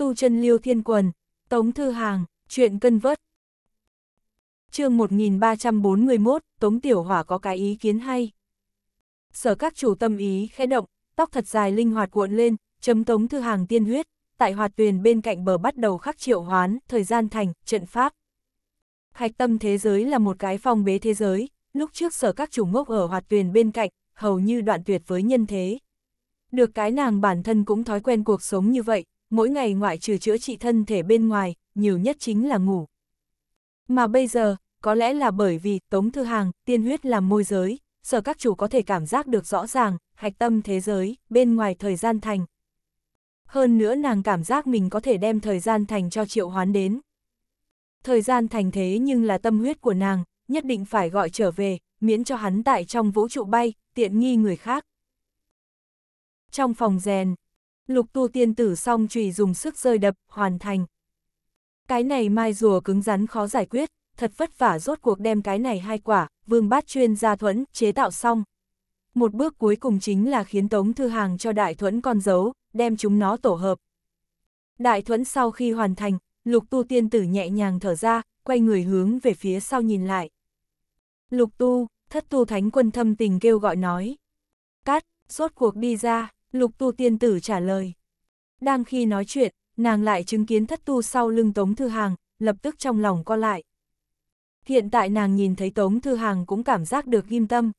tu chân liêu thiên quần, tống thư hàng, chuyện cân vớt. chương 1341, Tống Tiểu Hỏa có cái ý kiến hay. Sở các chủ tâm ý khẽ động, tóc thật dài linh hoạt cuộn lên, chấm tống thư hàng tiên huyết, tại hoạt tuyền bên cạnh bờ bắt đầu khắc triệu hoán, thời gian thành, trận pháp. Hạch tâm thế giới là một cái phong bế thế giới, lúc trước sở các chủ ngốc ở hoạt tuyền bên cạnh, hầu như đoạn tuyệt với nhân thế. Được cái nàng bản thân cũng thói quen cuộc sống như vậy, mỗi ngày ngoại trừ chữa trị thân thể bên ngoài, nhiều nhất chính là ngủ. Mà bây giờ, có lẽ là bởi vì Tống Thư Hàng, tiên huyết làm môi giới, sở các chủ có thể cảm giác được rõ ràng, hạch tâm thế giới, bên ngoài thời gian thành. Hơn nữa nàng cảm giác mình có thể đem thời gian thành cho triệu hoán đến. Thời gian thành thế nhưng là tâm huyết của nàng, nhất định phải gọi trở về, miễn cho hắn tại trong vũ trụ bay, tiện nghi người khác. Trong phòng rèn, lục tu tiên tử song trùy dùng sức rơi đập, hoàn thành. Cái này mai rùa cứng rắn khó giải quyết, thật vất vả rốt cuộc đem cái này hai quả, vương bát chuyên gia thuẫn, chế tạo xong. Một bước cuối cùng chính là khiến Tống Thư Hàng cho đại thuẫn con dấu, đem chúng nó tổ hợp. Đại thuẫn sau khi hoàn thành, lục tu tiên tử nhẹ nhàng thở ra, quay người hướng về phía sau nhìn lại. Lục tu, thất tu thánh quân thâm tình kêu gọi nói. Cát, rốt cuộc đi ra. Lục tu tiên tử trả lời. Đang khi nói chuyện, nàng lại chứng kiến thất tu sau lưng Tống Thư Hàng, lập tức trong lòng co lại. Hiện tại nàng nhìn thấy Tống Thư Hàng cũng cảm giác được ghim tâm.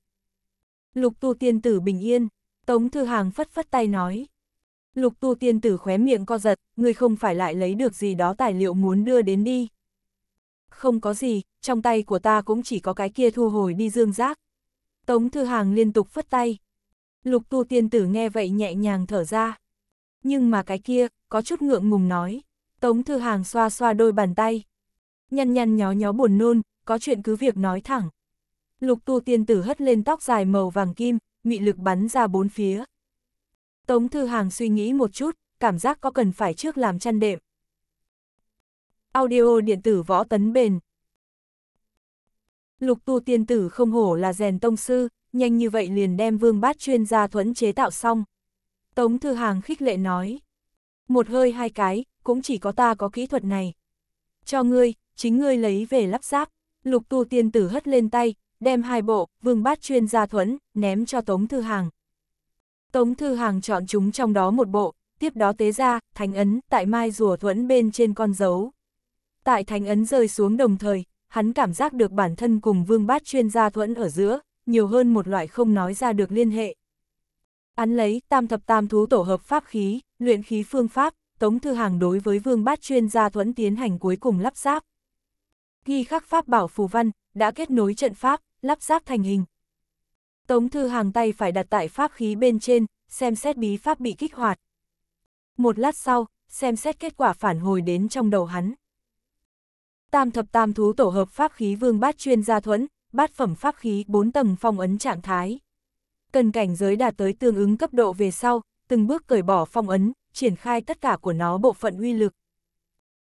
Lục tu tiên tử bình yên, Tống Thư Hàng phất phất tay nói. Lục tu tiên tử khóe miệng co giật, người không phải lại lấy được gì đó tài liệu muốn đưa đến đi. Không có gì, trong tay của ta cũng chỉ có cái kia thu hồi đi dương giác. Tống Thư Hàng liên tục phất tay, Lục tu tiên tử nghe vậy nhẹ nhàng thở ra. Nhưng mà cái kia, có chút ngượng ngùng nói. Tống thư hàng xoa xoa đôi bàn tay. Nhăn nhăn nhó nhó buồn nôn, có chuyện cứ việc nói thẳng. Lục tu tiên tử hất lên tóc dài màu vàng kim, mị lực bắn ra bốn phía. Tống thư hàng suy nghĩ một chút, cảm giác có cần phải trước làm chăn đệm. Audio điện tử võ tấn bền, lục tu tiên tử không hổ là rèn tông sư, nhanh như vậy liền đem vương bát chuyên gia thuẫn chế tạo xong. Tống Thư Hàng khích lệ nói, một hơi hai cái, cũng chỉ có ta có kỹ thuật này. Cho ngươi, chính ngươi lấy về lắp ráp, lục tu tiên tử hất lên tay, đem hai bộ, vương bát chuyên gia thuẫn, ném cho Tống Thư Hàng. Tống Thư Hàng chọn chúng trong đó một bộ, tiếp đó tế ra, thánh ấn, tại mai rùa thuẫn bên trên con dấu. Tại thánh ấn rơi xuống đồng thời, hắn cảm giác được bản thân cùng vương bát chuyên gia thuẫn ở giữa, nhiều hơn một loại không nói ra được liên hệ. Án lấy tam thập tam thú tổ hợp pháp khí, luyện khí phương pháp, tống thư hàng đối với vương bát chuyên gia thuẫn tiến hành cuối cùng lắp ráp. Ghi khắc pháp bảo phù văn, đã kết nối trận pháp, lắp ráp thành hình. Tống thư hàng tay phải đặt tại pháp khí bên trên, xem xét bí pháp bị kích hoạt. Một lát sau, xem xét kết quả phản hồi đến trong đầu hắn tam thập tam thú tổ hợp pháp khí vương bát chuyên gia thuẫn, bát phẩm pháp khí 4 tầng phong ấn trạng thái. Cần cảnh giới đạt tới tương ứng cấp độ về sau, từng bước cởi bỏ phong ấn, triển khai tất cả của nó bộ phận uy lực.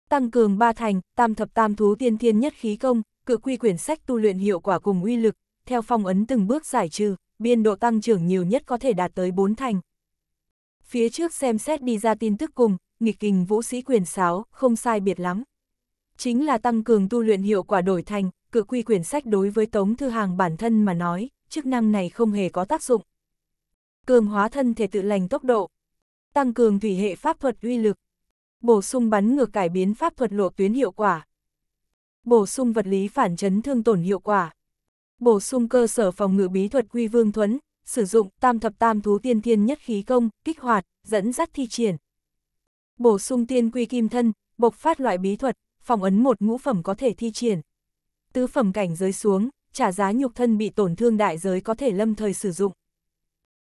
Tăng cường ba thành, tam thập tam thú tiên thiên nhất khí công, cự quy quyển sách tu luyện hiệu quả cùng uy lực, theo phong ấn từng bước giải trừ, biên độ tăng trưởng nhiều nhất có thể đạt tới 4 thành. Phía trước xem xét đi ra tin tức cùng, nghịch kình vũ sĩ quyền sáo, không sai biệt lắm chính là tăng cường tu luyện hiệu quả đổi thành, cự quy quyển sách đối với Tống Thư Hàng bản thân mà nói, chức năng này không hề có tác dụng. Cường hóa thân thể tự lành tốc độ, tăng cường thủy hệ pháp thuật uy lực, bổ sung bắn ngược cải biến pháp thuật lộ tuyến hiệu quả, bổ sung vật lý phản chấn thương tổn hiệu quả, bổ sung cơ sở phòng ngự bí thuật quy vương thuấn, sử dụng tam thập tam thú tiên thiên nhất khí công, kích hoạt, dẫn dắt thi triển. Bổ sung tiên quy kim thân, bộc phát loại bí thuật, phòng ấn một ngũ phẩm có thể thi triển. Tứ phẩm cảnh giới xuống, trả giá nhục thân bị tổn thương đại giới có thể lâm thời sử dụng.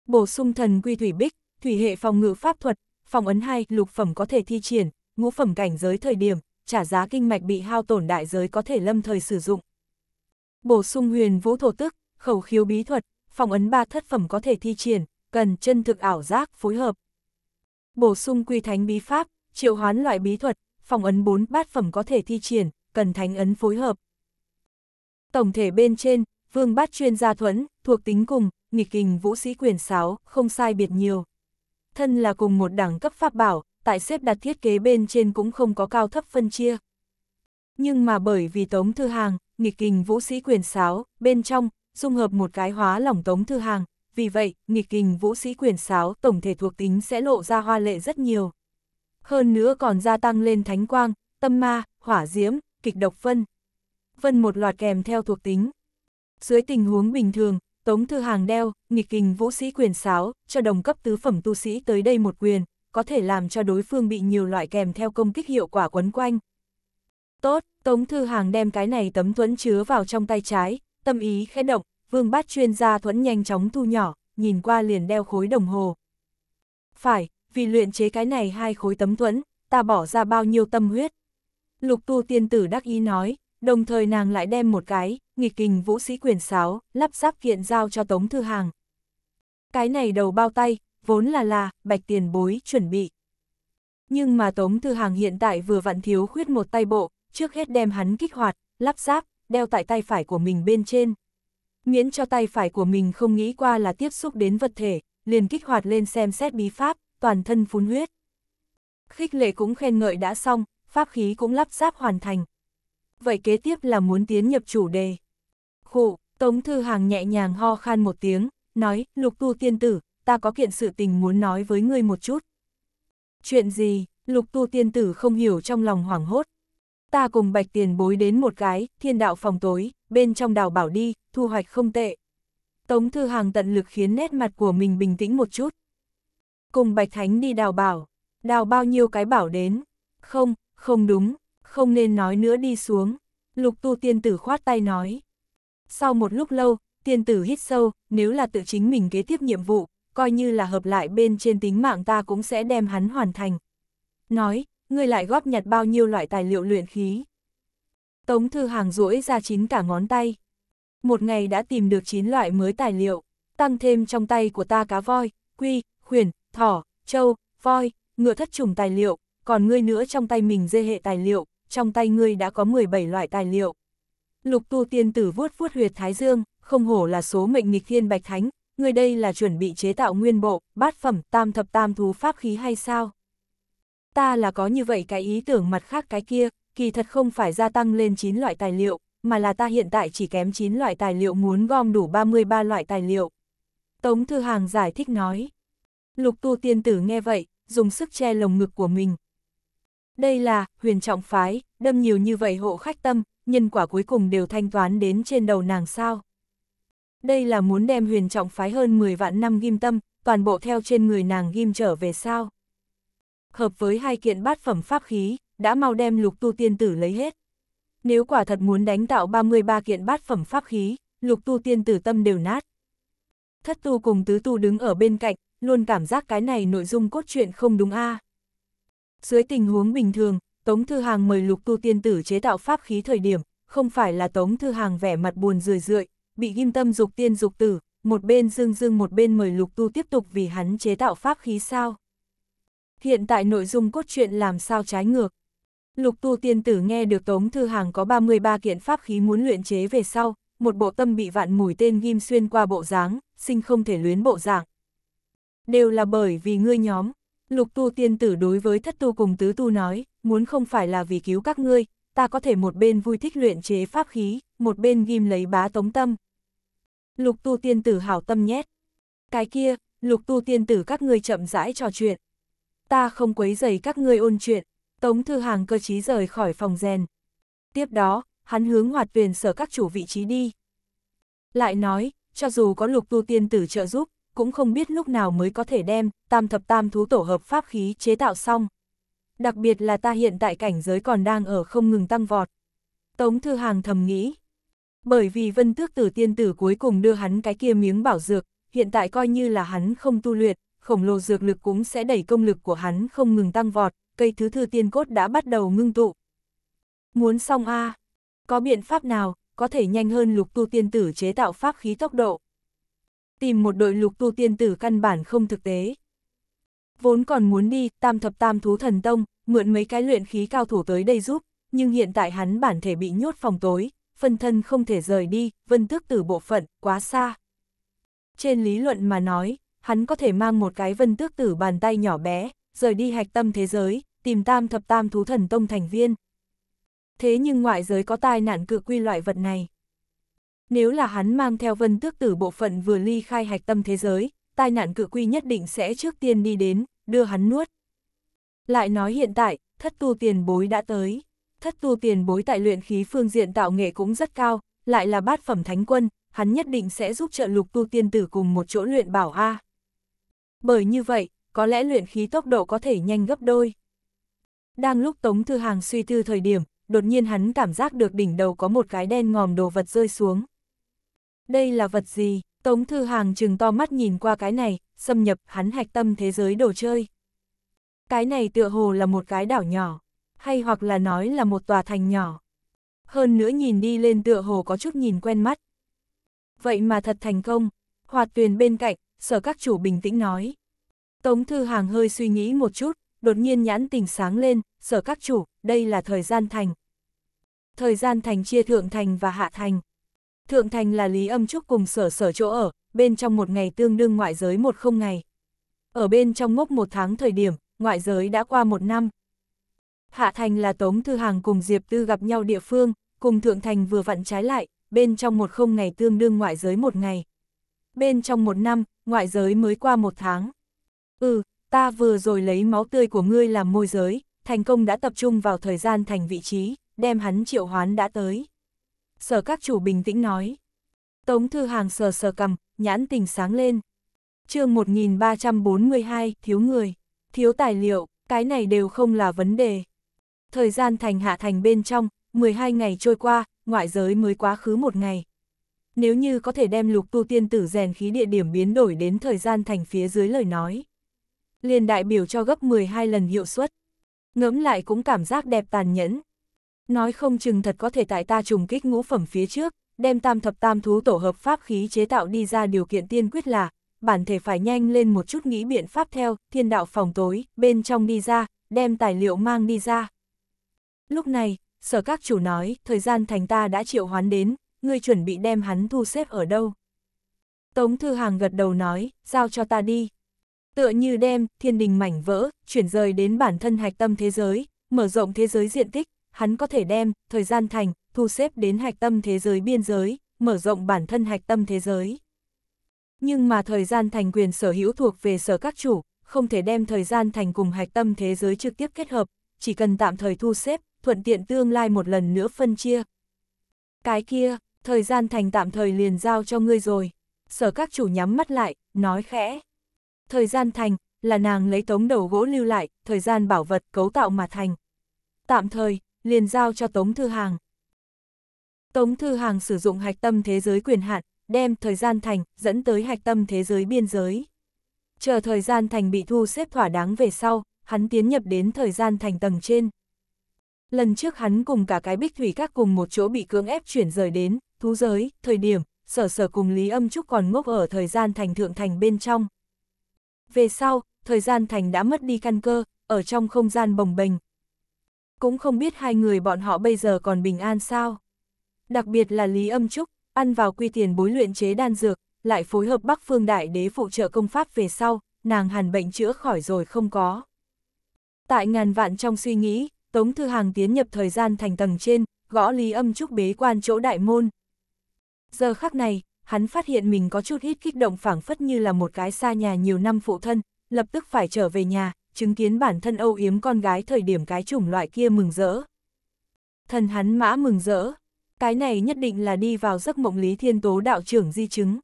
Bổ sung thần quy thủy bích, thủy hệ phòng ngự pháp thuật, phòng ấn 2, lục phẩm có thể thi triển, ngũ phẩm cảnh giới thời điểm, trả giá kinh mạch bị hao tổn đại giới có thể lâm thời sử dụng. Bổ sung huyền vũ thổ tức, khẩu khiếu bí thuật, phòng ấn 3 thất phẩm có thể thi triển, cần chân thực ảo giác phối hợp. Bổ sung quy thánh bí pháp, triệu hoán loại bí thuật, phòng ấn bốn bát phẩm có thể thi triển, cần thánh ấn phối hợp. Tổng thể bên trên, vương bát chuyên gia thuẫn, thuộc tính cùng, nghịch kình vũ sĩ quyền 6, không sai biệt nhiều. Thân là cùng một đẳng cấp pháp bảo, tại xếp đặt thiết kế bên trên cũng không có cao thấp phân chia. Nhưng mà bởi vì tống thư hàng, nghịch kình vũ sĩ quyền 6, bên trong, dung hợp một cái hóa lỏng tống thư hàng, vì vậy, nghịch kình vũ sĩ quyền 6 tổng thể thuộc tính sẽ lộ ra hoa lệ rất nhiều hơn nữa còn gia tăng lên thánh quang, tâm ma, hỏa diễm, kịch độc phân. Vân một loạt kèm theo thuộc tính. Dưới tình huống bình thường, Tống Thư Hàng đeo, nghịch kình vũ sĩ quyền sáo, cho đồng cấp tứ phẩm tu sĩ tới đây một quyền, có thể làm cho đối phương bị nhiều loại kèm theo công kích hiệu quả quấn quanh. Tốt, Tống Thư Hàng đem cái này tấm thuẫn chứa vào trong tay trái, tâm ý khẽ động, vương bát chuyên gia thuẫn nhanh chóng thu nhỏ, nhìn qua liền đeo khối đồng hồ. Phải, vì luyện chế cái này hai khối tấm thuẫn, ta bỏ ra bao nhiêu tâm huyết. Lục tu tiên tử đắc ý nói, đồng thời nàng lại đem một cái, nghịch kình vũ sĩ quyền sáo, lắp ráp kiện giao cho Tống Thư Hàng. Cái này đầu bao tay, vốn là là, bạch tiền bối chuẩn bị. Nhưng mà Tống Thư Hàng hiện tại vừa vặn thiếu khuyết một tay bộ, trước hết đem hắn kích hoạt, lắp ráp, đeo tại tay phải của mình bên trên. Miễn cho tay phải của mình không nghĩ qua là tiếp xúc đến vật thể, liền kích hoạt lên xem xét bí pháp, toàn thân phun huyết. Khích lệ cũng khen ngợi đã xong, pháp khí cũng lắp ráp hoàn thành. Vậy kế tiếp là muốn tiến nhập chủ đề. Khụ, Tống Thư Hàng nhẹ nhàng ho khan một tiếng, nói, lục tu tiên tử, ta có kiện sự tình muốn nói với ngươi một chút. Chuyện gì, lục tu tiên tử không hiểu trong lòng hoảng hốt. Ta cùng bạch tiền bối đến một cái, thiên đạo phòng tối, bên trong đào bảo đi, thu hoạch không tệ. Tống Thư Hàng tận lực khiến nét mặt của mình bình tĩnh một chút cùng Bạch Thánh đi đào bảo, đào bao nhiêu cái bảo đến. Không, không đúng, không nên nói nữa đi xuống. Lục tu tiên tử khoát tay nói. Sau một lúc lâu, tiên tử hít sâu, nếu là tự chính mình kế tiếp nhiệm vụ, coi như là hợp lại bên trên tính mạng ta cũng sẽ đem hắn hoàn thành. Nói, ngươi lại góp nhặt bao nhiêu loại tài liệu luyện khí. Tống thư hàng rỗi ra chín cả ngón tay. Một ngày đã tìm được 9 loại mới tài liệu, tăng thêm trong tay của ta cá voi, quy, khuyển, thỏ, trâu, voi, ngựa thất trùng tài liệu, còn ngươi nữa trong tay mình dê hệ tài liệu, trong tay ngươi đã có 17 loại tài liệu. Lục tu tiên tử vuốt vuốt huyệt thái dương, không hổ là số mệnh nghịch thiên bạch thánh, ngươi đây là chuẩn bị chế tạo nguyên bộ, bát phẩm, tam thập tam thú pháp khí hay sao? Ta là có như vậy cái ý tưởng mặt khác cái kia, kỳ thật không phải gia tăng lên 9 loại tài liệu, mà là ta hiện tại chỉ kém 9 loại tài liệu muốn gom đủ 33 loại tài liệu. Tống Thư Hàng giải thích nói. Lục tu tiên tử nghe vậy, dùng sức che lồng ngực của mình. Đây là, huyền trọng phái, đâm nhiều như vậy hộ khách tâm, nhân quả cuối cùng đều thanh toán đến trên đầu nàng sao. Đây là muốn đem huyền trọng phái hơn 10 vạn năm ghim tâm, toàn bộ theo trên người nàng ghim trở về sao. Hợp với hai kiện bát phẩm pháp khí, đã mau đem lục tu tiên tử lấy hết. Nếu quả thật muốn đánh tạo 33 kiện bát phẩm pháp khí, lục tu tiên tử tâm đều nát. Thất tu cùng tứ tu đứng ở bên cạnh, luôn cảm giác cái này nội dung cốt truyện không đúng a. À. Dưới tình huống bình thường, Tống Thư Hàng mời lục tu tiên tử chế tạo pháp khí thời điểm, không phải là Tống Thư Hàng vẻ mặt buồn rười rượi, bị ghim tâm dục tiên dục tử, một bên dương dương một bên mời lục tu tiếp tục vì hắn chế tạo pháp khí sao. Hiện tại nội dung cốt truyện làm sao trái ngược. Lục tu tiên tử nghe được Tống Thư Hàng có 33 kiện pháp khí muốn luyện chế về sau, một bộ tâm bị vạn mùi tên ghim xuyên qua bộ dáng, sinh không thể luyến bộ dạng, Đều là bởi vì ngươi nhóm, lục tu tiên tử đối với thất tu cùng tứ tu nói, muốn không phải là vì cứu các ngươi, ta có thể một bên vui thích luyện chế pháp khí, một bên ghim lấy bá tống tâm. Lục tu tiên tử hảo tâm nhét. Cái kia, lục tu tiên tử các ngươi chậm rãi trò chuyện. Ta không quấy dày các ngươi ôn chuyện, tống thư hàng cơ trí rời khỏi phòng rèn. Tiếp đó, hắn hướng hoạt tuyển sở các chủ vị trí đi. Lại nói, cho dù có lục tu tiên tử trợ giúp, cũng không biết lúc nào mới có thể đem tam thập tam thú tổ hợp pháp khí chế tạo xong. Đặc biệt là ta hiện tại cảnh giới còn đang ở không ngừng tăng vọt. Tống Thư Hàng thầm nghĩ. Bởi vì vân tước tử tiên tử cuối cùng đưa hắn cái kia miếng bảo dược, hiện tại coi như là hắn không tu luyện, khổng lồ dược lực cũng sẽ đẩy công lực của hắn không ngừng tăng vọt, cây thứ thư tiên cốt đã bắt đầu ngưng tụ. Muốn xong a Có biện pháp nào, có thể nhanh hơn lục tu tiên tử chế tạo pháp khí tốc độ? tìm một đội lục tu tiên tử căn bản không thực tế. Vốn còn muốn đi, tam thập tam thú thần tông, mượn mấy cái luyện khí cao thủ tới đây giúp, nhưng hiện tại hắn bản thể bị nhốt phòng tối, phân thân không thể rời đi, vân tước tử bộ phận, quá xa. Trên lý luận mà nói, hắn có thể mang một cái vân tước tử bàn tay nhỏ bé, rời đi hạch tâm thế giới, tìm tam thập tam thú thần tông thành viên. Thế nhưng ngoại giới có tai nạn cự quy loại vật này. Nếu là hắn mang theo vân tước tử bộ phận vừa ly khai hạch tâm thế giới, tai nạn cự quy nhất định sẽ trước tiên đi đến, đưa hắn nuốt. Lại nói hiện tại, thất tu tiền bối đã tới. Thất tu tiền bối tại luyện khí phương diện tạo nghệ cũng rất cao, lại là bát phẩm thánh quân, hắn nhất định sẽ giúp trợ lục tu tiên tử cùng một chỗ luyện bảo A. Bởi như vậy, có lẽ luyện khí tốc độ có thể nhanh gấp đôi. Đang lúc Tống Thư Hàng suy tư thời điểm, đột nhiên hắn cảm giác được đỉnh đầu có một cái đen ngòm đồ vật rơi xuống đây là vật gì? Tống Thư Hàng chừng to mắt nhìn qua cái này, xâm nhập hắn hạch tâm thế giới đồ chơi. Cái này tựa hồ là một cái đảo nhỏ, hay hoặc là nói là một tòa thành nhỏ. Hơn nữa nhìn đi lên tựa hồ có chút nhìn quen mắt. Vậy mà thật thành công, hoạt tuyền bên cạnh, sở các chủ bình tĩnh nói. Tống Thư Hàng hơi suy nghĩ một chút, đột nhiên nhãn tình sáng lên, sở các chủ, đây là thời gian thành. Thời gian thành chia thượng thành và hạ thành. Thượng Thành là Lý Âm Trúc cùng sở sở chỗ ở, bên trong một ngày tương đương ngoại giới một không ngày. Ở bên trong ngốc một tháng thời điểm, ngoại giới đã qua một năm. Hạ Thành là Tống Thư Hàng cùng Diệp Tư gặp nhau địa phương, cùng Thượng Thành vừa vặn trái lại, bên trong một không ngày tương đương ngoại giới một ngày. Bên trong một năm, ngoại giới mới qua một tháng. Ừ, ta vừa rồi lấy máu tươi của ngươi làm môi giới, thành công đã tập trung vào thời gian thành vị trí, đem hắn triệu hoán đã tới sở các chủ bình tĩnh nói. Tống Thư Hàng sờ sờ cầm, nhãn tình sáng lên. chương 1342, thiếu người, thiếu tài liệu, cái này đều không là vấn đề. Thời gian thành hạ thành bên trong, 12 ngày trôi qua, ngoại giới mới quá khứ một ngày. Nếu như có thể đem lục tu tiên tử rèn khí địa điểm biến đổi đến thời gian thành phía dưới lời nói. liền đại biểu cho gấp 12 lần hiệu suất. Ngẫm lại cũng cảm giác đẹp tàn nhẫn nói không chừng thật có thể tại ta trùng kích ngũ phẩm phía trước, đem tam thập tam thú tổ hợp pháp khí chế tạo đi ra điều kiện tiên quyết là, bản thể phải nhanh lên một chút nghĩ biện pháp theo, thiên đạo phòng tối, bên trong đi ra, đem tài liệu mang đi ra. Lúc này, sở các chủ nói, thời gian thành ta đã triệu hoán đến, ngươi chuẩn bị đem hắn thu xếp ở đâu. Tống Thư Hàng gật đầu nói, giao cho ta đi. Tựa như đem, thiên đình mảnh vỡ, chuyển rời đến bản thân hạch tâm thế giới, mở rộng thế giới diện tích, hắn có thể đem thời gian thành thu xếp đến hạch tâm thế giới biên giới, mở rộng bản thân hạch tâm thế giới. Nhưng mà thời gian thành quyền sở hữu thuộc về sở các chủ, không thể đem thời gian thành cùng hạch tâm thế giới trực tiếp kết hợp, chỉ cần tạm thời thu xếp, thuận tiện tương lai một lần nữa phân chia. Cái kia, thời gian thành tạm thời liền giao cho ngươi rồi. Sở các chủ nhắm mắt lại, nói khẽ. Thời gian thành, là nàng lấy tống đầu gỗ lưu lại, thời gian bảo vật cấu tạo mà thành. Tạm thời, liền giao cho Tống Thư Hàng. Tống Thư Hàng sử dụng hạch tâm thế giới quyền hạn, đem thời gian thành, dẫn tới hạch tâm thế giới biên giới. Chờ thời gian thành bị thu xếp thỏa đáng về sau, hắn tiến nhập đến thời gian thành tầng trên. Lần trước hắn cùng cả cái bích thủy các cùng một chỗ bị cưỡng ép chuyển rời đến, thú giới, thời điểm, sở sở cùng Lý Âm Trúc còn ngốc ở thời gian thành thượng thành bên trong. Về sau, thời gian thành đã mất đi căn cơ, ở trong không gian bồng bềnh, cũng không biết hai người bọn họ bây giờ còn bình an sao. Đặc biệt là Lý Âm Trúc, ăn vào quy tiền bối luyện chế đan dược, lại phối hợp Bắc Phương Đại Đế phụ trợ công pháp về sau, nàng hàn bệnh chữa khỏi rồi không có. Tại ngàn vạn trong suy nghĩ, Tống Thư Hàng tiến nhập thời gian thành tầng trên, gõ Lý Âm Trúc bế quan chỗ đại môn. Giờ khắc này, hắn phát hiện mình có chút ít kích động phảng phất như là một cái xa nhà nhiều năm phụ thân, lập tức phải trở về nhà, chứng kiến bản thân âu yếm con gái thời điểm cái chủng loại kia mừng rỡ. Thần hắn mã mừng rỡ, cái này nhất định là đi vào giấc mộng lý thiên tố đạo trưởng di chứng.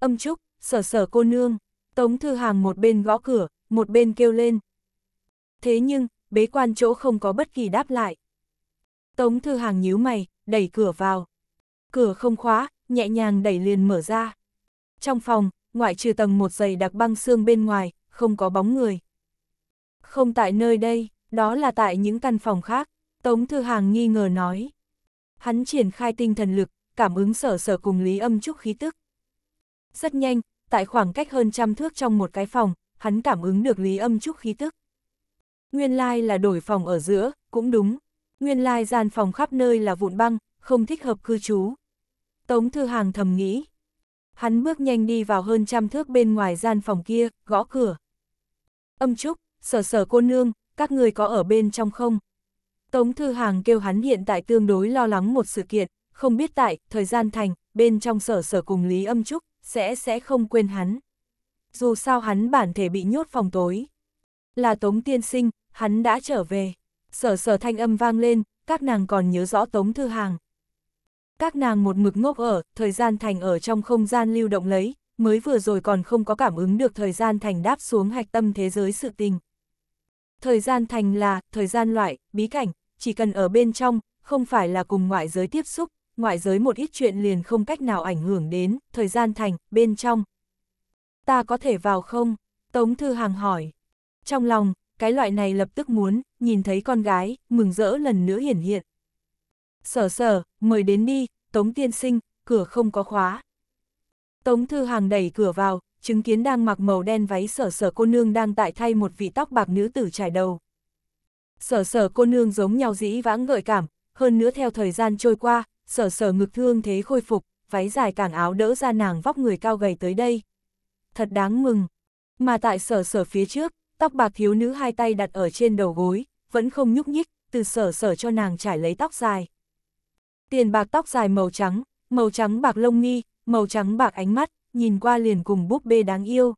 Âm trúc, sở sở cô nương, tống thư hàng một bên gõ cửa, một bên kêu lên. Thế nhưng, bế quan chỗ không có bất kỳ đáp lại. Tống thư hàng nhíu mày, đẩy cửa vào. Cửa không khóa, nhẹ nhàng đẩy liền mở ra. Trong phòng, ngoại trừ tầng một giày đặc băng xương bên ngoài, không có bóng người. Không tại nơi đây, đó là tại những căn phòng khác, Tống Thư Hàng nghi ngờ nói. Hắn triển khai tinh thần lực, cảm ứng sở sở cùng Lý Âm Trúc khí tức. Rất nhanh, tại khoảng cách hơn trăm thước trong một cái phòng, hắn cảm ứng được Lý Âm Trúc khí tức. Nguyên lai là đổi phòng ở giữa, cũng đúng. Nguyên lai gian phòng khắp nơi là vụn băng, không thích hợp cư trú. Tống Thư Hàng thầm nghĩ. Hắn bước nhanh đi vào hơn trăm thước bên ngoài gian phòng kia, gõ cửa. Âm Trúc, sở sở cô nương, các người có ở bên trong không? Tống Thư Hàng kêu hắn hiện tại tương đối lo lắng một sự kiện, không biết tại, thời gian thành, bên trong sở sở cùng Lý Âm Trúc, sẽ sẽ không quên hắn. Dù sao hắn bản thể bị nhốt phòng tối. Là Tống Tiên Sinh, hắn đã trở về. Sở sở thanh âm vang lên, các nàng còn nhớ rõ Tống Thư Hàng. Các nàng một mực ngốc ở, thời gian thành ở trong không gian lưu động lấy, mới vừa rồi còn không có cảm ứng được thời gian thành đáp xuống hạch tâm thế giới sự tình, Thời gian thành là, thời gian loại, bí cảnh, chỉ cần ở bên trong, không phải là cùng ngoại giới tiếp xúc, ngoại giới một ít chuyện liền không cách nào ảnh hưởng đến, thời gian thành, bên trong. Ta có thể vào không? Tống Thư Hàng hỏi. Trong lòng, cái loại này lập tức muốn, nhìn thấy con gái, mừng rỡ lần nữa hiển hiện. Sở sở, mời đến đi, Tống Tiên Sinh, cửa không có khóa. Tống Thư Hàng đẩy cửa vào, chứng kiến đang mặc màu đen váy sở sở cô nương đang tại thay một vị tóc bạc nữ tử trải đầu. Sở sở cô nương giống nhau dĩ vãng gợi cảm, hơn nữa theo thời gian trôi qua, sở sở ngực thương thế khôi phục, váy dài càng áo đỡ ra nàng vóc người cao gầy tới đây. Thật đáng mừng. Mà tại sở sở phía trước, tóc bạc thiếu nữ hai tay đặt ở trên đầu gối, vẫn không nhúc nhích, từ sở sở cho nàng trải lấy tóc dài. Tiền bạc tóc dài màu trắng, màu trắng bạc lông nghi, màu trắng bạc ánh mắt, nhìn qua liền cùng búp bê đáng yêu.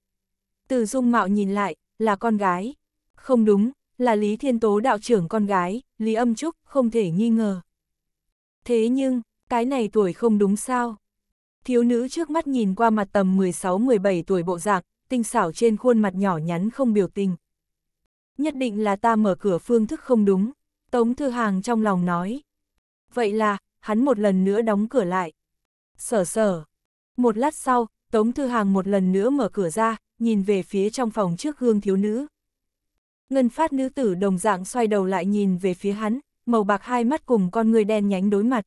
Từ dung mạo nhìn lại, là con gái. Không đúng, là Lý Thiên Tố đạo trưởng con gái, Lý Âm Trúc, không thể nghi ngờ. Thế nhưng, cái này tuổi không đúng sao? Thiếu nữ trước mắt nhìn qua mặt tầm 16-17 tuổi bộ dạng, tinh xảo trên khuôn mặt nhỏ nhắn không biểu tình. Nhất định là ta mở cửa phương thức không đúng, Tống Thư Hàng trong lòng nói. Vậy là, hắn một lần nữa đóng cửa lại. Sở sở. Một lát sau, Tống Thư Hàng một lần nữa mở cửa ra, nhìn về phía trong phòng trước gương thiếu nữ. Ngân phát nữ tử đồng dạng xoay đầu lại nhìn về phía hắn, màu bạc hai mắt cùng con người đen nhánh đối mặt.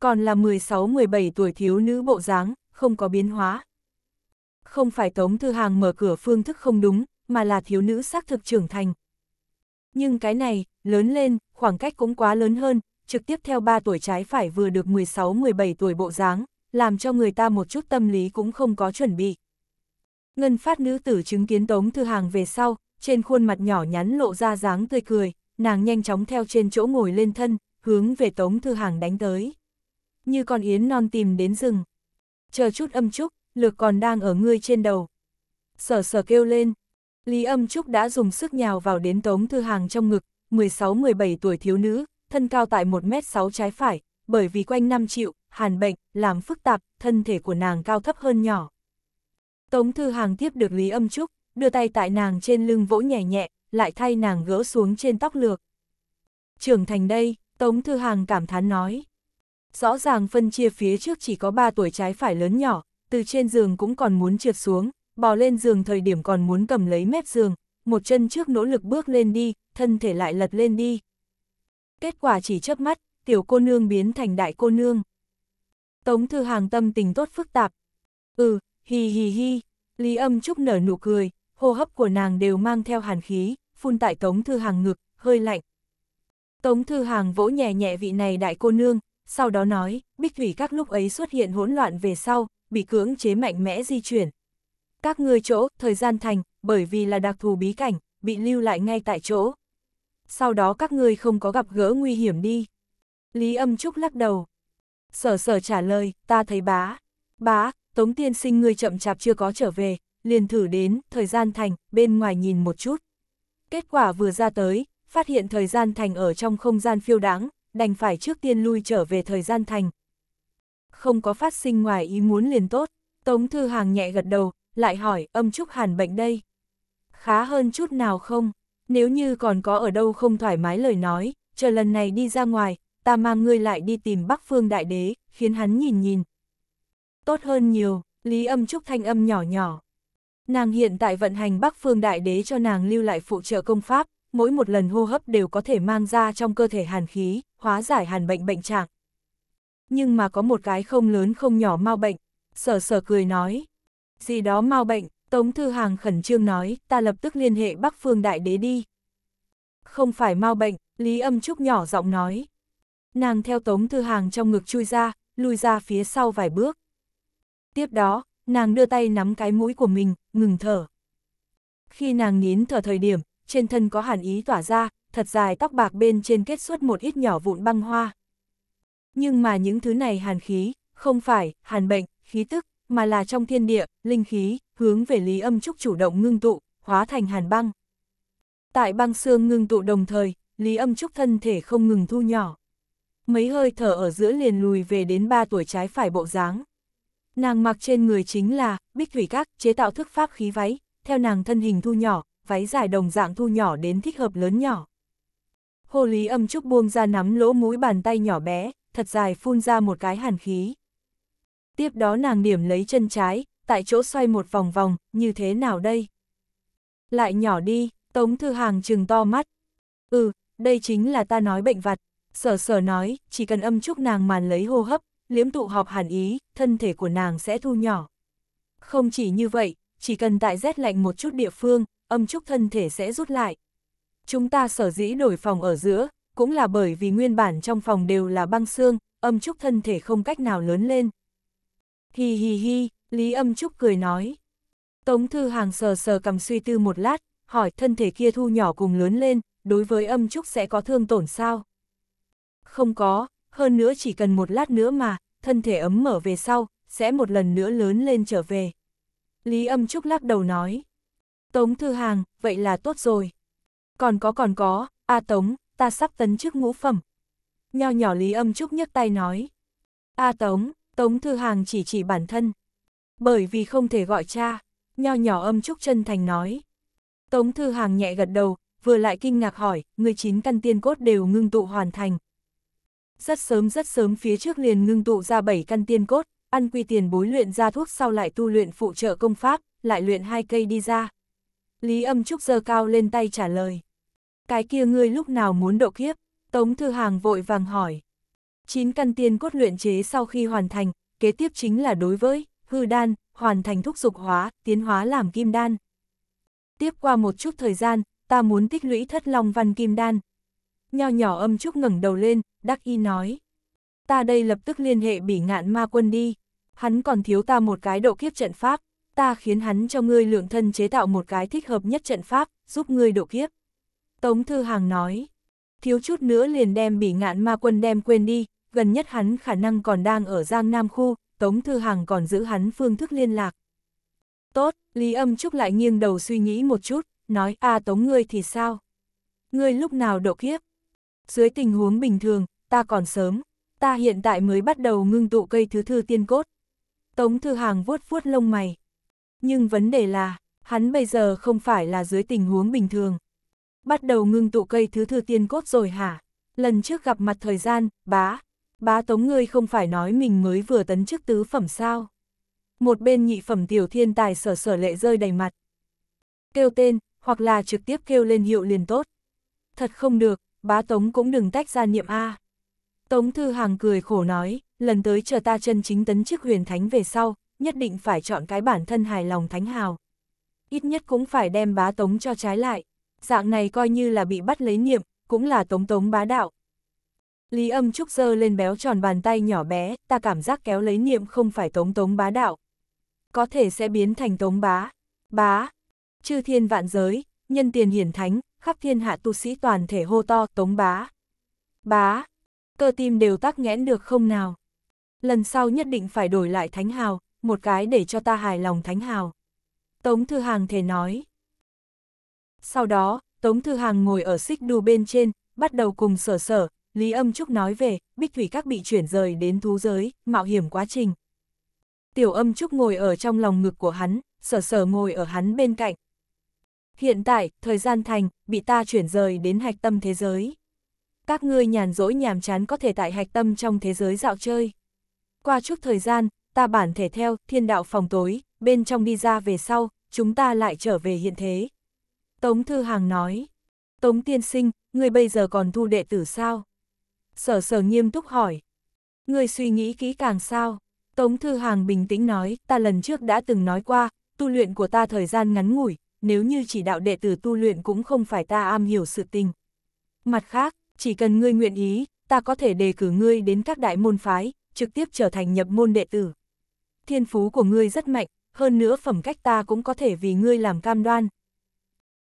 Còn là 16-17 tuổi thiếu nữ bộ dáng, không có biến hóa. Không phải Tống Thư Hàng mở cửa phương thức không đúng, mà là thiếu nữ xác thực trưởng thành. Nhưng cái này, lớn lên, khoảng cách cũng quá lớn hơn, trực tiếp theo 3 tuổi trái phải vừa được 16-17 tuổi bộ dáng, làm cho người ta một chút tâm lý cũng không có chuẩn bị. Ngân phát nữ tử chứng kiến Tống Thư Hàng về sau, trên khuôn mặt nhỏ nhắn lộ ra dáng tươi cười, nàng nhanh chóng theo trên chỗ ngồi lên thân, hướng về Tống Thư Hàng đánh tới. Như con yến non tìm đến rừng. Chờ chút âm trúc, lược còn đang ở ngươi trên đầu. Sở sở kêu lên. Lý âm trúc đã dùng sức nhào vào đến Tống Thư Hàng trong ngực, 16-17 tuổi thiếu nữ, thân cao tại 1m6 trái phải, bởi vì quanh năm chịu, hàn bệnh, làm phức tạp, thân thể của nàng cao thấp hơn nhỏ. Tống Thư Hàng tiếp được Lý Âm Trúc, đưa tay tại nàng trên lưng vỗ nhẹ nhẹ, lại thay nàng gỡ xuống trên tóc lược. Trưởng thành đây, Tống Thư Hàng cảm thán nói. Rõ ràng phân chia phía trước chỉ có 3 tuổi trái phải lớn nhỏ, từ trên giường cũng còn muốn trượt xuống, bò lên giường thời điểm còn muốn cầm lấy mép giường, một chân trước nỗ lực bước lên đi, thân thể lại lật lên đi. Kết quả chỉ chớp mắt, tiểu cô nương biến thành đại cô nương. Tống Thư Hàng tâm tình tốt phức tạp. Ừ, hì hì hì, Lý âm trúc nở nụ cười, hô hấp của nàng đều mang theo hàn khí, phun tại Tống Thư Hàng ngực, hơi lạnh. Tống Thư Hàng vỗ nhẹ nhẹ vị này đại cô nương, sau đó nói, Bích Thủy các lúc ấy xuất hiện hỗn loạn về sau, bị cưỡng chế mạnh mẽ di chuyển. Các ngươi chỗ, thời gian thành, bởi vì là đặc thù bí cảnh, bị lưu lại ngay tại chỗ. Sau đó các ngươi không có gặp gỡ nguy hiểm đi. Lý Âm Trúc lắc đầu. Sở sở trả lời, ta thấy bá. Bá, Tống Tiên Sinh ngươi chậm chạp chưa có trở về, liền thử đến, thời gian thành, bên ngoài nhìn một chút. Kết quả vừa ra tới, phát hiện thời gian thành ở trong không gian phiêu đáng, đành phải trước tiên lui trở về thời gian thành. Không có phát sinh ngoài ý muốn liền tốt, Tống Thư Hàng nhẹ gật đầu, lại hỏi âm trúc hàn bệnh đây. Khá hơn chút nào không, nếu như còn có ở đâu không thoải mái lời nói, chờ lần này đi ra ngoài, ta mang ngươi lại đi tìm Bắc Phương Đại Đế, khiến hắn nhìn nhìn. Tốt hơn nhiều, Lý âm trúc thanh âm nhỏ nhỏ. Nàng hiện tại vận hành Bắc Phương Đại Đế cho nàng lưu lại phụ trợ công pháp, mỗi một lần hô hấp đều có thể mang ra trong cơ thể hàn khí, hóa giải hàn bệnh bệnh trạng. Nhưng mà có một cái không lớn không nhỏ mau bệnh, sở sở cười nói. Gì đó mau bệnh, Tống Thư Hàng khẩn trương nói, ta lập tức liên hệ Bắc Phương Đại Đế đi. Không phải mau bệnh, Lý âm trúc nhỏ giọng nói nàng theo Tống Thư Hàng trong ngực chui ra, lùi ra phía sau vài bước. Tiếp đó, nàng đưa tay nắm cái mũi của mình, ngừng thở. Khi nàng nín thở thời điểm, trên thân có hàn ý tỏa ra, thật dài tóc bạc bên trên kết xuất một ít nhỏ vụn băng hoa. Nhưng mà những thứ này hàn khí, không phải hàn bệnh, khí tức, mà là trong thiên địa, linh khí, hướng về lý âm trúc chủ động ngưng tụ, hóa thành hàn băng. Tại băng xương ngưng tụ đồng thời, lý âm trúc thân thể không ngừng thu nhỏ mấy hơi thở ở giữa liền lùi về đến ba tuổi trái phải bộ dáng. Nàng mặc trên người chính là bích thủy các, chế tạo thức pháp khí váy, theo nàng thân hình thu nhỏ, váy dài đồng dạng thu nhỏ đến thích hợp lớn nhỏ. Hồ Lý Âm Trúc buông ra nắm lỗ mũi bàn tay nhỏ bé, thật dài phun ra một cái hàn khí. Tiếp đó nàng điểm lấy chân trái, tại chỗ xoay một vòng vòng, như thế nào đây? Lại nhỏ đi, Tống Thư Hàng trừng to mắt. Ừ, đây chính là ta nói bệnh vặt, Sở sở nói, chỉ cần âm trúc nàng màn lấy hô hấp, liếm tụ họp hàn ý, thân thể của nàng sẽ thu nhỏ. Không chỉ như vậy, chỉ cần tại rét lạnh một chút địa phương, âm trúc thân thể sẽ rút lại. Chúng ta sở dĩ đổi phòng ở giữa, cũng là bởi vì nguyên bản trong phòng đều là băng xương, âm trúc thân thể không cách nào lớn lên. Hi hi hi, Lý âm trúc cười nói. Tống thư hàng sờ sờ cầm suy tư một lát, hỏi thân thể kia thu nhỏ cùng lớn lên, đối với âm trúc sẽ có thương tổn sao? Không có, hơn nữa chỉ cần một lát nữa mà, thân thể ấm mở về sau, sẽ một lần nữa lớn lên trở về. Lý âm trúc lắc đầu nói. Tống Thư Hàng, vậy là tốt rồi. Còn có còn có, A Tống, ta sắp tấn chức ngũ phẩm. Nho nhỏ Lý âm trúc nhấc tay nói. A Tống, Tống Thư Hàng chỉ chỉ bản thân. Bởi vì không thể gọi cha, nho nhỏ âm trúc chân thành nói. Tống Thư Hàng nhẹ gật đầu, vừa lại kinh ngạc hỏi, người chín căn tiên cốt đều ngưng tụ hoàn thành, rất sớm rất sớm phía trước liền ngưng tụ ra 7 căn tiên cốt, ăn quy tiền bối luyện ra thuốc sau lại tu luyện phụ trợ công pháp, lại luyện hai cây đi ra. Lý âm trúc giơ cao lên tay trả lời. Cái kia ngươi lúc nào muốn độ kiếp? Tống Thư Hàng vội vàng hỏi. Chín căn tiên cốt luyện chế sau khi hoàn thành, kế tiếp chính là đối với hư đan, hoàn thành thúc dục hóa, tiến hóa làm kim đan. Tiếp qua một chút thời gian, ta muốn tích lũy thất long văn kim đan. Nho nhỏ âm trúc ngẩng đầu lên, đắc y nói. Ta đây lập tức liên hệ bỉ ngạn ma quân đi, hắn còn thiếu ta một cái độ kiếp trận pháp, ta khiến hắn cho ngươi lượng thân chế tạo một cái thích hợp nhất trận pháp, giúp ngươi độ kiếp. Tống Thư Hàng nói, thiếu chút nữa liền đem bỉ ngạn ma quân đem quên đi, gần nhất hắn khả năng còn đang ở Giang Nam khu, Tống Thư Hàng còn giữ hắn phương thức liên lạc. Tốt, Lý Âm Trúc lại nghiêng đầu suy nghĩ một chút, nói a à Tống ngươi thì sao? Ngươi lúc nào độ kiếp? Dưới tình huống bình thường, ta còn sớm, ta hiện tại mới bắt đầu ngưng tụ cây thứ thư tiên cốt. Tống Thư Hàng vuốt vuốt lông mày. Nhưng vấn đề là, hắn bây giờ không phải là dưới tình huống bình thường. Bắt đầu ngưng tụ cây thứ thư tiên cốt rồi hả? Lần trước gặp mặt thời gian, bá, bá tống ngươi không phải nói mình mới vừa tấn chức tứ phẩm sao. Một bên nhị phẩm tiểu thiên tài sở sở lệ rơi đầy mặt. Kêu tên, hoặc là trực tiếp kêu lên hiệu liền tốt. Thật không được, bá tống cũng đừng tách ra niệm A. Tống Thư Hàng cười khổ nói, lần tới chờ ta chân chính tấn chức huyền thánh về sau, nhất định phải chọn cái bản thân hài lòng thánh hào. Ít nhất cũng phải đem bá tống cho trái lại, dạng này coi như là bị bắt lấy niệm, cũng là tống tống bá đạo. Lý âm trúc dơ lên béo tròn bàn tay nhỏ bé, ta cảm giác kéo lấy niệm không phải tống tống bá đạo. Có thể sẽ biến thành tống bá, bá, chư thiên vạn giới, nhân tiền hiển thánh, khắp thiên hạ tu sĩ toàn thể hô to tống bá. Bá, cơ tim đều tắc nghẽn được không nào. Lần sau nhất định phải đổi lại Thánh Hào, một cái để cho ta hài lòng Thánh Hào. Tống Thư Hàng thề nói. Sau đó, Tống Thư Hàng ngồi ở xích đu bên trên, bắt đầu cùng sở sở, Lý Âm Trúc nói về, Bích Thủy Các bị chuyển rời đến thú giới, mạo hiểm quá trình. Tiểu Âm Trúc ngồi ở trong lòng ngực của hắn, sở sở ngồi ở hắn bên cạnh. Hiện tại, thời gian thành, bị ta chuyển rời đến hạch tâm thế giới các ngươi nhàn rỗi nhàm chán có thể tại hạch tâm trong thế giới dạo chơi. Qua chút thời gian, ta bản thể theo thiên đạo phòng tối, bên trong đi ra về sau, chúng ta lại trở về hiện thế. Tống Thư Hàng nói, Tống Tiên Sinh, ngươi bây giờ còn thu đệ tử sao? Sở sở nghiêm túc hỏi, ngươi suy nghĩ kỹ càng sao? Tống Thư Hàng bình tĩnh nói, ta lần trước đã từng nói qua, tu luyện của ta thời gian ngắn ngủi, nếu như chỉ đạo đệ tử tu luyện cũng không phải ta am hiểu sự tình. Mặt khác, chỉ cần ngươi nguyện ý, ta có thể đề cử ngươi đến các đại môn phái, trực tiếp trở thành nhập môn đệ tử. Thiên phú của ngươi rất mạnh, hơn nữa phẩm cách ta cũng có thể vì ngươi làm cam đoan.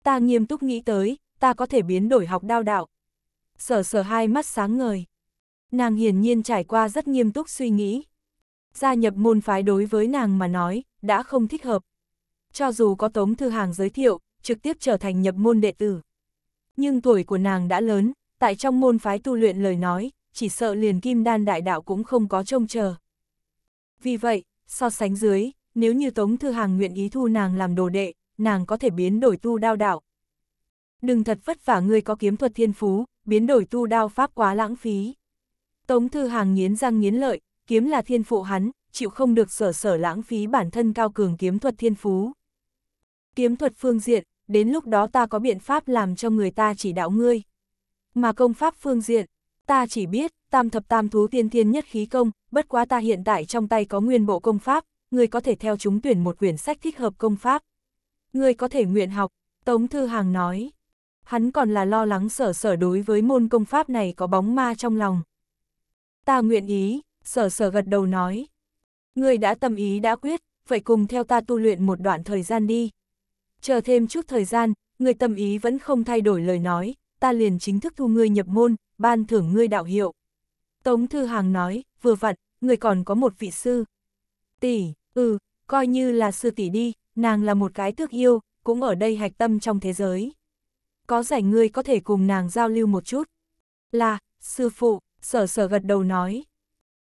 Ta nghiêm túc nghĩ tới, ta có thể biến đổi học đao đạo. Sở sở hai mắt sáng ngời. Nàng hiển nhiên trải qua rất nghiêm túc suy nghĩ. Gia nhập môn phái đối với nàng mà nói, đã không thích hợp. Cho dù có tống thư hàng giới thiệu, trực tiếp trở thành nhập môn đệ tử. Nhưng tuổi của nàng đã lớn, tại trong môn phái tu luyện lời nói, chỉ sợ liền kim đan đại đạo cũng không có trông chờ. Vì vậy, so sánh dưới, nếu như Tống Thư Hàng nguyện ý thu nàng làm đồ đệ, nàng có thể biến đổi tu đao đạo. Đừng thật vất vả ngươi có kiếm thuật thiên phú, biến đổi tu đao pháp quá lãng phí. Tống Thư Hàng nghiến răng nghiến lợi, kiếm là thiên phụ hắn, chịu không được sở sở lãng phí bản thân cao cường kiếm thuật thiên phú. Kiếm thuật phương diện, đến lúc đó ta có biện pháp làm cho người ta chỉ đạo ngươi mà công pháp phương diện, ta chỉ biết, tam thập tam thú tiên thiên nhất khí công, bất quá ta hiện tại trong tay có nguyên bộ công pháp, người có thể theo chúng tuyển một quyển sách thích hợp công pháp. Người có thể nguyện học, Tống Thư Hàng nói. Hắn còn là lo lắng sở sở đối với môn công pháp này có bóng ma trong lòng. Ta nguyện ý, sở sở gật đầu nói. Người đã tâm ý đã quyết, vậy cùng theo ta tu luyện một đoạn thời gian đi. Chờ thêm chút thời gian, người tâm ý vẫn không thay đổi lời nói, ta liền chính thức thu ngươi nhập môn, ban thưởng ngươi đạo hiệu. Tống Thư Hàng nói, vừa vặn, người còn có một vị sư. Tỷ, ừ, coi như là sư tỷ đi, nàng là một cái thước yêu, cũng ở đây hạch tâm trong thế giới. Có giải ngươi có thể cùng nàng giao lưu một chút. Là, sư phụ, sở sở gật đầu nói.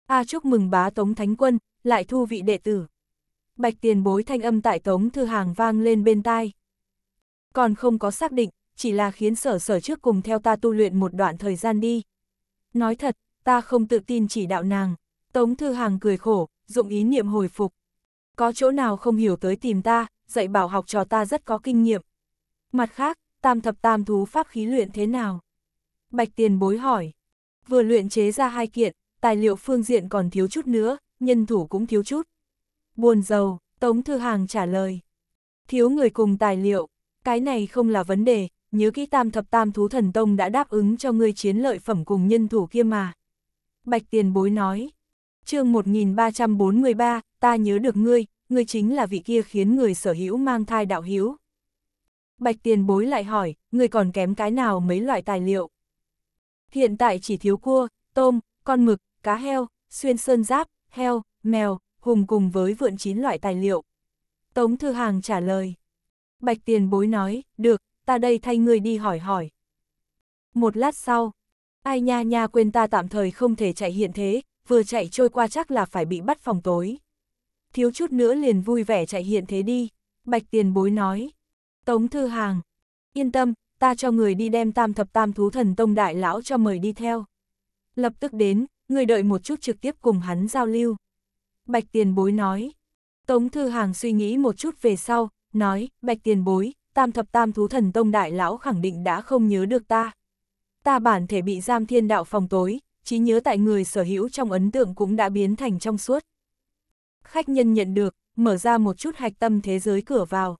A chúc mừng bá Tống Thánh Quân, lại thu vị đệ tử. Bạch tiền bối thanh âm tại Tống Thư Hàng vang lên bên tai. Còn không có xác định, chỉ là khiến sở sở trước cùng theo ta tu luyện một đoạn thời gian đi. Nói thật, ta không tự tin chỉ đạo nàng. Tống Thư Hàng cười khổ, dụng ý niệm hồi phục. Có chỗ nào không hiểu tới tìm ta, dạy bảo học trò ta rất có kinh nghiệm. Mặt khác, tam thập tam thú pháp khí luyện thế nào? Bạch tiền bối hỏi. Vừa luyện chế ra hai kiện, tài liệu phương diện còn thiếu chút nữa, nhân thủ cũng thiếu chút. Buồn giàu, Tống Thư Hàng trả lời. Thiếu người cùng tài liệu, cái này không là vấn đề, nhớ kỹ tam thập tam thú thần tông đã đáp ứng cho ngươi chiến lợi phẩm cùng nhân thủ kia mà. Bạch tiền bối nói, chương 1343, ta nhớ được ngươi, ngươi chính là vị kia khiến người sở hữu mang thai đạo hữu. Bạch tiền bối lại hỏi, ngươi còn kém cái nào mấy loại tài liệu? Hiện tại chỉ thiếu cua, tôm, con mực, cá heo, xuyên sơn giáp, heo, mèo, hùng cùng với vượn chín loại tài liệu. Tống Thư Hàng trả lời. Bạch tiền bối nói, được, ta đây thay người đi hỏi hỏi. Một lát sau, ai nha nha quên ta tạm thời không thể chạy hiện thế, vừa chạy trôi qua chắc là phải bị bắt phòng tối. Thiếu chút nữa liền vui vẻ chạy hiện thế đi, bạch tiền bối nói. Tống thư hàng, yên tâm, ta cho người đi đem tam thập tam thú thần tông đại lão cho mời đi theo. Lập tức đến, người đợi một chút trực tiếp cùng hắn giao lưu. Bạch tiền bối nói. Tống thư hàng suy nghĩ một chút về sau, nói, bạch tiền bối, tam thập tam thú thần tông đại lão khẳng định đã không nhớ được ta. Ta bản thể bị giam thiên đạo phòng tối, trí nhớ tại người sở hữu trong ấn tượng cũng đã biến thành trong suốt. Khách nhân nhận được, mở ra một chút hạch tâm thế giới cửa vào.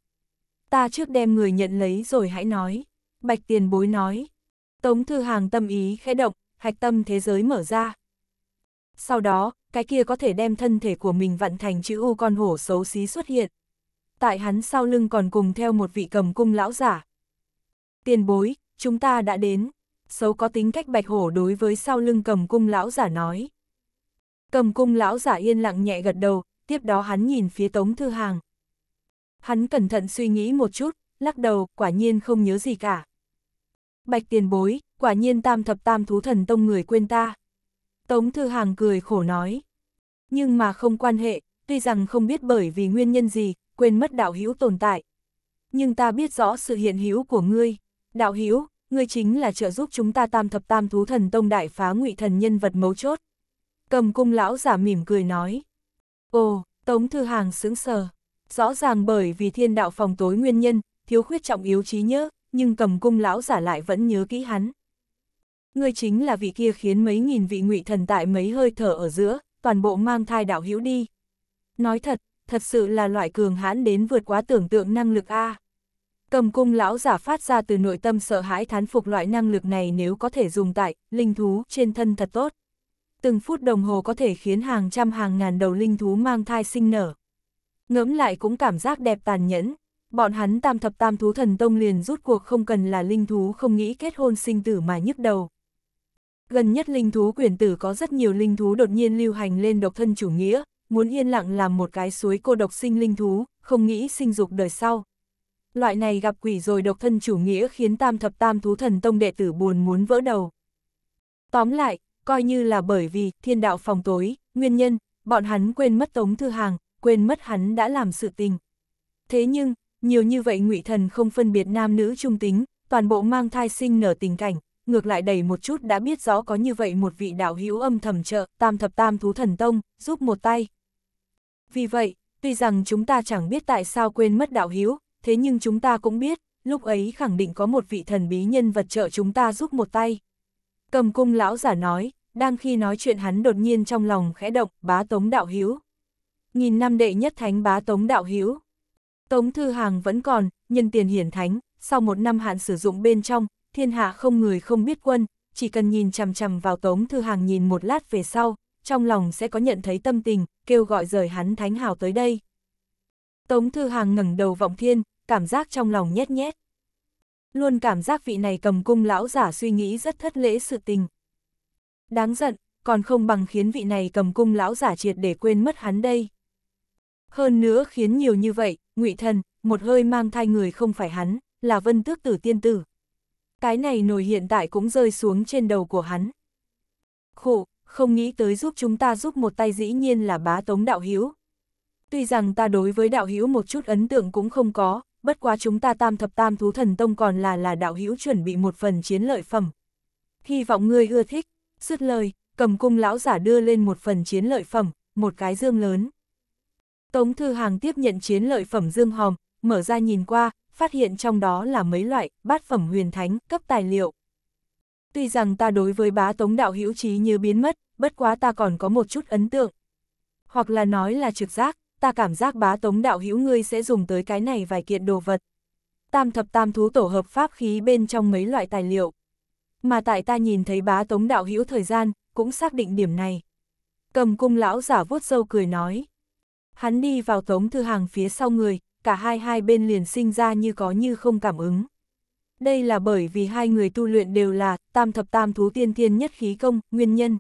Ta trước đem người nhận lấy rồi hãy nói. Bạch tiền bối nói. Tống thư hàng tâm ý khẽ động, hạch tâm thế giới mở ra. Sau đó, cái kia có thể đem thân thể của mình vặn thành chữ U con hổ xấu xí xuất hiện tại hắn sau lưng còn cùng theo một vị cầm cung lão giả. Tiền bối, chúng ta đã đến, xấu có tính cách bạch hổ đối với sau lưng cầm cung lão giả nói. Cầm cung lão giả yên lặng nhẹ gật đầu, tiếp đó hắn nhìn phía tống thư hàng. Hắn cẩn thận suy nghĩ một chút, lắc đầu, quả nhiên không nhớ gì cả. Bạch tiền bối, quả nhiên tam thập tam thú thần tông người quên ta. Tống thư hàng cười khổ nói. Nhưng mà không quan hệ, tuy rằng không biết bởi vì nguyên nhân gì, quên mất đạo hữu tồn tại. Nhưng ta biết rõ sự hiện hữu của ngươi. Đạo hữu, ngươi chính là trợ giúp chúng ta tam thập tam thú thần tông đại phá ngụy thần nhân vật mấu chốt. Cầm cung lão giả mỉm cười nói. Ồ, Tống Thư Hàng sững sờ. Rõ ràng bởi vì thiên đạo phòng tối nguyên nhân, thiếu khuyết trọng yếu trí nhớ, nhưng cầm cung lão giả lại vẫn nhớ kỹ hắn. Ngươi chính là vị kia khiến mấy nghìn vị ngụy thần tại mấy hơi thở ở giữa, toàn bộ mang thai đạo hữu đi. Nói thật, thật sự là loại cường hãn đến vượt quá tưởng tượng năng lực A. Cầm cung lão giả phát ra từ nội tâm sợ hãi thán phục loại năng lực này nếu có thể dùng tại, linh thú, trên thân thật tốt. Từng phút đồng hồ có thể khiến hàng trăm hàng ngàn đầu linh thú mang thai sinh nở. Ngẫm lại cũng cảm giác đẹp tàn nhẫn, bọn hắn tam thập tam thú thần tông liền rút cuộc không cần là linh thú không nghĩ kết hôn sinh tử mà nhức đầu. Gần nhất linh thú quyền tử có rất nhiều linh thú đột nhiên lưu hành lên độc thân chủ nghĩa, muốn yên lặng làm một cái suối cô độc sinh linh thú, không nghĩ sinh dục đời sau. Loại này gặp quỷ rồi độc thân chủ nghĩa khiến tam thập tam thú thần tông đệ tử buồn muốn vỡ đầu. Tóm lại, coi như là bởi vì thiên đạo phòng tối, nguyên nhân, bọn hắn quên mất Tống Thư Hàng, quên mất hắn đã làm sự tình. Thế nhưng, nhiều như vậy ngụy thần không phân biệt nam nữ trung tính, toàn bộ mang thai sinh nở tình cảnh, ngược lại đầy một chút đã biết rõ có như vậy một vị đạo hữu âm thầm trợ, tam thập tam thú thần tông, giúp một tay. Vì vậy, tuy rằng chúng ta chẳng biết tại sao quên mất đạo hiếu, thế nhưng chúng ta cũng biết, lúc ấy khẳng định có một vị thần bí nhân vật trợ chúng ta giúp một tay. Cầm cung lão giả nói, đang khi nói chuyện hắn đột nhiên trong lòng khẽ động, bá tống đạo hiếu. Nhìn năm đệ nhất thánh bá tống đạo hiếu. Tống thư hàng vẫn còn, nhân tiền hiển thánh, sau một năm hạn sử dụng bên trong, thiên hạ không người không biết quân, chỉ cần nhìn chằm chằm vào tống thư hàng nhìn một lát về sau, trong lòng sẽ có nhận thấy tâm tình, kêu gọi rời hắn thánh hào tới đây. Tống Thư Hàng ngẩng đầu vọng thiên, cảm giác trong lòng nhét nhét. Luôn cảm giác vị này cầm cung lão giả suy nghĩ rất thất lễ sự tình. Đáng giận, còn không bằng khiến vị này cầm cung lão giả triệt để quên mất hắn đây. Hơn nữa khiến nhiều như vậy, ngụy thần, một hơi mang thai người không phải hắn, là vân tước tử tiên tử. Cái này nổi hiện tại cũng rơi xuống trên đầu của hắn. Khổ, không nghĩ tới giúp chúng ta giúp một tay dĩ nhiên là bá tống đạo hiếu. Tuy rằng ta đối với đạo hiếu một chút ấn tượng cũng không có, bất quá chúng ta tam thập tam thú thần tông còn là là đạo hiếu chuẩn bị một phần chiến lợi phẩm. Hy vọng ngươi ưa thích, dứt lời, cầm cung lão giả đưa lên một phần chiến lợi phẩm, một cái dương lớn. Tống Thư Hàng tiếp nhận chiến lợi phẩm dương hòm, mở ra nhìn qua, phát hiện trong đó là mấy loại bát phẩm huyền thánh cấp tài liệu. Tuy rằng ta đối với bá tống đạo hữu trí như biến mất, bất quá ta còn có một chút ấn tượng. Hoặc là nói là trực giác, ta cảm giác bá tống đạo hữu ngươi sẽ dùng tới cái này vài kiện đồ vật. Tam thập tam thú tổ hợp pháp khí bên trong mấy loại tài liệu. Mà tại ta nhìn thấy bá tống đạo hữu thời gian, cũng xác định điểm này. Cầm cung lão giả vuốt dâu cười nói. Hắn đi vào tống thư hàng phía sau người, cả hai hai bên liền sinh ra như có như không cảm ứng đây là bởi vì hai người tu luyện đều là tam thập tam thú tiên thiên nhất khí công, nguyên nhân.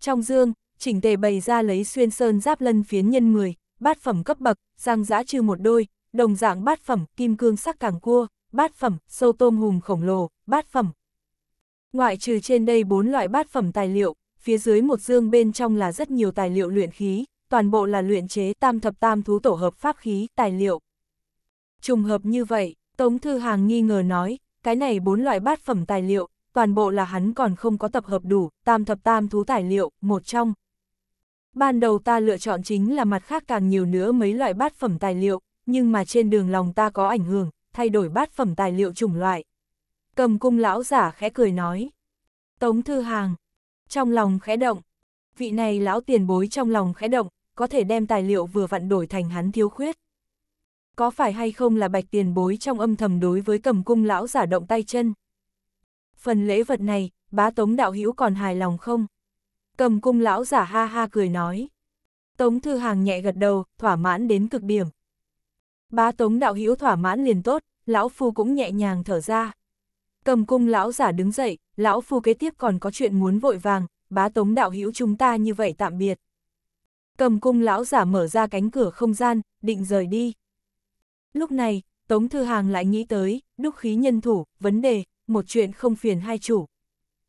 Trong dương, chỉnh tề bày ra lấy xuyên sơn giáp lân phiến nhân 10, bát phẩm cấp bậc, giang giã trừ một đôi, đồng dạng bát phẩm, kim cương sắc càng cua, bát phẩm, sâu tôm hùm khổng lồ, bát phẩm. Ngoại trừ trên đây bốn loại bát phẩm tài liệu, phía dưới một dương bên trong là rất nhiều tài liệu luyện khí, toàn bộ là luyện chế tam thập tam thú tổ hợp pháp khí, tài liệu. Trùng hợp như vậy, Tống Thư Hàng nghi ngờ nói, cái này bốn loại bát phẩm tài liệu, toàn bộ là hắn còn không có tập hợp đủ, tam thập tam thú tài liệu, một trong. Ban đầu ta lựa chọn chính là mặt khác càng nhiều nữa mấy loại bát phẩm tài liệu, nhưng mà trên đường lòng ta có ảnh hưởng, thay đổi bát phẩm tài liệu chủng loại. Cầm cung lão giả khẽ cười nói. Tống Thư Hàng, trong lòng khẽ động, vị này lão tiền bối trong lòng khẽ động, có thể đem tài liệu vừa vặn đổi thành hắn thiếu khuyết có phải hay không là bạch tiền bối trong âm thầm đối với cầm cung lão giả động tay chân? Phần lễ vật này, bá tống đạo hữu còn hài lòng không? Cầm cung lão giả ha ha cười nói. Tống thư hàng nhẹ gật đầu, thỏa mãn đến cực điểm. Bá tống đạo hữu thỏa mãn liền tốt, lão phu cũng nhẹ nhàng thở ra. Cầm cung lão giả đứng dậy, lão phu kế tiếp còn có chuyện muốn vội vàng, bá tống đạo hữu chúng ta như vậy tạm biệt. Cầm cung lão giả mở ra cánh cửa không gian, định rời đi. Lúc này, Tống Thư Hàng lại nghĩ tới, đúc khí nhân thủ, vấn đề, một chuyện không phiền hai chủ.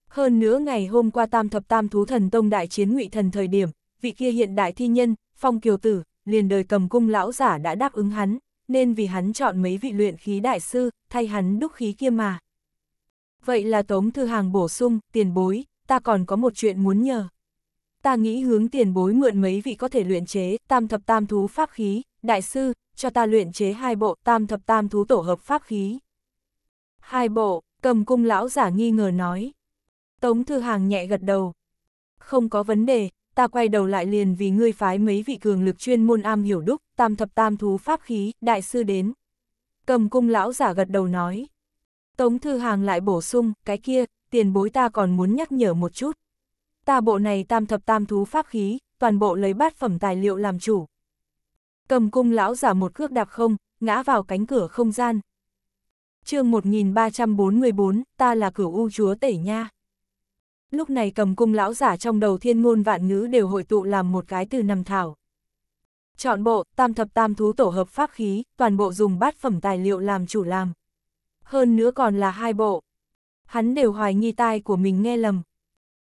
Hơn nữa ngày hôm qua tam thập tam thú thần tông đại chiến ngụy thần thời điểm, vị kia hiện đại thi nhân, phong kiều tử, liền đời cầm cung lão giả đã đáp ứng hắn, nên vì hắn chọn mấy vị luyện khí đại sư, thay hắn đúc khí kia mà. Vậy là Tống Thư Hàng bổ sung, tiền bối, ta còn có một chuyện muốn nhờ. Ta nghĩ hướng tiền bối mượn mấy vị có thể luyện chế, tam thập tam thú pháp khí, đại sư, cho ta luyện chế hai bộ tam thập tam thú tổ hợp pháp khí. Hai bộ, cầm cung lão giả nghi ngờ nói. Tống Thư Hàng nhẹ gật đầu. Không có vấn đề, ta quay đầu lại liền vì ngươi phái mấy vị cường lực chuyên môn am hiểu đúc, tam thập tam thú pháp khí, đại sư đến. Cầm cung lão giả gật đầu nói. Tống Thư Hàng lại bổ sung, cái kia, tiền bối ta còn muốn nhắc nhở một chút. Ta bộ này tam thập tam thú pháp khí, toàn bộ lấy bát phẩm tài liệu làm chủ, cầm cung lão giả một cước đạp không, ngã vào cánh cửa không gian. chương 1344, ta là cửu u chúa tể nha. Lúc này cầm cung lão giả trong đầu thiên ngôn vạn ngữ đều hội tụ làm một cái từ nằm thảo. Chọn bộ, tam thập tam thú tổ hợp pháp khí, toàn bộ dùng bát phẩm tài liệu làm chủ làm. Hơn nữa còn là hai bộ. Hắn đều hoài nghi tai của mình nghe lầm.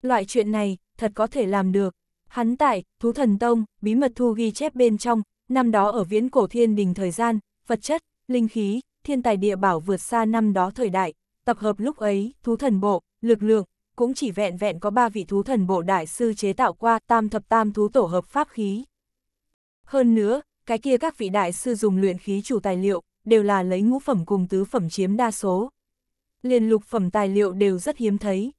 Loại chuyện này, thật có thể làm được. Hắn tại, Thú Thần Tông, bí mật thu ghi chép bên trong, năm đó ở viễn cổ thiên đình thời gian, vật chất, linh khí, thiên tài địa bảo vượt xa năm đó thời đại, tập hợp lúc ấy, thú thần bộ, lực lượng, cũng chỉ vẹn vẹn có ba vị thú thần bộ đại sư chế tạo qua tam thập tam thú tổ hợp pháp khí. Hơn nữa, cái kia các vị đại sư dùng luyện khí chủ tài liệu, đều là lấy ngũ phẩm cùng tứ phẩm chiếm đa số. Liên lục phẩm tài liệu đều rất hiếm thấy.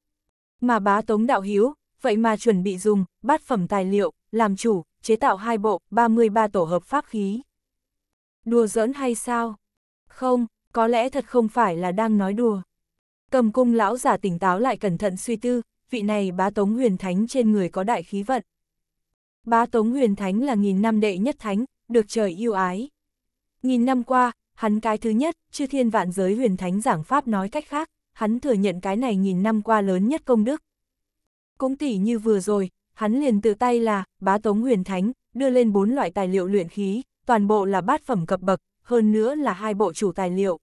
Mà bá tống đạo hiếu, vậy mà chuẩn bị dùng bát phẩm tài liệu, làm chủ, chế tạo hai bộ, 33 tổ hợp pháp khí. Đùa giỡn hay sao? Không, có lẽ thật không phải là đang nói đùa. Cầm cung lão giả tỉnh táo lại cẩn thận suy tư, vị này bá tống huyền thánh trên người có đại khí vận. Bá tống huyền thánh là nghìn năm đệ nhất thánh, được trời yêu ái. Nghìn năm qua, hắn cái thứ nhất, chư thiên vạn giới huyền thánh giảng pháp nói cách khác, hắn thừa nhận cái này nghìn năm qua lớn nhất công đức. Cũng tỉ như vừa rồi, hắn liền từ tay là, bá tống huyền thánh, đưa lên bốn loại tài liệu luyện khí, toàn bộ là bát phẩm cập bậc, hơn nữa là hai bộ chủ tài liệu.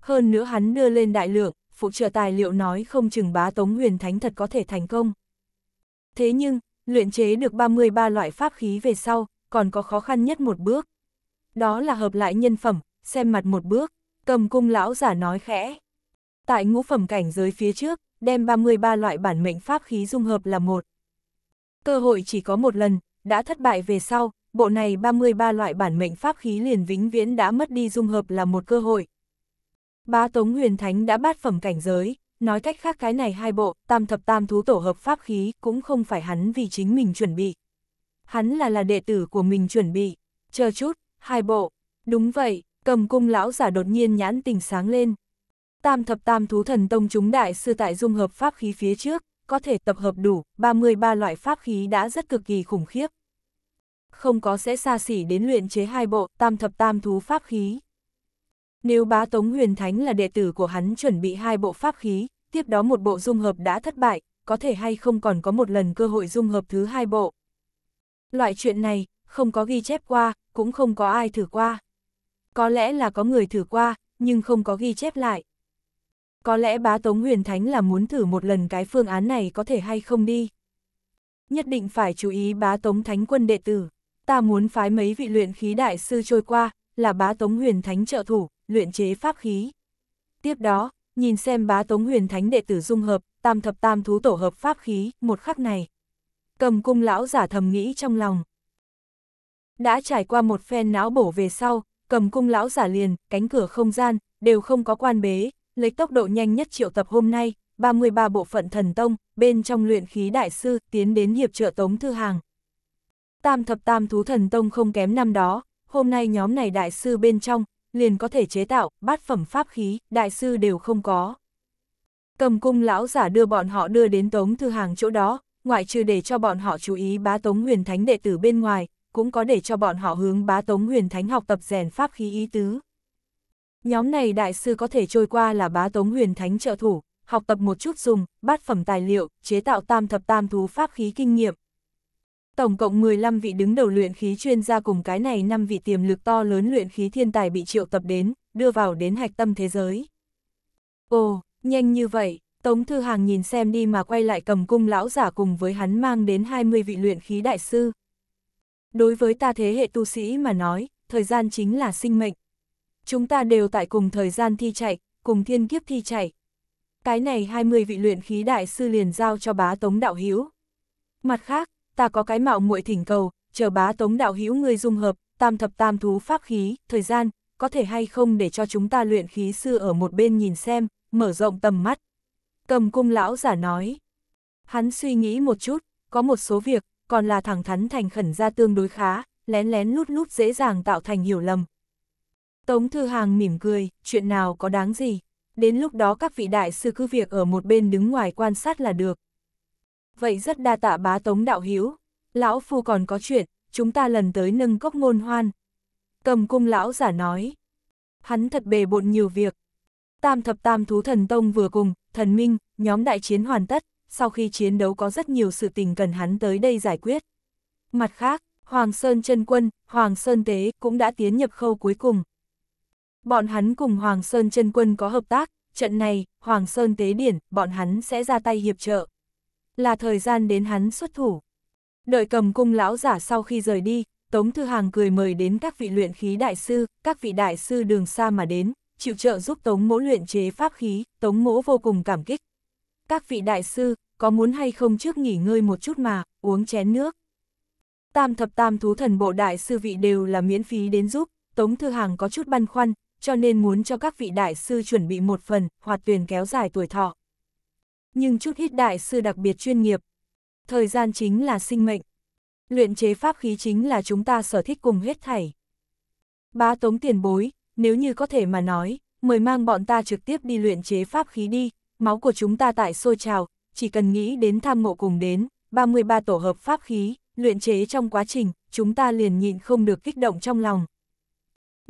Hơn nữa hắn đưa lên đại lượng, phụ trợ tài liệu nói không chừng bá tống huyền thánh thật có thể thành công. Thế nhưng, luyện chế được 33 loại pháp khí về sau, còn có khó khăn nhất một bước. Đó là hợp lại nhân phẩm, xem mặt một bước, cầm cung lão giả nói khẽ. Tại ngũ phẩm cảnh giới phía trước, đem 33 loại bản mệnh pháp khí dung hợp là một, Cơ hội chỉ có một lần, đã thất bại về sau, bộ này 33 loại bản mệnh pháp khí liền vĩnh viễn đã mất đi dung hợp là một cơ hội. ba Tống Huyền Thánh đã bát phẩm cảnh giới, nói cách khác cái này hai bộ, tam thập tam thú tổ hợp pháp khí cũng không phải hắn vì chính mình chuẩn bị. Hắn là là đệ tử của mình chuẩn bị, chờ chút, hai bộ, đúng vậy, cầm cung lão giả đột nhiên nhãn tình sáng lên. Tam thập tam thú thần tông chúng đại sư tại dung hợp pháp khí phía trước, có thể tập hợp đủ 33 loại pháp khí đã rất cực kỳ khủng khiếp. Không có sẽ xa xỉ đến luyện chế hai bộ tam thập tam thú pháp khí. Nếu bá Tống Huyền Thánh là đệ tử của hắn chuẩn bị hai bộ pháp khí, tiếp đó một bộ dung hợp đã thất bại, có thể hay không còn có một lần cơ hội dung hợp thứ hai bộ. Loại chuyện này, không có ghi chép qua, cũng không có ai thử qua. Có lẽ là có người thử qua, nhưng không có ghi chép lại. Có lẽ bá Tống Huyền Thánh là muốn thử một lần cái phương án này có thể hay không đi. Nhất định phải chú ý bá Tống Thánh quân đệ tử. Ta muốn phái mấy vị luyện khí đại sư trôi qua, là bá Tống Huyền Thánh trợ thủ, luyện chế pháp khí. Tiếp đó, nhìn xem bá Tống Huyền Thánh đệ tử dung hợp, tam thập tam thú tổ hợp pháp khí, một khắc này. Cầm cung lão giả thầm nghĩ trong lòng. Đã trải qua một phen não bổ về sau, cầm cung lão giả liền, cánh cửa không gian, đều không có quan bế, Lấy tốc độ nhanh nhất triệu tập hôm nay, 33 bộ phận thần tông, bên trong luyện khí đại sư tiến đến hiệp trợ Tống Thư Hàng. Tam thập tam thú thần tông không kém năm đó, hôm nay nhóm này đại sư bên trong, liền có thể chế tạo, bát phẩm pháp khí, đại sư đều không có. Cầm cung lão giả đưa bọn họ đưa đến Tống Thư Hàng chỗ đó, ngoại trừ để cho bọn họ chú ý bá Tống huyền thánh đệ tử bên ngoài, cũng có để cho bọn họ hướng bá Tống huyền thánh học tập rèn pháp khí ý tứ. Nhóm này đại sư có thể trôi qua là bá tống huyền thánh trợ thủ, học tập một chút dùng, bát phẩm tài liệu, chế tạo tam thập tam thú pháp khí kinh nghiệm. Tổng cộng 15 vị đứng đầu luyện khí chuyên gia cùng cái này 5 vị tiềm lực to lớn luyện khí thiên tài bị triệu tập đến, đưa vào đến hạch tâm thế giới. Ồ, nhanh như vậy, Tống Thư Hàng nhìn xem đi mà quay lại cầm cung lão giả cùng với hắn mang đến 20 vị luyện khí đại sư. Đối với ta thế hệ tu sĩ mà nói, thời gian chính là sinh mệnh, Chúng ta đều tại cùng thời gian thi chạy, cùng thiên kiếp thi chạy. Cái này 20 vị luyện khí đại sư liền giao cho bá tống đạo hiếu. Mặt khác, ta có cái mạo muội thỉnh cầu, chờ bá tống đạo hiếu người dung hợp, tam thập tam thú pháp khí, thời gian, có thể hay không để cho chúng ta luyện khí sư ở một bên nhìn xem, mở rộng tầm mắt. Cầm cung lão giả nói. Hắn suy nghĩ một chút, có một số việc, còn là thẳng thắn thành khẩn ra tương đối khá, lén lén lút lút dễ dàng tạo thành hiểu lầm, Tống Thư Hàng mỉm cười, chuyện nào có đáng gì, đến lúc đó các vị đại sư cứ việc ở một bên đứng ngoài quan sát là được. Vậy rất đa tạ bá Tống Đạo Hiếu, lão phu còn có chuyện, chúng ta lần tới nâng cốc ngôn hoan. Cầm cung lão giả nói, hắn thật bề bộn nhiều việc. Tam thập tam thú thần tông vừa cùng, thần minh, nhóm đại chiến hoàn tất, sau khi chiến đấu có rất nhiều sự tình cần hắn tới đây giải quyết. Mặt khác, Hoàng Sơn chân quân, Hoàng Sơn tế cũng đã tiến nhập khâu cuối cùng. Bọn hắn cùng Hoàng Sơn chân quân có hợp tác, trận này, Hoàng Sơn tế điển, bọn hắn sẽ ra tay hiệp trợ. Là thời gian đến hắn xuất thủ. Đợi cầm cung lão giả sau khi rời đi, Tống Thư Hàng cười mời đến các vị luyện khí đại sư, các vị đại sư đường xa mà đến, chịu trợ giúp Tống mỗ luyện chế pháp khí, Tống mỗ vô cùng cảm kích. Các vị đại sư, có muốn hay không trước nghỉ ngơi một chút mà, uống chén nước. Tam thập tam thú thần bộ đại sư vị đều là miễn phí đến giúp, Tống Thư Hàng có chút băn khoăn, cho nên muốn cho các vị đại sư chuẩn bị một phần, hoạt tuyển kéo dài tuổi thọ. Nhưng chút ít đại sư đặc biệt chuyên nghiệp. Thời gian chính là sinh mệnh. Luyện chế pháp khí chính là chúng ta sở thích cùng hết thảy. Bá tống tiền bối, nếu như có thể mà nói, mời mang bọn ta trực tiếp đi luyện chế pháp khí đi, máu của chúng ta tại sôi trào, chỉ cần nghĩ đến tham ngộ cùng đến, 33 tổ hợp pháp khí, luyện chế trong quá trình, chúng ta liền nhịn không được kích động trong lòng,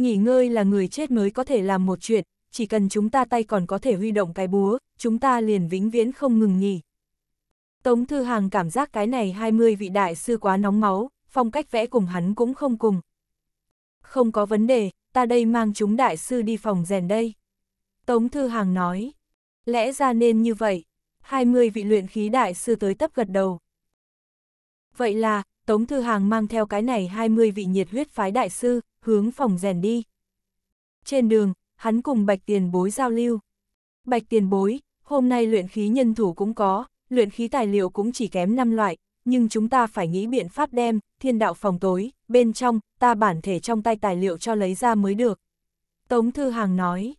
Nghỉ ngơi là người chết mới có thể làm một chuyện, chỉ cần chúng ta tay còn có thể huy động cái búa, chúng ta liền vĩnh viễn không ngừng nghỉ. Tống Thư Hàng cảm giác cái này 20 vị đại sư quá nóng máu, phong cách vẽ cùng hắn cũng không cùng. Không có vấn đề, ta đây mang chúng đại sư đi phòng rèn đây. Tống Thư Hàng nói, lẽ ra nên như vậy, 20 vị luyện khí đại sư tới tấp gật đầu. Vậy là, Tống Thư Hàng mang theo cái này 20 vị nhiệt huyết phái đại sư, hướng phòng rèn đi. Trên đường, hắn cùng Bạch Tiền Bối giao lưu. Bạch Tiền Bối, hôm nay luyện khí nhân thủ cũng có, luyện khí tài liệu cũng chỉ kém 5 loại, nhưng chúng ta phải nghĩ biện pháp đem, thiên đạo phòng tối, bên trong, ta bản thể trong tay tài liệu cho lấy ra mới được. Tống Thư Hàng nói,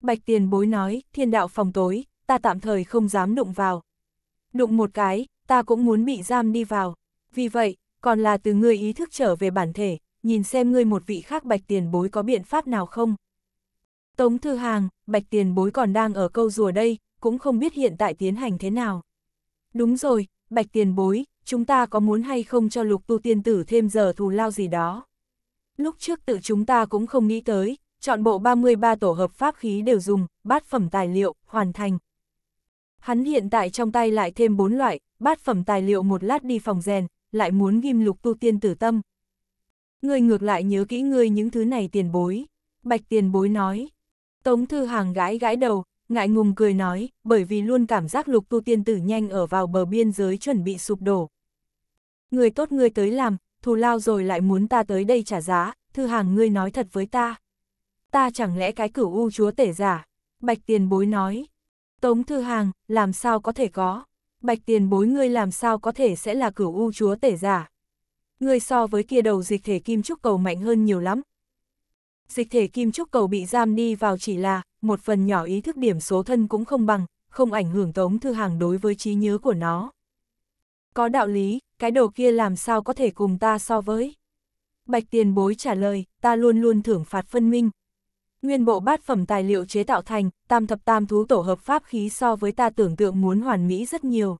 Bạch Tiền Bối nói, thiên đạo phòng tối, ta tạm thời không dám đụng vào. Đụng một cái, ta cũng muốn bị giam đi vào. Vì vậy, còn là từ người ý thức trở về bản thể, nhìn xem ngươi một vị khác bạch tiền bối có biện pháp nào không. Tống thư hàng, bạch tiền bối còn đang ở câu rùa đây, cũng không biết hiện tại tiến hành thế nào. Đúng rồi, bạch tiền bối, chúng ta có muốn hay không cho lục tu tiên tử thêm giờ thù lao gì đó. Lúc trước tự chúng ta cũng không nghĩ tới, chọn bộ 33 tổ hợp pháp khí đều dùng, bát phẩm tài liệu, hoàn thành. Hắn hiện tại trong tay lại thêm bốn loại, bát phẩm tài liệu một lát đi phòng rèn, lại muốn ghim lục tu tiên tử tâm, Ngươi ngược lại nhớ kỹ ngươi những thứ này tiền bối. Bạch tiền bối nói. Tống Thư Hàng gãi gãi đầu, ngại ngùng cười nói, bởi vì luôn cảm giác lục tu tiên tử nhanh ở vào bờ biên giới chuẩn bị sụp đổ. Người tốt ngươi tới làm, thù lao rồi lại muốn ta tới đây trả giá, Thư Hàng ngươi nói thật với ta. Ta chẳng lẽ cái cửu u chúa tể giả? Bạch tiền bối nói. Tống Thư Hàng, làm sao có thể có? Bạch tiền bối ngươi làm sao có thể sẽ là cửu u chúa tể giả? ngươi so với kia đầu dịch thể kim trúc cầu mạnh hơn nhiều lắm. Dịch thể kim trúc cầu bị giam đi vào chỉ là, một phần nhỏ ý thức điểm số thân cũng không bằng, không ảnh hưởng tống thư hàng đối với trí nhớ của nó. Có đạo lý, cái đầu kia làm sao có thể cùng ta so với? Bạch tiền bối trả lời, ta luôn luôn thưởng phạt phân minh. Nguyên bộ bát phẩm tài liệu chế tạo thành, tam thập tam thú tổ hợp pháp khí so với ta tưởng tượng muốn hoàn mỹ rất nhiều.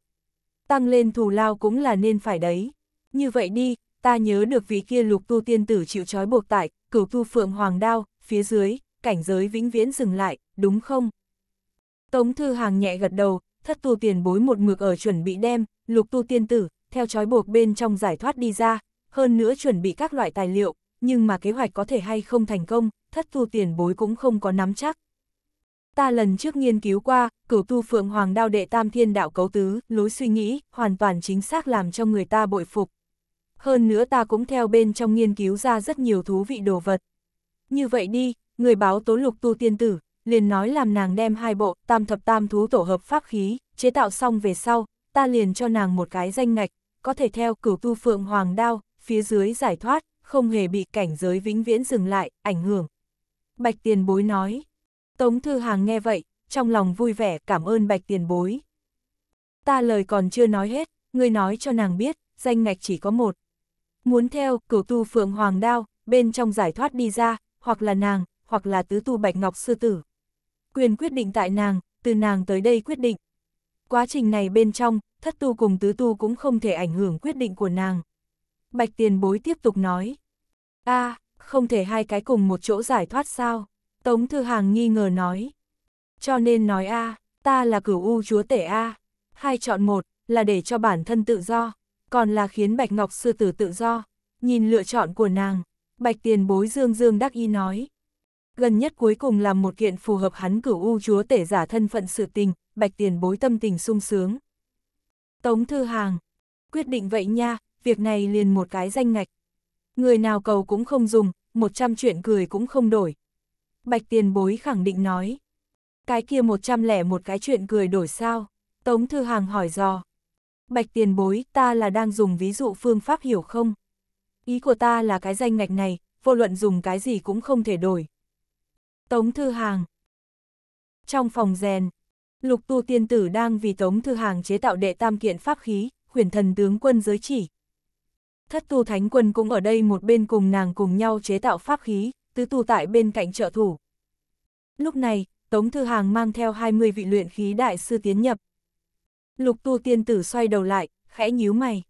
Tăng lên thù lao cũng là nên phải đấy. Như vậy đi, ta nhớ được vị kia lục tu tiên tử chịu trói buộc tại, cửu tu phượng hoàng đao, phía dưới, cảnh giới vĩnh viễn dừng lại, đúng không? Tống Thư Hàng nhẹ gật đầu, thất tu tiền bối một mực ở chuẩn bị đem, lục tu tiên tử, theo trói buộc bên trong giải thoát đi ra, hơn nữa chuẩn bị các loại tài liệu, nhưng mà kế hoạch có thể hay không thành công, thất tu tiền bối cũng không có nắm chắc. Ta lần trước nghiên cứu qua, cửu tu phượng hoàng đao đệ tam thiên đạo cấu tứ, lối suy nghĩ, hoàn toàn chính xác làm cho người ta bội phục hơn nữa ta cũng theo bên trong nghiên cứu ra rất nhiều thú vị đồ vật. Như vậy đi, người báo tố lục tu tiên tử, liền nói làm nàng đem hai bộ tam thập tam thú tổ hợp pháp khí, chế tạo xong về sau, ta liền cho nàng một cái danh ngạch, có thể theo cửu tu phượng hoàng đao, phía dưới giải thoát, không hề bị cảnh giới vĩnh viễn dừng lại, ảnh hưởng. Bạch tiền bối nói. Tống Thư Hàng nghe vậy, trong lòng vui vẻ cảm ơn bạch tiền bối. Ta lời còn chưa nói hết, ngươi nói cho nàng biết, danh ngạch chỉ có một, Muốn theo, cửu tu phượng hoàng đao, bên trong giải thoát đi ra, hoặc là nàng, hoặc là tứ tu bạch ngọc sư tử. Quyền quyết định tại nàng, từ nàng tới đây quyết định. Quá trình này bên trong, thất tu cùng tứ tu cũng không thể ảnh hưởng quyết định của nàng. Bạch tiền bối tiếp tục nói. a à, không thể hai cái cùng một chỗ giải thoát sao? Tống Thư Hàng nghi ngờ nói. Cho nên nói a à, ta là cửu u chúa tể a à. hai chọn một, là để cho bản thân tự do, còn là khiến Bạch Ngọc sư tử tự do. Nhìn lựa chọn của nàng, Bạch tiền bối dương dương đắc ý nói. Gần nhất cuối cùng là một kiện phù hợp hắn cửu u chúa tể giả thân phận sự tình, Bạch tiền bối tâm tình sung sướng. Tống Thư Hàng, quyết định vậy nha, việc này liền một cái danh ngạch. Người nào cầu cũng không dùng, một trăm chuyện cười cũng không đổi. Bạch tiền bối khẳng định nói. Cái kia một trăm lẻ một cái chuyện cười đổi sao? Tống Thư Hàng hỏi dò bạch tiền bối, ta là đang dùng ví dụ phương pháp hiểu không? Ý của ta là cái danh ngạch này, vô luận dùng cái gì cũng không thể đổi. Tống Thư Hàng Trong phòng rèn, lục tu tiên tử đang vì Tống Thư Hàng chế tạo đệ tam kiện pháp khí, huyền thần tướng quân giới chỉ. Thất tu thánh quân cũng ở đây một bên cùng nàng cùng nhau chế tạo pháp khí, tứ tu tại bên cạnh trợ thủ. Lúc này, Tống Thư Hàng mang theo 20 vị luyện khí đại sư tiến nhập, Lục tu tiên tử xoay đầu lại, khẽ nhíu mày.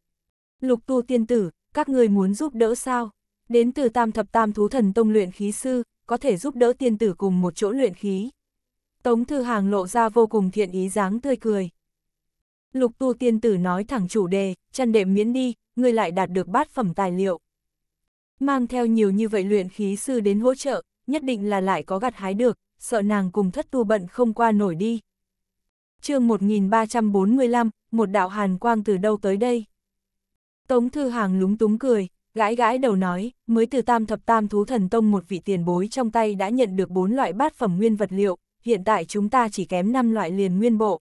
Lục tu tiên tử, các người muốn giúp đỡ sao? Đến từ tam thập tam thú thần tông luyện khí sư, có thể giúp đỡ tiên tử cùng một chỗ luyện khí. Tống Thư Hàng lộ ra vô cùng thiện ý dáng tươi cười. Lục tu tiên tử nói thẳng chủ đề, chăn đệm miễn đi, người lại đạt được bát phẩm tài liệu. Mang theo nhiều như vậy luyện khí sư đến hỗ trợ, nhất định là lại có gặt hái được, sợ nàng cùng thất tu bận không qua nổi đi chương 1345, một đạo hàn quang từ đâu tới đây? Tống Thư Hàng lúng túng cười, gãi gãi đầu nói, mới từ tam thập tam thú thần tông một vị tiền bối trong tay đã nhận được bốn loại bát phẩm nguyên vật liệu, hiện tại chúng ta chỉ kém năm loại liền nguyên bộ.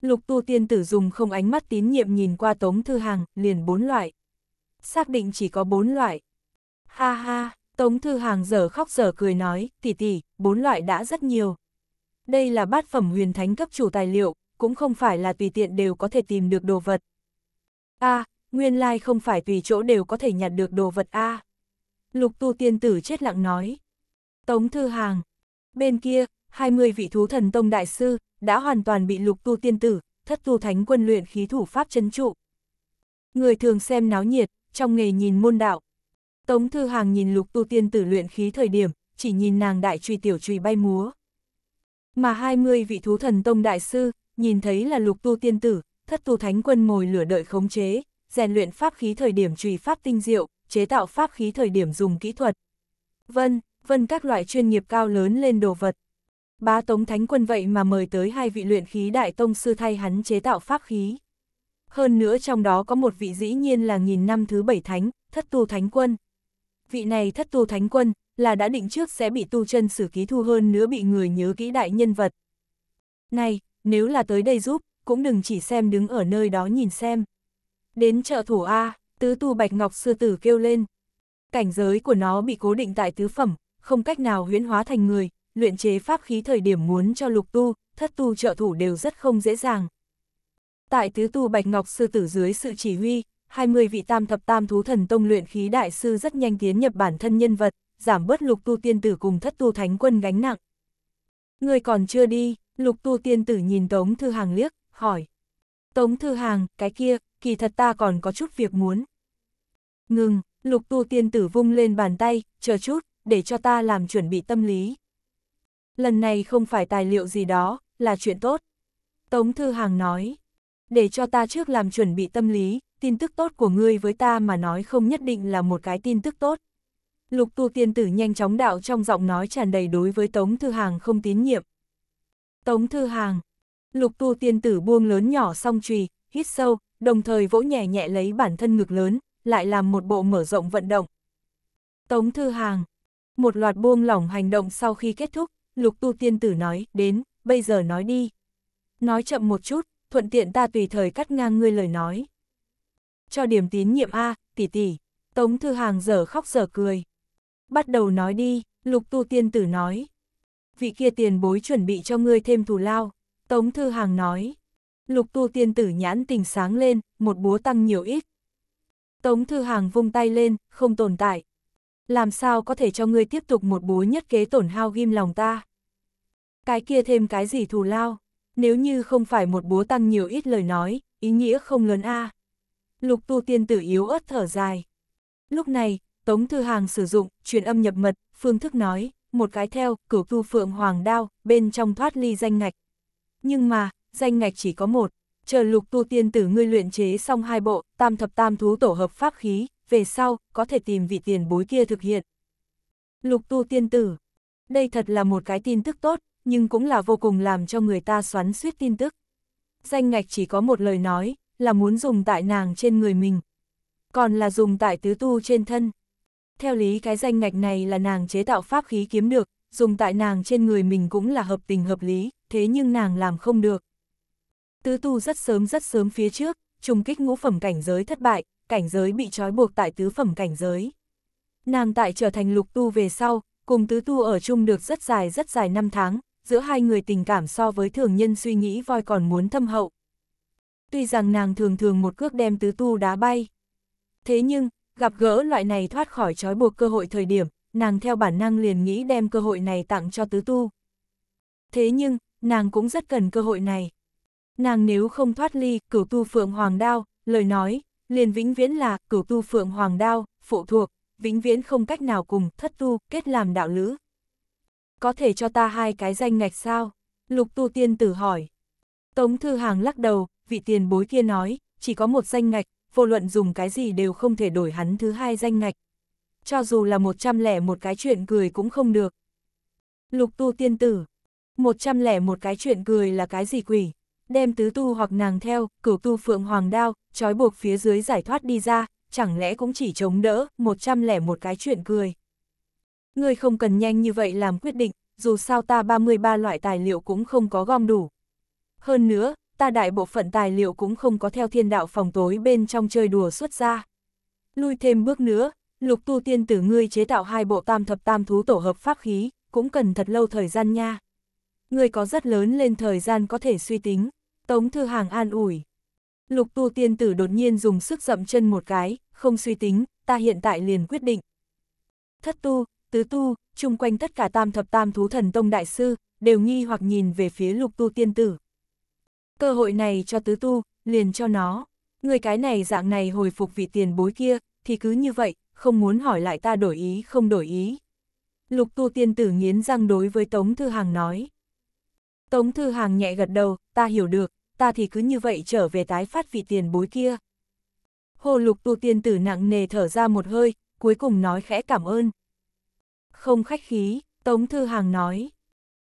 Lục tu tiên tử dùng không ánh mắt tín nhiệm nhìn qua Tống Thư Hàng, liền bốn loại. Xác định chỉ có bốn loại. Ha ha, Tống Thư Hàng giờ khóc giờ cười nói, tỷ tỷ, bốn loại đã rất nhiều, đây là bát phẩm huyền thánh cấp chủ tài liệu, cũng không phải là tùy tiện đều có thể tìm được đồ vật. A, à, nguyên lai không phải tùy chỗ đều có thể nhặt được đồ vật A. À. Lục tu tiên tử chết lặng nói. Tống thư hàng. Bên kia, 20 vị thú thần tông đại sư, đã hoàn toàn bị lục tu tiên tử, thất tu thánh quân luyện khí thủ pháp chấn trụ. Người thường xem náo nhiệt, trong nghề nhìn môn đạo. Tống thư hàng nhìn lục tu tiên tử luyện khí thời điểm, chỉ nhìn nàng đại truy tiểu truy bay múa, mà 20 vị thú thần tông đại sư, nhìn thấy là lục tu tiên tử, thất tu thánh quân ngồi lửa đợi khống chế, rèn luyện pháp khí thời điểm trùy pháp tinh diệu, chế tạo pháp khí thời điểm dùng kỹ thuật. Vân, vân các loại chuyên nghiệp cao lớn lên đồ vật. Bá Tống Thánh Quân vậy mà mời tới hai vị luyện khí đại tông sư thay hắn chế tạo pháp khí. Hơn nữa trong đó có một vị dĩ nhiên là nghìn năm thứ bảy thánh, thất tu thánh quân. Vị này thất tu thánh quân, là đã định trước sẽ bị tu chân xử ký thu hơn nữa bị người nhớ kỹ đại nhân vật. Này, nếu là tới đây giúp, cũng đừng chỉ xem đứng ở nơi đó nhìn xem. Đến chợ thủ A, tứ tu bạch ngọc sư tử kêu lên. Cảnh giới của nó bị cố định tại tứ phẩm, không cách nào huyễn hóa thành người, luyện chế pháp khí thời điểm muốn cho lục tu, thất tu trợ thủ đều rất không dễ dàng. Tại tứ tu bạch ngọc sư tử dưới sự chỉ huy, 20 vị tam thập tam thú thần tông luyện khí đại sư rất nhanh tiến nhập bản thân nhân vật, giảm bớt lục tu tiên tử cùng thất tu thánh quân gánh nặng. Người còn chưa đi, lục tu tiên tử nhìn Tống Thư Hàng liếc, hỏi. Tống Thư Hàng, cái kia, kỳ thật ta còn có chút việc muốn. Ngừng, lục tu tiên tử vung lên bàn tay, chờ chút, để cho ta làm chuẩn bị tâm lý. Lần này không phải tài liệu gì đó, là chuyện tốt. Tống Thư Hàng nói, để cho ta trước làm chuẩn bị tâm lý, tin tức tốt của ngươi với ta mà nói không nhất định là một cái tin tức tốt. Lục tu tiên tử nhanh chóng đạo trong giọng nói tràn đầy đối với Tống Thư Hàng không tín nhiệm. Tống Thư Hàng, lục tu tiên tử buông lớn nhỏ song trùy, hít sâu, đồng thời vỗ nhẹ nhẹ lấy bản thân ngực lớn, lại làm một bộ mở rộng vận động. Tống Thư Hàng, một loạt buông lỏng hành động sau khi kết thúc, lục tu tiên tử nói, đến, bây giờ nói đi. Nói chậm một chút, thuận tiện ta tùy thời cắt ngang ngươi lời nói. Cho điểm tín nhiệm A, tỷ tỷ, Tống Thư Hàng giờ khóc giờ cười. Bắt đầu nói đi, lục tu tiên tử nói. Vị kia tiền bối chuẩn bị cho ngươi thêm thù lao, Tống Thư Hàng nói. Lục tu tiên tử nhãn tình sáng lên, một búa tăng nhiều ít. Tống Thư Hàng vung tay lên, không tồn tại. Làm sao có thể cho ngươi tiếp tục một búa nhất kế tổn hao ghim lòng ta? Cái kia thêm cái gì thù lao? Nếu như không phải một búa tăng nhiều ít lời nói, ý nghĩa không lớn a. À. Lục tu tiên tử yếu ớt thở dài. Lúc này, Tống Thư Hàng sử dụng, truyền âm nhập mật, phương thức nói, một cái theo, cửu tu phượng hoàng đao, bên trong thoát ly danh ngạch. Nhưng mà, danh ngạch chỉ có một, chờ lục tu tiên tử ngươi luyện chế xong hai bộ, tam thập tam thú tổ hợp pháp khí, về sau, có thể tìm vị tiền bối kia thực hiện. Lục tu tiên tử, đây thật là một cái tin tức tốt, nhưng cũng là vô cùng làm cho người ta xoắn suýt tin tức. Danh ngạch chỉ có một lời nói, là muốn dùng tại nàng trên người mình, còn là dùng tại tứ tu trên thân. Theo lý cái danh ngạch này là nàng chế tạo pháp khí kiếm được, dùng tại nàng trên người mình cũng là hợp tình hợp lý, thế nhưng nàng làm không được. Tứ tu rất sớm rất sớm phía trước, trùng kích ngũ phẩm cảnh giới thất bại, cảnh giới bị trói buộc tại tứ phẩm cảnh giới. Nàng tại trở thành lục tu về sau, cùng tứ tu ở chung được rất dài rất dài năm tháng, giữa hai người tình cảm so với thường nhân suy nghĩ voi còn muốn thâm hậu. Tuy rằng nàng thường thường một cước đem tứ tu đá bay. Thế nhưng, Gặp gỡ loại này thoát khỏi trói buộc cơ hội thời điểm, nàng theo bản năng liền nghĩ đem cơ hội này tặng cho tứ tu. Thế nhưng, nàng cũng rất cần cơ hội này. Nàng nếu không thoát ly cửu tu phượng hoàng đao, lời nói, liền vĩnh viễn là cửu tu phượng hoàng đao, phụ thuộc, vĩnh viễn không cách nào cùng thất tu kết làm đạo lữ. Có thể cho ta hai cái danh ngạch sao? Lục tu tiên tử hỏi. Tống thư hàng lắc đầu, vị tiền bối kia nói, chỉ có một danh ngạch, vô luận dùng cái gì đều không thể đổi hắn thứ hai danh ngạch. Cho dù là 101 cái chuyện cười cũng không được. Lục tu tiên tử, 101 cái chuyện cười là cái gì quỷ, đem tứ tu hoặc nàng theo, cửu tu phượng hoàng đao, trói buộc phía dưới giải thoát đi ra, chẳng lẽ cũng chỉ chống đỡ 101 cái chuyện cười. Ngươi không cần nhanh như vậy làm quyết định, dù sao ta 33 loại tài liệu cũng không có gom đủ. Hơn nữa, ta đại bộ phận tài liệu cũng không có theo thiên đạo phòng tối bên trong chơi đùa xuất ra. Lui thêm bước nữa, lục tu tiên tử ngươi chế tạo hai bộ tam thập tam thú tổ hợp pháp khí, cũng cần thật lâu thời gian nha. Ngươi có rất lớn lên thời gian có thể suy tính, Tống Thư Hàng an ủi. Lục tu tiên tử đột nhiên dùng sức dậm chân một cái, không suy tính, ta hiện tại liền quyết định. Thất tu, tứ tu, chung quanh tất cả tam thập tam thú thần tông đại sư, đều nghi hoặc nhìn về phía lục tu tiên tử. Cơ hội này cho tứ tu, liền cho nó. Người cái này dạng này hồi phục vị tiền bối kia, thì cứ như vậy, không muốn hỏi lại ta đổi ý không đổi ý. Lục tu tiên tử nghiến răng đối với Tống Thư Hàng nói. Tống Thư Hàng nhẹ gật đầu, ta hiểu được, ta thì cứ như vậy trở về tái phát vị tiền bối kia. Hồ lục tu tiên tử nặng nề thở ra một hơi, cuối cùng nói khẽ cảm ơn. Không khách khí, Tống Thư Hàng nói.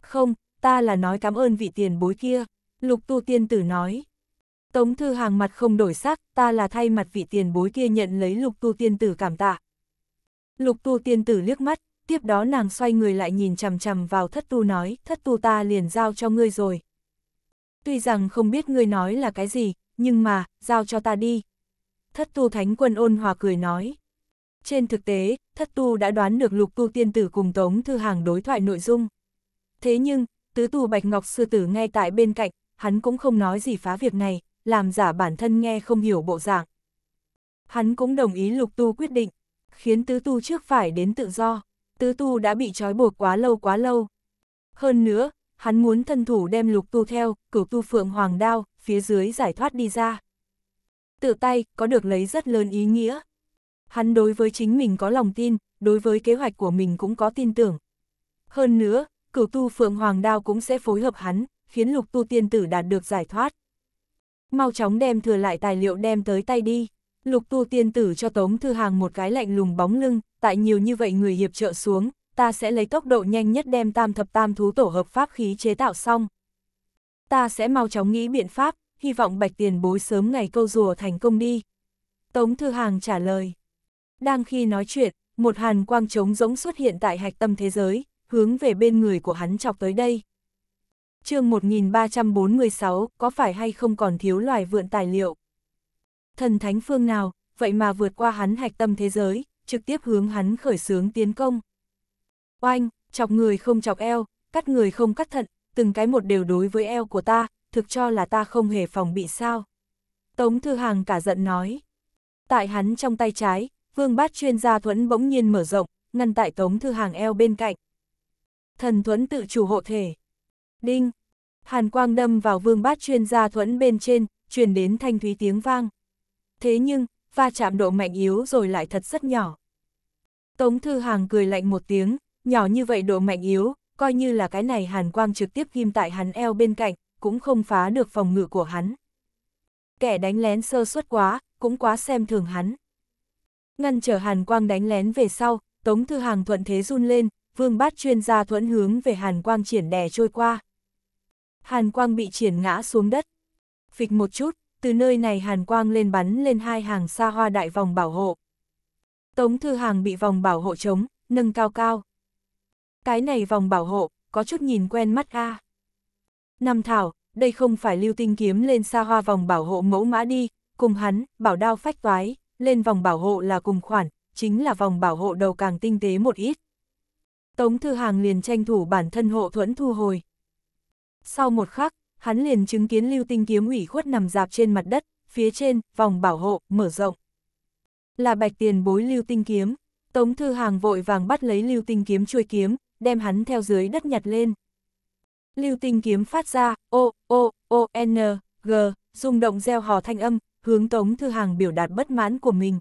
Không, ta là nói cảm ơn vị tiền bối kia. Lục tu tiên tử nói. Tống thư hàng mặt không đổi sắc, ta là thay mặt vị tiền bối kia nhận lấy lục tu tiên tử cảm tạ. Lục tu tiên tử liếc mắt, tiếp đó nàng xoay người lại nhìn chằm chằm vào thất tu nói, thất tu ta liền giao cho ngươi rồi. Tuy rằng không biết ngươi nói là cái gì, nhưng mà, giao cho ta đi. Thất tu thánh quân ôn hòa cười nói. Trên thực tế, thất tu đã đoán được lục tu tiên tử cùng tống thư hàng đối thoại nội dung. Thế nhưng, tứ tu bạch ngọc sư tử ngay tại bên cạnh, hắn cũng không nói gì phá việc này, làm giả bản thân nghe không hiểu bộ dạng. Hắn cũng đồng ý lục tu quyết định, khiến tứ tu trước phải đến tự do, tứ tu đã bị trói buộc quá lâu quá lâu. Hơn nữa, hắn muốn thân thủ đem lục tu theo, cửu tu phượng hoàng đao, phía dưới giải thoát đi ra. Tự tay, có được lấy rất lớn ý nghĩa. Hắn đối với chính mình có lòng tin, đối với kế hoạch của mình cũng có tin tưởng. Hơn nữa, cửu tu phượng hoàng đao cũng sẽ phối hợp hắn, khiến lục tu tiên tử đạt được giải thoát. Mau chóng đem thừa lại tài liệu đem tới tay đi. Lục tu tiên tử cho Tống Thư Hàng một cái lạnh lùng bóng lưng, tại nhiều như vậy người hiệp trợ xuống, ta sẽ lấy tốc độ nhanh nhất đem tam thập tam thú tổ hợp pháp khí chế tạo xong. Ta sẽ mau chóng nghĩ biện pháp, hy vọng bạch tiền bối sớm ngày câu rùa thành công đi. Tống Thư Hàng trả lời. Đang khi nói chuyện, một hàn quang trống rỗng xuất hiện tại hạch tâm thế giới, hướng về bên người của hắn chọc tới đây chương 1346, có phải hay không còn thiếu loài vượn tài liệu? Thần thánh phương nào, vậy mà vượt qua hắn hạch tâm thế giới, trực tiếp hướng hắn khởi xướng tiến công. Oanh, chọc người không chọc eo, cắt người không cắt thận, từng cái một đều đối với eo của ta, thực cho là ta không hề phòng bị sao. Tống Thư Hàng cả giận nói. Tại hắn trong tay trái, vương bát chuyên gia thuẫn bỗng nhiên mở rộng, ngăn tại Tống Thư Hàng eo bên cạnh. Thần thuẫn tự chủ hộ thể. Đinh! Hàn quang đâm vào vương bát chuyên gia thuẫn bên trên, truyền đến thanh thúy tiếng vang. Thế nhưng, va chạm độ mạnh yếu rồi lại thật rất nhỏ. Tống Thư Hàng cười lạnh một tiếng, nhỏ như vậy độ mạnh yếu, coi như là cái này hàn quang trực tiếp ghim tại hắn eo bên cạnh, cũng không phá được phòng ngự của hắn. Kẻ đánh lén sơ suất quá, cũng quá xem thường hắn. Ngăn trở hàn quang đánh lén về sau, Tống Thư Hàng thuận thế run lên, vương bát chuyên gia thuẫn hướng về hàn quang triển đè trôi qua. Hàn quang bị triển ngã xuống đất. Phịch một chút, từ nơi này hàn quang lên bắn lên hai hàng xa hoa đại vòng bảo hộ. Tống Thư Hàng bị vòng bảo hộ chống, nâng cao cao. Cái này vòng bảo hộ, có chút nhìn quen mắt a. À. Năm thảo, đây không phải lưu tinh kiếm lên xa hoa vòng bảo hộ mẫu mã đi, cùng hắn, bảo đao phách toái, lên vòng bảo hộ là cùng khoản, chính là vòng bảo hộ đầu càng tinh tế một ít. Tống Thư Hàng liền tranh thủ bản thân hộ thuẫn thu hồi. Sau một khắc, hắn liền chứng kiến lưu tinh kiếm ủy khuất nằm dạp trên mặt đất, phía trên, vòng bảo hộ, mở rộng. Là bạch tiền bối lưu tinh kiếm, Tống Thư Hàng vội vàng bắt lấy lưu tinh kiếm chuôi kiếm, đem hắn theo dưới đất nhặt lên. Lưu tinh kiếm phát ra, ô, ô, ô, n, g, rung động gieo hò thanh âm, hướng Tống Thư Hàng biểu đạt bất mãn của mình.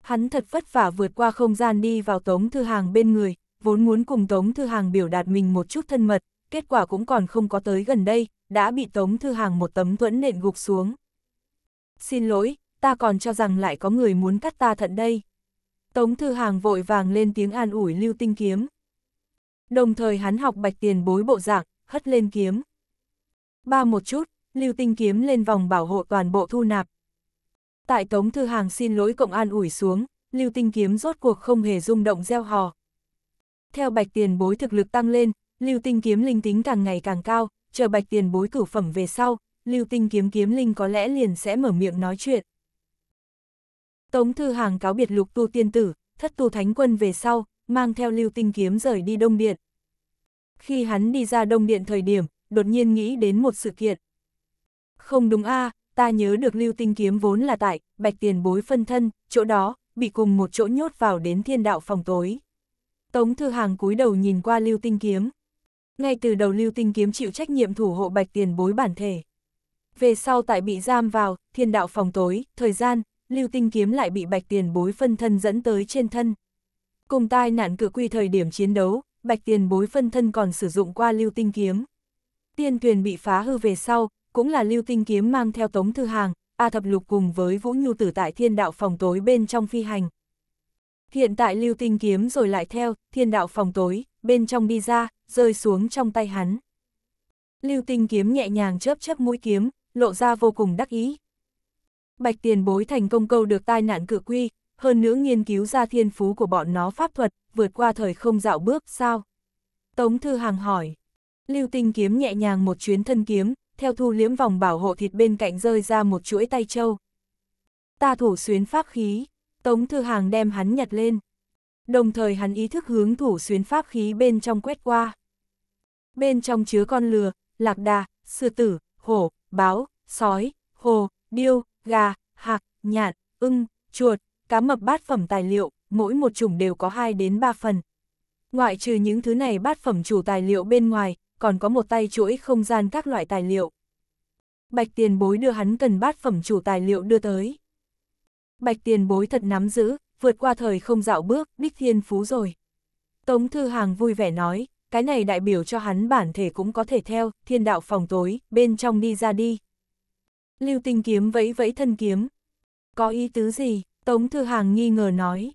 Hắn thật vất vả vượt qua không gian đi vào Tống Thư Hàng bên người, vốn muốn cùng Tống Thư Hàng biểu đạt mình một chút thân mật, kết quả cũng còn không có tới gần đây, đã bị Tống Thư Hàng một tấm thuẫn nện gục xuống. Xin lỗi, ta còn cho rằng lại có người muốn cắt ta thận đây. Tống Thư Hàng vội vàng lên tiếng an ủi lưu tinh kiếm. Đồng thời hắn học bạch tiền bối bộ dạng, hất lên kiếm. Ba một chút, lưu tinh kiếm lên vòng bảo hộ toàn bộ thu nạp. Tại Tống Thư Hàng xin lỗi cộng an ủi xuống, lưu tinh kiếm rốt cuộc không hề rung động gieo hò. Theo bạch tiền bối thực lực tăng lên, Lưu tinh kiếm linh tính càng ngày càng cao, chờ bạch tiền bối cửu phẩm về sau, lưu tinh kiếm kiếm linh có lẽ liền sẽ mở miệng nói chuyện. Tống Thư Hàng cáo biệt lục tu tiên tử, thất tu thánh quân về sau, mang theo lưu tinh kiếm rời đi Đông Điện. Khi hắn đi ra Đông Điện thời điểm, đột nhiên nghĩ đến một sự kiện. Không đúng a, ta nhớ được lưu tinh kiếm vốn là tại, bạch tiền bối phân thân, chỗ đó, bị cùng một chỗ nhốt vào đến thiên đạo phòng tối. Tống Thư Hàng cúi đầu nhìn qua lưu tinh kiếm, ngay từ đầu lưu tinh kiếm chịu trách nhiệm thủ hộ bạch tiền bối bản thể. Về sau tại bị giam vào, thiên đạo phòng tối, thời gian, lưu tinh kiếm lại bị bạch tiền bối phân thân dẫn tới trên thân. Cùng tai nạn cự quy thời điểm chiến đấu, bạch tiền bối phân thân còn sử dụng qua lưu tinh kiếm. Tiên tuyền bị phá hư về sau, cũng là lưu tinh kiếm mang theo tống thư hàng, A thập lục cùng với vũ nhu tử tại thiên đạo phòng tối bên trong phi hành, Hiện tại lưu tinh kiếm rồi lại theo, thiên đạo phòng tối, bên trong đi ra, rơi xuống trong tay hắn. Lưu tinh kiếm nhẹ nhàng chớp chớp mũi kiếm, lộ ra vô cùng đắc ý. Bạch tiền bối thành công câu được tai nạn cự quy, hơn nữa nghiên cứu ra thiên phú của bọn nó pháp thuật, vượt qua thời không dạo bước, sao? Tống Thư Hàng hỏi. Lưu tinh kiếm nhẹ nhàng một chuyến thân kiếm, theo thu liếm vòng bảo hộ thịt bên cạnh rơi ra một chuỗi tay trâu. Ta thủ xuyến pháp khí. Tống Thư Hàng đem hắn nhặt lên. Đồng thời hắn ý thức hướng thủ xuyến pháp khí bên trong quét qua. Bên trong chứa con lừa, lạc đà, sư tử, hổ, báo, sói, hồ, điêu, gà, hạc, nhạn, ưng, chuột, cá mập bát phẩm tài liệu, mỗi một chủng đều có 2 đến 3 phần. Ngoại trừ những thứ này bát phẩm chủ tài liệu bên ngoài, còn có một tay chuỗi không gian các loại tài liệu. Bạch tiền bối đưa hắn cần bát phẩm chủ tài liệu đưa tới bạch tiền bối thật nắm giữ, vượt qua thời không dạo bước, đích thiên phú rồi. Tống Thư Hàng vui vẻ nói, cái này đại biểu cho hắn bản thể cũng có thể theo, thiên đạo phòng tối, bên trong đi ra đi. Lưu tinh kiếm vẫy vẫy thân kiếm. Có ý tứ gì? Tống Thư Hàng nghi ngờ nói.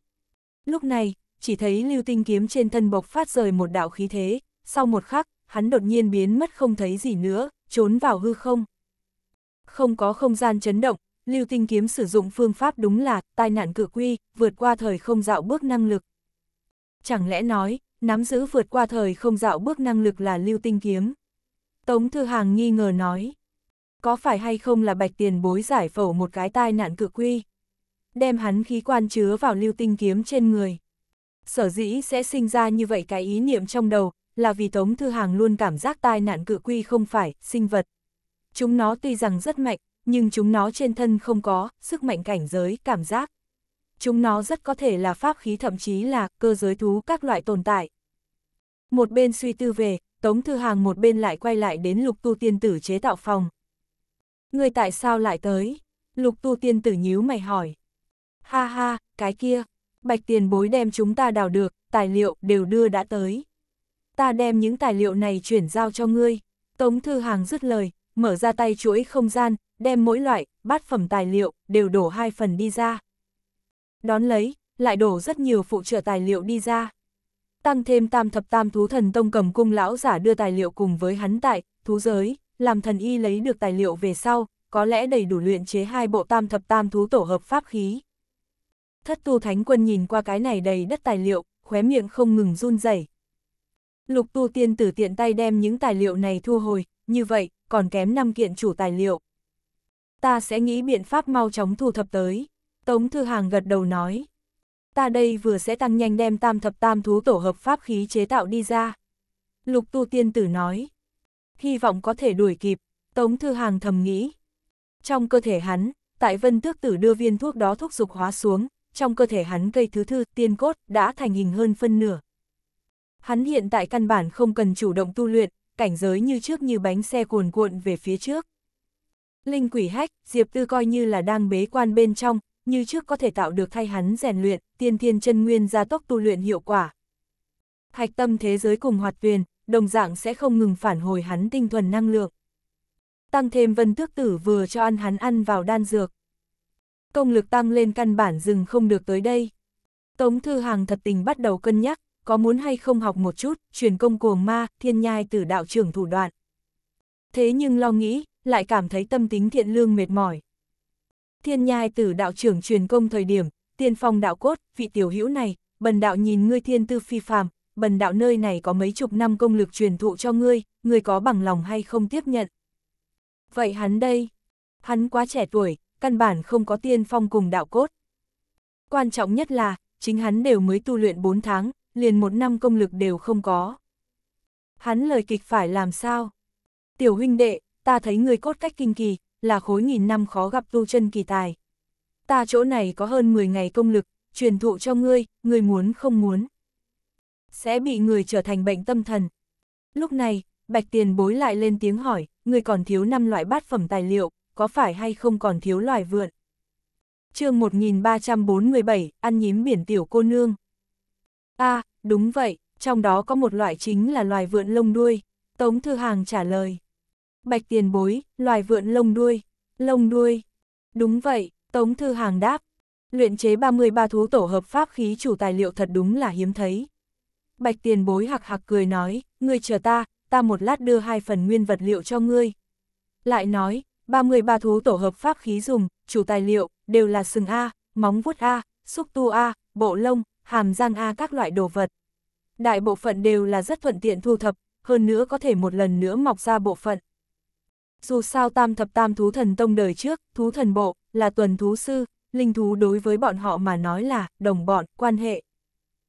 Lúc này, chỉ thấy lưu tinh kiếm trên thân bộc phát rời một đạo khí thế, sau một khắc, hắn đột nhiên biến mất không thấy gì nữa, trốn vào hư không. Không có không gian chấn động, Lưu Tinh Kiếm sử dụng phương pháp đúng là tai nạn cử quy, vượt qua thời không dạo bước năng lực. Chẳng lẽ nói, nắm giữ vượt qua thời không dạo bước năng lực là Lưu Tinh Kiếm? Tống Thư Hàng nghi ngờ nói. Có phải hay không là bạch tiền bối giải phẫu một cái tai nạn cử quy? Đem hắn khí quan chứa vào Lưu Tinh Kiếm trên người. Sở dĩ sẽ sinh ra như vậy cái ý niệm trong đầu, là vì Tống Thư Hàng luôn cảm giác tai nạn cự quy không phải, sinh vật. Chúng nó tuy rằng rất mạnh, nhưng chúng nó trên thân không có, sức mạnh cảnh giới, cảm giác. Chúng nó rất có thể là pháp khí thậm chí là cơ giới thú các loại tồn tại. Một bên suy tư về, Tống Thư Hàng một bên lại quay lại đến lục tu tiên tử chế tạo phòng. Người tại sao lại tới? Lục tu tiên tử nhíu mày hỏi. Ha ha, cái kia, bạch tiền bối đem chúng ta đào được, tài liệu đều đưa đã tới. Ta đem những tài liệu này chuyển giao cho ngươi. Tống Thư Hàng dứt lời, mở ra tay chuỗi không gian, đem mỗi loại, bát phẩm tài liệu, đều đổ hai phần đi ra. Đón lấy, lại đổ rất nhiều phụ trợ tài liệu đi ra. Tăng thêm tam thập tam thú thần tông cầm cung lão giả đưa tài liệu cùng với hắn tại, thú giới, làm thần y lấy được tài liệu về sau, có lẽ đầy đủ luyện chế hai bộ tam thập tam thú tổ hợp pháp khí. Thất tu thánh quân nhìn qua cái này đầy đất tài liệu, khóe miệng không ngừng run rẩy. Lục tu tiên tử tiện tay đem những tài liệu này thu hồi, như vậy, còn kém 5 kiện chủ tài liệu. Ta sẽ nghĩ biện pháp mau chóng thu thập tới. Tống Thư Hàng gật đầu nói. Ta đây vừa sẽ tăng nhanh đem tam thập tam thú tổ hợp pháp khí chế tạo đi ra. Lục Tu Tiên Tử nói. Hy vọng có thể đuổi kịp, Tống Thư Hàng thầm nghĩ. Trong cơ thể hắn, tại vân tước tử đưa viên thuốc đó thúc dục hóa xuống, trong cơ thể hắn cây thứ thư tiên cốt đã thành hình hơn phân nửa. Hắn hiện tại căn bản không cần chủ động tu luyện, cảnh giới như trước như bánh xe cuồn cuộn về phía trước. Linh quỷ hách, Diệp Tư coi như là đang bế quan bên trong, như trước có thể tạo được thay hắn rèn luyện, tiên thiên chân nguyên gia tốc tu luyện hiệu quả. Hạch tâm thế giới cùng hoạt tuyền, đồng dạng sẽ không ngừng phản hồi hắn tinh thuần năng lượng. Tăng thêm vân tước tử vừa cho ăn hắn ăn vào đan dược. Công lực tăng lên căn bản dừng không được tới đây. Tống Thư Hàng thật tình bắt đầu cân nhắc, có muốn hay không học một chút, truyền công cuồng ma, thiên nhai tử đạo trưởng thủ đoạn. Thế nhưng lo nghĩ, lại cảm thấy tâm tính thiện lương mệt mỏi. Thiên nhai tử đạo trưởng truyền công thời điểm, tiên phong đạo cốt, vị tiểu hữu này, bần đạo nhìn ngươi thiên tư phi phàm, bần đạo nơi này có mấy chục năm công lực truyền thụ cho ngươi, ngươi có bằng lòng hay không tiếp nhận. Vậy hắn đây, hắn quá trẻ tuổi, căn bản không có tiên phong cùng đạo cốt. Quan trọng nhất là, chính hắn đều mới tu luyện 4 tháng, liền một năm công lực đều không có. Hắn lời kịch phải làm sao? Tiểu huynh đệ, ta thấy người cốt cách kinh kỳ, là khối nghìn năm khó gặp tu chân kỳ tài. Ta chỗ này có hơn 10 ngày công lực, truyền thụ cho ngươi, ngươi muốn không muốn. Sẽ bị người trở thành bệnh tâm thần. Lúc này, Bạch Tiền bối lại lên tiếng hỏi, ngươi còn thiếu 5 loại bát phẩm tài liệu, có phải hay không còn thiếu loài vượn? chương 1347, ăn nhím biển tiểu cô nương. a à, đúng vậy, trong đó có một loại chính là loài vượn lông đuôi. Tống Thư Hàng trả lời bạch tiền bối, loài vượn lông đuôi, lông đuôi. Đúng vậy, Tống Thư Hàng đáp. Luyện chế 33 thú tổ hợp pháp khí chủ tài liệu thật đúng là hiếm thấy. Bạch tiền bối hạc hạc cười nói, ngươi chờ ta, ta một lát đưa hai phần nguyên vật liệu cho ngươi. Lại nói, 33 thú tổ hợp pháp khí dùng, chủ tài liệu, đều là sừng A, móng vuốt A, xúc tu A, bộ lông, hàm răng A các loại đồ vật. Đại bộ phận đều là rất thuận tiện thu thập, hơn nữa có thể một lần nữa mọc ra bộ phận, dù sao tam thập tam thú thần tông đời trước, thú thần bộ, là tuần thú sư, linh thú đối với bọn họ mà nói là đồng bọn, quan hệ.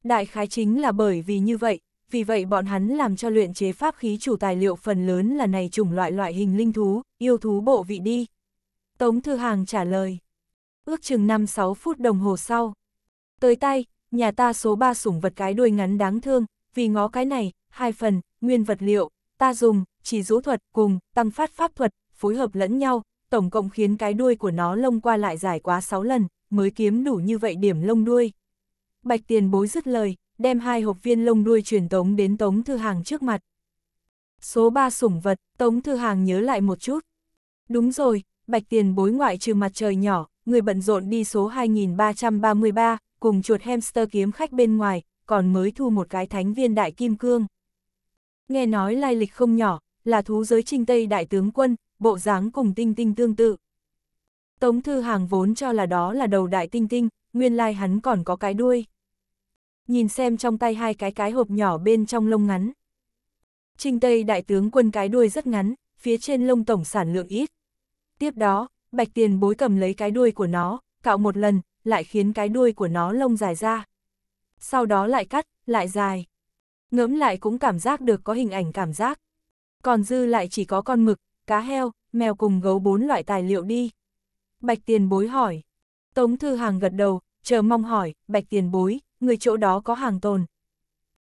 Đại khái chính là bởi vì như vậy, vì vậy bọn hắn làm cho luyện chế pháp khí chủ tài liệu phần lớn là này chủng loại loại hình linh thú, yêu thú bộ vị đi. Tống Thư Hàng trả lời. Ước chừng 5-6 phút đồng hồ sau. Tới tay, nhà ta số 3 sủng vật cái đuôi ngắn đáng thương, vì ngó cái này, hai phần, nguyên vật liệu, ta dùng, chỉ rũ thuật cùng tăng phát pháp thuật, phối hợp lẫn nhau, tổng cộng khiến cái đuôi của nó lông qua lại dài quá 6 lần, mới kiếm đủ như vậy điểm lông đuôi. Bạch tiền bối dứt lời, đem hai hộp viên lông đuôi truyền tống đến tống thư hàng trước mặt. Số 3 sủng vật, tống thư hàng nhớ lại một chút. Đúng rồi, bạch tiền bối ngoại trừ mặt trời nhỏ, người bận rộn đi số 2333, cùng chuột hamster kiếm khách bên ngoài, còn mới thu một cái thánh viên đại kim cương. Nghe nói lai lịch không nhỏ, là thú giới trinh Tây đại tướng quân, bộ dáng cùng tinh tinh tương tự. Tống Thư Hàng vốn cho là đó là đầu đại tinh tinh, nguyên lai hắn còn có cái đuôi. Nhìn xem trong tay hai cái cái hộp nhỏ bên trong lông ngắn. Trinh Tây đại tướng quân cái đuôi rất ngắn, phía trên lông tổng sản lượng ít. Tiếp đó, bạch tiền bối cầm lấy cái đuôi của nó, cạo một lần, lại khiến cái đuôi của nó lông dài ra. Sau đó lại cắt, lại dài. Ngẫm lại cũng cảm giác được có hình ảnh cảm giác. Còn dư lại chỉ có con mực, cá heo, mèo cùng gấu bốn loại tài liệu đi. Bạch tiền bối hỏi. Tống Thư Hàng gật đầu, chờ mong hỏi, bạch tiền bối, người chỗ đó có hàng tồn.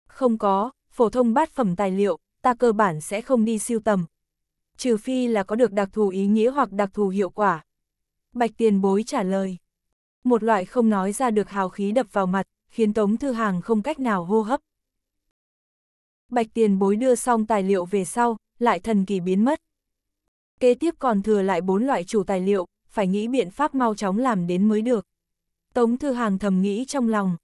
Không có, phổ thông bát phẩm tài liệu, ta cơ bản sẽ không đi siêu tầm. Trừ phi là có được đặc thù ý nghĩa hoặc đặc thù hiệu quả. Bạch tiền bối trả lời. Một loại không nói ra được hào khí đập vào mặt, khiến Tống Thư Hàng không cách nào hô hấp. Bạch tiền bối đưa xong tài liệu về sau, lại thần kỳ biến mất. Kế tiếp còn thừa lại bốn loại chủ tài liệu, phải nghĩ biện pháp mau chóng làm đến mới được. Tống Thư Hàng thầm nghĩ trong lòng.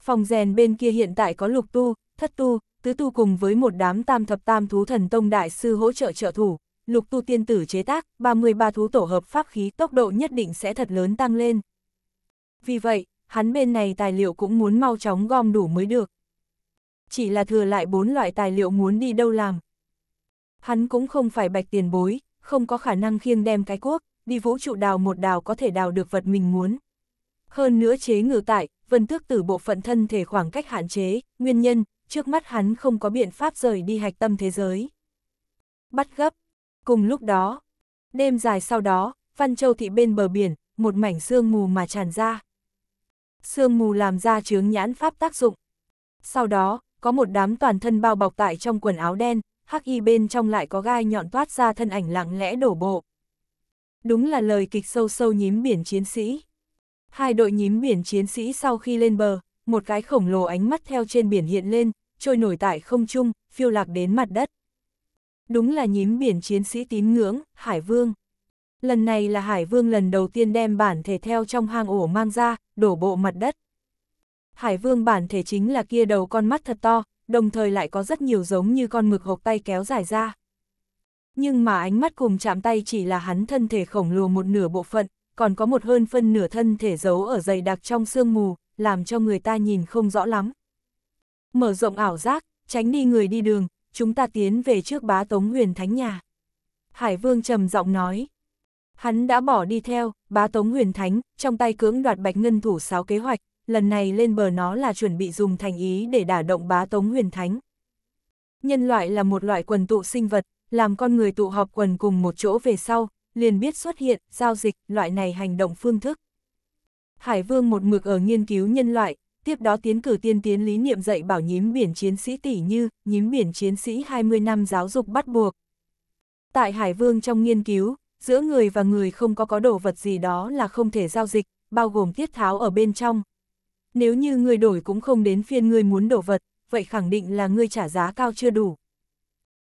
Phòng rèn bên kia hiện tại có lục tu, thất tu, tứ tu cùng với một đám tam thập tam thú thần tông đại sư hỗ trợ trợ thủ, lục tu tiên tử chế tác, 33 thú tổ hợp pháp khí tốc độ nhất định sẽ thật lớn tăng lên. Vì vậy, hắn bên này tài liệu cũng muốn mau chóng gom đủ mới được chỉ là thừa lại bốn loại tài liệu muốn đi đâu làm. Hắn cũng không phải bạch tiền bối, không có khả năng khiêng đem cái quốc, đi vũ trụ đào một đào có thể đào được vật mình muốn. Hơn nữa chế ngự tại, vân tước tử bộ phận thân thể khoảng cách hạn chế, nguyên nhân, trước mắt hắn không có biện pháp rời đi hạch tâm thế giới. Bắt gấp. Cùng lúc đó, đêm dài sau đó, Văn Châu thị bên bờ biển, một mảnh sương mù mà tràn ra. Sương mù làm ra chướng nhãn pháp tác dụng. Sau đó, có một đám toàn thân bao bọc tại trong quần áo đen, hắc y bên trong lại có gai nhọn toát ra thân ảnh lặng lẽ đổ bộ. Đúng là lời kịch sâu sâu nhím biển chiến sĩ. Hai đội nhím biển chiến sĩ sau khi lên bờ, một cái khổng lồ ánh mắt theo trên biển hiện lên, trôi nổi tại không trung, phiêu lạc đến mặt đất. Đúng là nhím biển chiến sĩ tín ngưỡng, Hải Vương. Lần này là Hải Vương lần đầu tiên đem bản thể theo trong hang ổ mang ra, đổ bộ mặt đất. Hải vương bản thể chính là kia đầu con mắt thật to, đồng thời lại có rất nhiều giống như con mực hộp tay kéo dài ra. Nhưng mà ánh mắt cùng chạm tay chỉ là hắn thân thể khổng lồ một nửa bộ phận, còn có một hơn phân nửa thân thể giấu ở dày đặc trong sương mù, làm cho người ta nhìn không rõ lắm. Mở rộng ảo giác, tránh đi người đi đường, chúng ta tiến về trước bá tống huyền thánh nhà. Hải vương trầm giọng nói. Hắn đã bỏ đi theo, bá tống huyền thánh, trong tay cưỡng đoạt bạch ngân thủ sáu kế hoạch, lần này lên bờ nó là chuẩn bị dùng thành ý để đả động bá tống huyền thánh. Nhân loại là một loại quần tụ sinh vật, làm con người tụ họp quần cùng một chỗ về sau, liền biết xuất hiện, giao dịch, loại này hành động phương thức. Hải vương một mực ở nghiên cứu nhân loại, tiếp đó tiến cử tiên tiến lý niệm dạy bảo nhím biển chiến sĩ tỷ như, nhím biển chiến sĩ 20 năm giáo dục bắt buộc. Tại Hải vương trong nghiên cứu, giữa người và người không có có đồ vật gì đó là không thể giao dịch, bao gồm tiết tháo ở bên trong, nếu như người đổi cũng không đến phiên người muốn đổ vật, vậy khẳng định là người trả giá cao chưa đủ.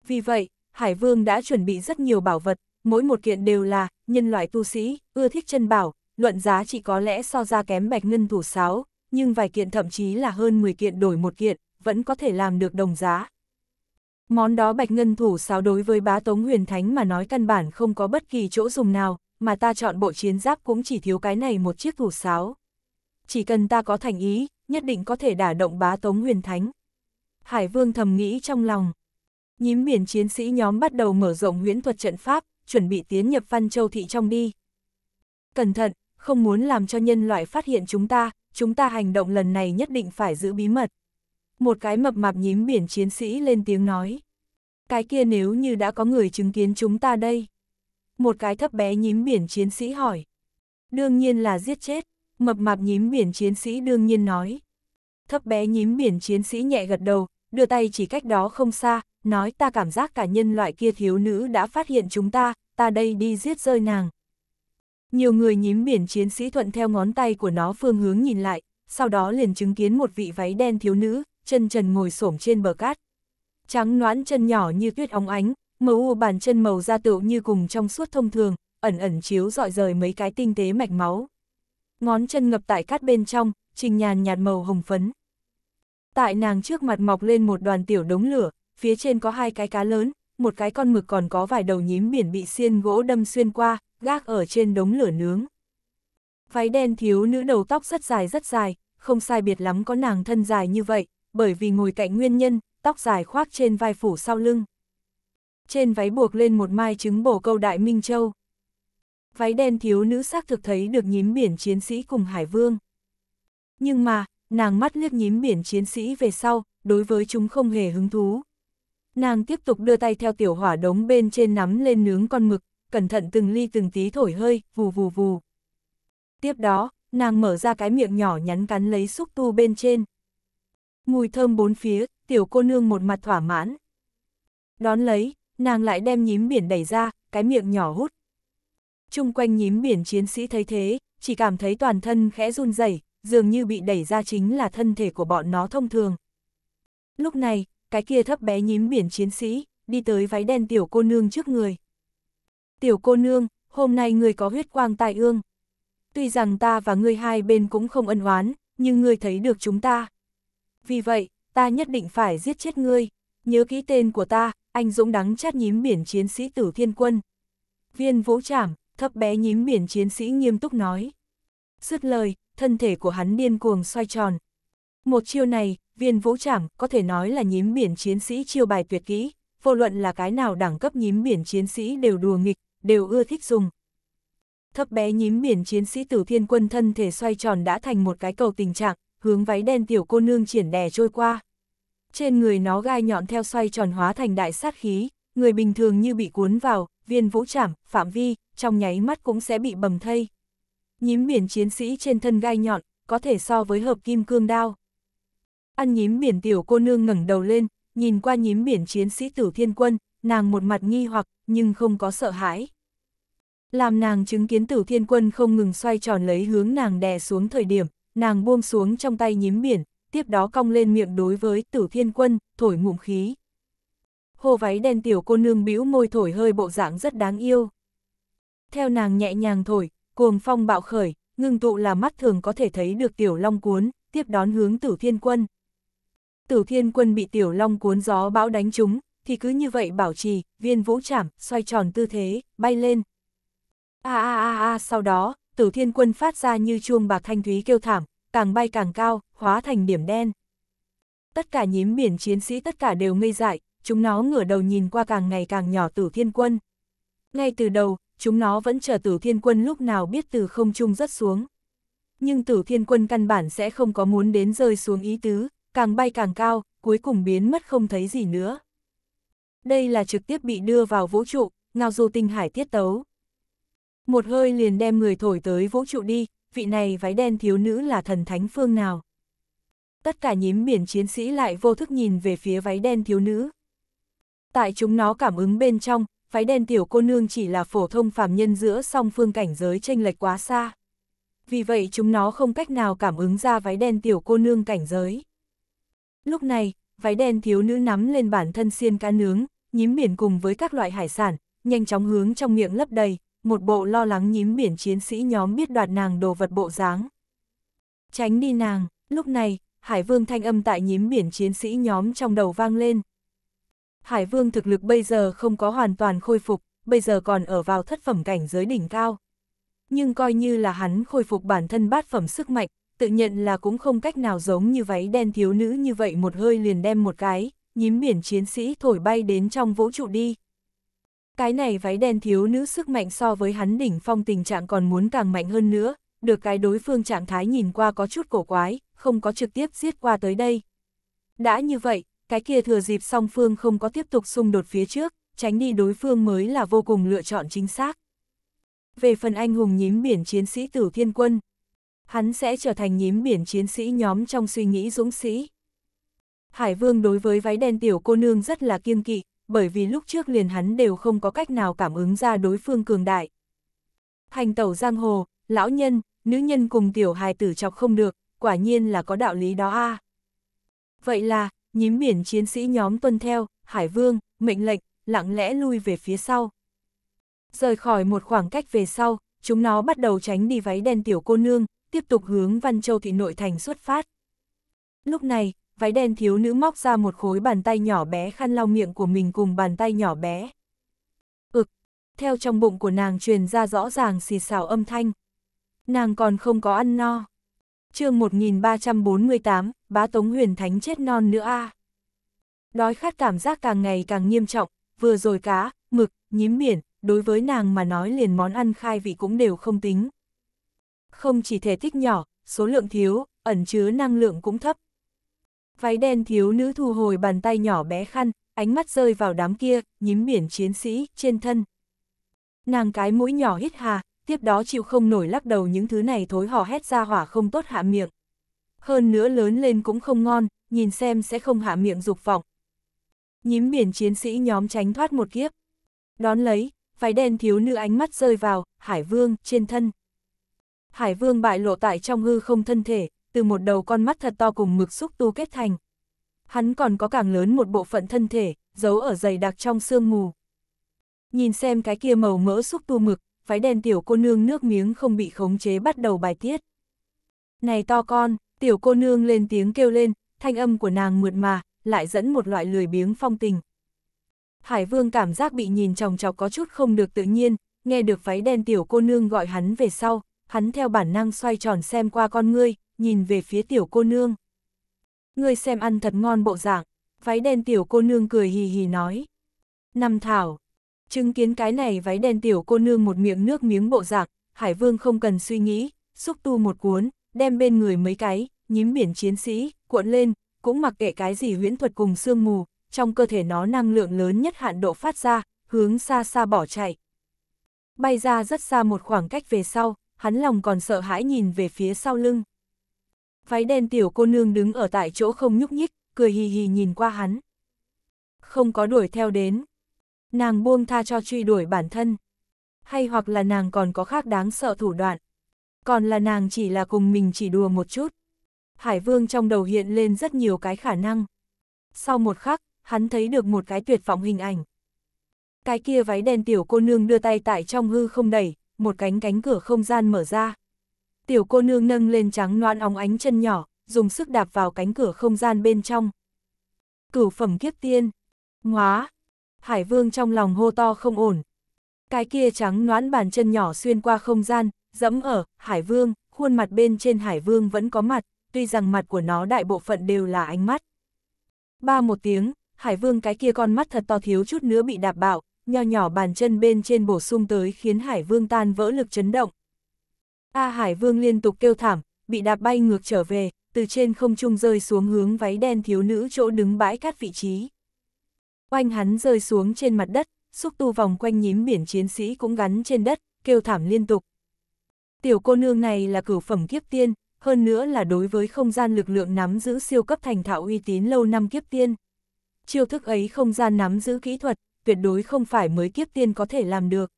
Vì vậy, Hải Vương đã chuẩn bị rất nhiều bảo vật, mỗi một kiện đều là, nhân loại tu sĩ, ưa thích chân bảo, luận giá chỉ có lẽ so ra kém bạch ngân thủ sáo, nhưng vài kiện thậm chí là hơn 10 kiện đổi một kiện, vẫn có thể làm được đồng giá. Món đó bạch ngân thủ sáo đối với bá tống huyền thánh mà nói căn bản không có bất kỳ chỗ dùng nào, mà ta chọn bộ chiến giáp cũng chỉ thiếu cái này một chiếc thủ sáo chỉ cần ta có thành ý, nhất định có thể đả động bá tống huyền thánh. Hải vương thầm nghĩ trong lòng. Nhím biển chiến sĩ nhóm bắt đầu mở rộng huyễn thuật trận pháp, chuẩn bị tiến nhập văn châu thị trong đi. Cẩn thận, không muốn làm cho nhân loại phát hiện chúng ta, chúng ta hành động lần này nhất định phải giữ bí mật. Một cái mập mạp nhím biển chiến sĩ lên tiếng nói. Cái kia nếu như đã có người chứng kiến chúng ta đây. Một cái thấp bé nhím biển chiến sĩ hỏi. Đương nhiên là giết chết mập mạp nhím biển chiến sĩ đương nhiên nói. Thấp bé nhím biển chiến sĩ nhẹ gật đầu, đưa tay chỉ cách đó không xa, nói ta cảm giác cả nhân loại kia thiếu nữ đã phát hiện chúng ta, ta đây đi giết rơi nàng. Nhiều người nhím biển chiến sĩ thuận theo ngón tay của nó phương hướng nhìn lại, sau đó liền chứng kiến một vị váy đen thiếu nữ, chân trần ngồi xổm trên bờ cát. Trắng noãn chân nhỏ như tuyết óng ánh, màu u bàn chân màu da tựu như cùng trong suốt thông thường, ẩn ẩn chiếu dọi rời mấy cái tinh tế mạch máu, ngón chân ngập tại cát bên trong, trình nhàn nhạt màu hồng phấn. Tại nàng trước mặt mọc lên một đoàn tiểu đống lửa, phía trên có hai cái cá lớn, một cái con mực còn có vài đầu nhím biển bị xiên gỗ đâm xuyên qua, gác ở trên đống lửa nướng. Váy đen thiếu nữ đầu tóc rất dài rất dài, không sai biệt lắm có nàng thân dài như vậy, bởi vì ngồi cạnh nguyên nhân, tóc dài khoác trên vai phủ sau lưng. Trên váy buộc lên một mai trứng bổ câu đại minh châu váy đen thiếu nữ xác thực thấy được nhím biển chiến sĩ cùng Hải Vương. Nhưng mà, nàng mắt liếc nhím biển chiến sĩ về sau, đối với chúng không hề hứng thú. Nàng tiếp tục đưa tay theo tiểu hỏa đống bên trên nắm lên nướng con mực, cẩn thận từng ly từng tí thổi hơi, vù vù vù. Tiếp đó, nàng mở ra cái miệng nhỏ nhắn cắn lấy xúc tu bên trên. Mùi thơm bốn phía, tiểu cô nương một mặt thỏa mãn. Đón lấy, nàng lại đem nhím biển đẩy ra, cái miệng nhỏ hút chung quanh nhím biển chiến sĩ thấy thế, chỉ cảm thấy toàn thân khẽ run rẩy, dường như bị đẩy ra chính là thân thể của bọn nó thông thường. Lúc này, cái kia thấp bé nhím biển chiến sĩ, đi tới váy đen tiểu cô nương trước người. Tiểu cô nương, hôm nay người có huyết quang tai ương. Tuy rằng ta và ngươi hai bên cũng không ân oán, nhưng ngươi thấy được chúng ta. Vì vậy, ta nhất định phải giết chết ngươi. Nhớ kỹ tên của ta, anh dũng đắng chát nhím biển chiến sĩ tử thiên quân. Viên vũ trảm, thấp bé nhím biển chiến sĩ nghiêm túc nói. Dứt lời, thân thể của hắn điên cuồng xoay tròn. Một chiêu này, viên vũ trảm có thể nói là nhím biển chiến sĩ chiêu bài tuyệt kỹ, vô luận là cái nào đẳng cấp nhím biển chiến sĩ đều đùa nghịch, đều ưa thích dùng. Thấp bé nhím biển chiến sĩ tử thiên quân thân thể xoay tròn đã thành một cái cầu tình trạng, hướng váy đen tiểu cô nương triển đè trôi qua. Trên người nó gai nhọn theo xoay tròn hóa thành đại sát khí, người bình thường như bị cuốn vào, viên vũ trảm, phạm vi, trong nháy mắt cũng sẽ bị bầm thây. Nhím biển chiến sĩ trên thân gai nhọn, có thể so với hợp kim cương đao. Ăn nhím biển tiểu cô nương ngẩng đầu lên, nhìn qua nhím biển chiến sĩ tử thiên quân, nàng một mặt nghi hoặc, nhưng không có sợ hãi. Làm nàng chứng kiến tử thiên quân không ngừng xoay tròn lấy hướng nàng đè xuống thời điểm, nàng buông xuống trong tay nhím biển, tiếp đó cong lên miệng đối với tử thiên quân, thổi ngụm khí hô váy đen tiểu cô nương bĩu môi thổi hơi bộ dạng rất đáng yêu. Theo nàng nhẹ nhàng thổi, cuồng phong bạo khởi, ngưng tụ là mắt thường có thể thấy được tiểu long cuốn, tiếp đón hướng tử thiên quân. Tử thiên quân bị tiểu long cuốn gió bão đánh trúng, thì cứ như vậy bảo trì, viên vũ chảm, xoay tròn tư thế, bay lên. a a a a sau đó, tử thiên quân phát ra như chuông bạc thanh thúy kêu thảm, càng bay càng cao, hóa thành điểm đen. Tất cả nhím biển chiến sĩ tất cả đều ngây dại, chúng nó ngửa đầu nhìn qua càng ngày càng nhỏ tử thiên quân. Ngay từ đầu, chúng nó vẫn chờ tử thiên quân lúc nào biết từ không trung rớt xuống. Nhưng tử thiên quân căn bản sẽ không có muốn đến rơi xuống ý tứ, càng bay càng cao, cuối cùng biến mất không thấy gì nữa. Đây là trực tiếp bị đưa vào vũ trụ, ngao du tinh hải tiết tấu. Một hơi liền đem người thổi tới vũ trụ đi, vị này váy đen thiếu nữ là thần thánh phương nào. Tất cả nhím biển chiến sĩ lại vô thức nhìn về phía váy đen thiếu nữ, Tại chúng nó cảm ứng bên trong, phái đen tiểu cô nương chỉ là phổ thông phàm nhân giữa song phương cảnh giới chênh lệch quá xa. Vì vậy chúng nó không cách nào cảm ứng ra váy đen tiểu cô nương cảnh giới. Lúc này, váy đen thiếu nữ nắm lên bản thân xiên cá nướng, nhím biển cùng với các loại hải sản, nhanh chóng hướng trong miệng lấp đầy, một bộ lo lắng nhím biển chiến sĩ nhóm biết đoạt nàng đồ vật bộ dáng. Tránh đi nàng, lúc này, hải vương thanh âm tại nhím biển chiến sĩ nhóm trong đầu vang lên. Hải vương thực lực bây giờ không có hoàn toàn khôi phục, bây giờ còn ở vào thất phẩm cảnh giới đỉnh cao. Nhưng coi như là hắn khôi phục bản thân bát phẩm sức mạnh, tự nhận là cũng không cách nào giống như váy đen thiếu nữ như vậy một hơi liền đem một cái, nhím biển chiến sĩ thổi bay đến trong vũ trụ đi. Cái này váy đen thiếu nữ sức mạnh so với hắn đỉnh phong tình trạng còn muốn càng mạnh hơn nữa, được cái đối phương trạng thái nhìn qua có chút cổ quái, không có trực tiếp giết qua tới đây. Đã như vậy, cái kia thừa dịp song phương không có tiếp tục xung đột phía trước, tránh đi đối phương mới là vô cùng lựa chọn chính xác. Về phần anh hùng nhím biển chiến sĩ tử thiên quân, hắn sẽ trở thành nhím biển chiến sĩ nhóm trong suy nghĩ dũng sĩ. Hải vương đối với váy đen tiểu cô nương rất là kiêng kỵ, bởi vì lúc trước liền hắn đều không có cách nào cảm ứng ra đối phương cường đại. Hành tẩu giang hồ, lão nhân, nữ nhân cùng tiểu hài tử chọc không được, quả nhiên là có đạo lý đó a. À. Vậy là, nhím biển chiến sĩ nhóm tuân theo, Hải Vương, mệnh lệnh, lặng lẽ lui về phía sau. Rời khỏi một khoảng cách về sau, chúng nó bắt đầu tránh đi váy đen tiểu cô nương, tiếp tục hướng Văn Châu thị nội thành xuất phát. Lúc này, váy đen thiếu nữ móc ra một khối bàn tay nhỏ bé khăn lau miệng của mình cùng bàn tay nhỏ bé. Ực, theo trong bụng của nàng truyền ra rõ ràng xì xào âm thanh. Nàng còn không có ăn no chương 1348, bá Tống Huyền Thánh chết non nữa a à. Đói khát cảm giác càng ngày càng nghiêm trọng, vừa rồi cá, mực, nhím biển, đối với nàng mà nói liền món ăn khai vị cũng đều không tính. Không chỉ thể tích nhỏ, số lượng thiếu, ẩn chứa năng lượng cũng thấp. Váy đen thiếu nữ thu hồi bàn tay nhỏ bé khăn, ánh mắt rơi vào đám kia, nhím biển chiến sĩ, trên thân. Nàng cái mũi nhỏ hít hà, tiếp đó chịu không nổi lắc đầu những thứ này thối hò hét ra hỏa không tốt hạ miệng. Hơn nữa lớn lên cũng không ngon, nhìn xem sẽ không hạ miệng dục vọng. Nhím biển chiến sĩ nhóm tránh thoát một kiếp. Đón lấy, váy đen thiếu nữ ánh mắt rơi vào, Hải Vương, trên thân. Hải Vương bại lộ tại trong hư không thân thể, từ một đầu con mắt thật to cùng mực xúc tu kết thành. Hắn còn có càng lớn một bộ phận thân thể, giấu ở dày đặc trong sương mù. Nhìn xem cái kia màu mỡ xúc tu mực, phái đen tiểu cô nương nước miếng không bị khống chế bắt đầu bài tiết. Này to con, tiểu cô nương lên tiếng kêu lên, thanh âm của nàng mượt mà, lại dẫn một loại lười biếng phong tình. Hải vương cảm giác bị nhìn chòng chọc có chút không được tự nhiên, nghe được phái đen tiểu cô nương gọi hắn về sau, hắn theo bản năng xoay tròn xem qua con ngươi, nhìn về phía tiểu cô nương. Ngươi xem ăn thật ngon bộ dạng, phái đen tiểu cô nương cười hì hì nói. Năm thảo, Chứng kiến cái này váy đen tiểu cô nương một miệng nước miếng bộ giặc Hải Vương không cần suy nghĩ, xúc tu một cuốn, đem bên người mấy cái, nhím biển chiến sĩ, cuộn lên, cũng mặc kệ cái gì huyễn thuật cùng sương mù, trong cơ thể nó năng lượng lớn nhất hạn độ phát ra, hướng xa xa bỏ chạy. Bay ra rất xa một khoảng cách về sau, hắn lòng còn sợ hãi nhìn về phía sau lưng. Váy đen tiểu cô nương đứng ở tại chỗ không nhúc nhích, cười hì hì nhìn qua hắn. Không có đuổi theo đến, nàng buông tha cho truy đuổi bản thân. Hay hoặc là nàng còn có khác đáng sợ thủ đoạn. Còn là nàng chỉ là cùng mình chỉ đùa một chút. Hải vương trong đầu hiện lên rất nhiều cái khả năng. Sau một khắc, hắn thấy được một cái tuyệt vọng hình ảnh. Cái kia váy đen tiểu cô nương đưa tay tại trong hư không đẩy, một cánh cánh cửa không gian mở ra. Tiểu cô nương nâng lên trắng noan óng ánh chân nhỏ, dùng sức đạp vào cánh cửa không gian bên trong. Cửu phẩm kiếp tiên. Ngóa, Hải Vương trong lòng hô to không ổn. Cái kia trắng noãn bàn chân nhỏ xuyên qua không gian, dẫm ở, Hải Vương, khuôn mặt bên trên Hải Vương vẫn có mặt, tuy rằng mặt của nó đại bộ phận đều là ánh mắt. Ba một tiếng, Hải Vương cái kia con mắt thật to thiếu chút nữa bị đạp bạo, nho nhỏ bàn chân bên trên bổ sung tới khiến Hải Vương tan vỡ lực chấn động. A Hải Vương liên tục kêu thảm, bị đạp bay ngược trở về, từ trên không trung rơi xuống hướng váy đen thiếu nữ chỗ đứng bãi cát vị trí oanh hắn rơi xuống trên mặt đất, xúc tu vòng quanh nhím biển chiến sĩ cũng gắn trên đất, kêu thảm liên tục. Tiểu cô nương này là cửu phẩm kiếp tiên, hơn nữa là đối với không gian lực lượng nắm giữ siêu cấp thành thạo uy tín lâu năm kiếp tiên. Chiêu thức ấy không gian nắm giữ kỹ thuật, tuyệt đối không phải mới kiếp tiên có thể làm được.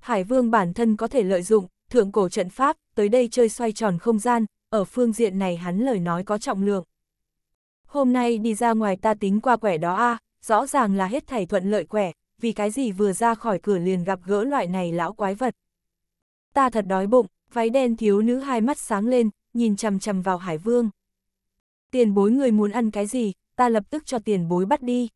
Hải vương bản thân có thể lợi dụng, thượng cổ trận pháp, tới đây chơi xoay tròn không gian, ở phương diện này hắn lời nói có trọng lượng. Hôm nay đi ra ngoài ta tính qua quẻ đó a à, rõ ràng là hết thảy thuận lợi quẻ, vì cái gì vừa ra khỏi cửa liền gặp gỡ loại này lão quái vật. Ta thật đói bụng, váy đen thiếu nữ hai mắt sáng lên, nhìn chằm chằm vào Hải Vương. Tiền bối người muốn ăn cái gì, ta lập tức cho tiền bối bắt đi.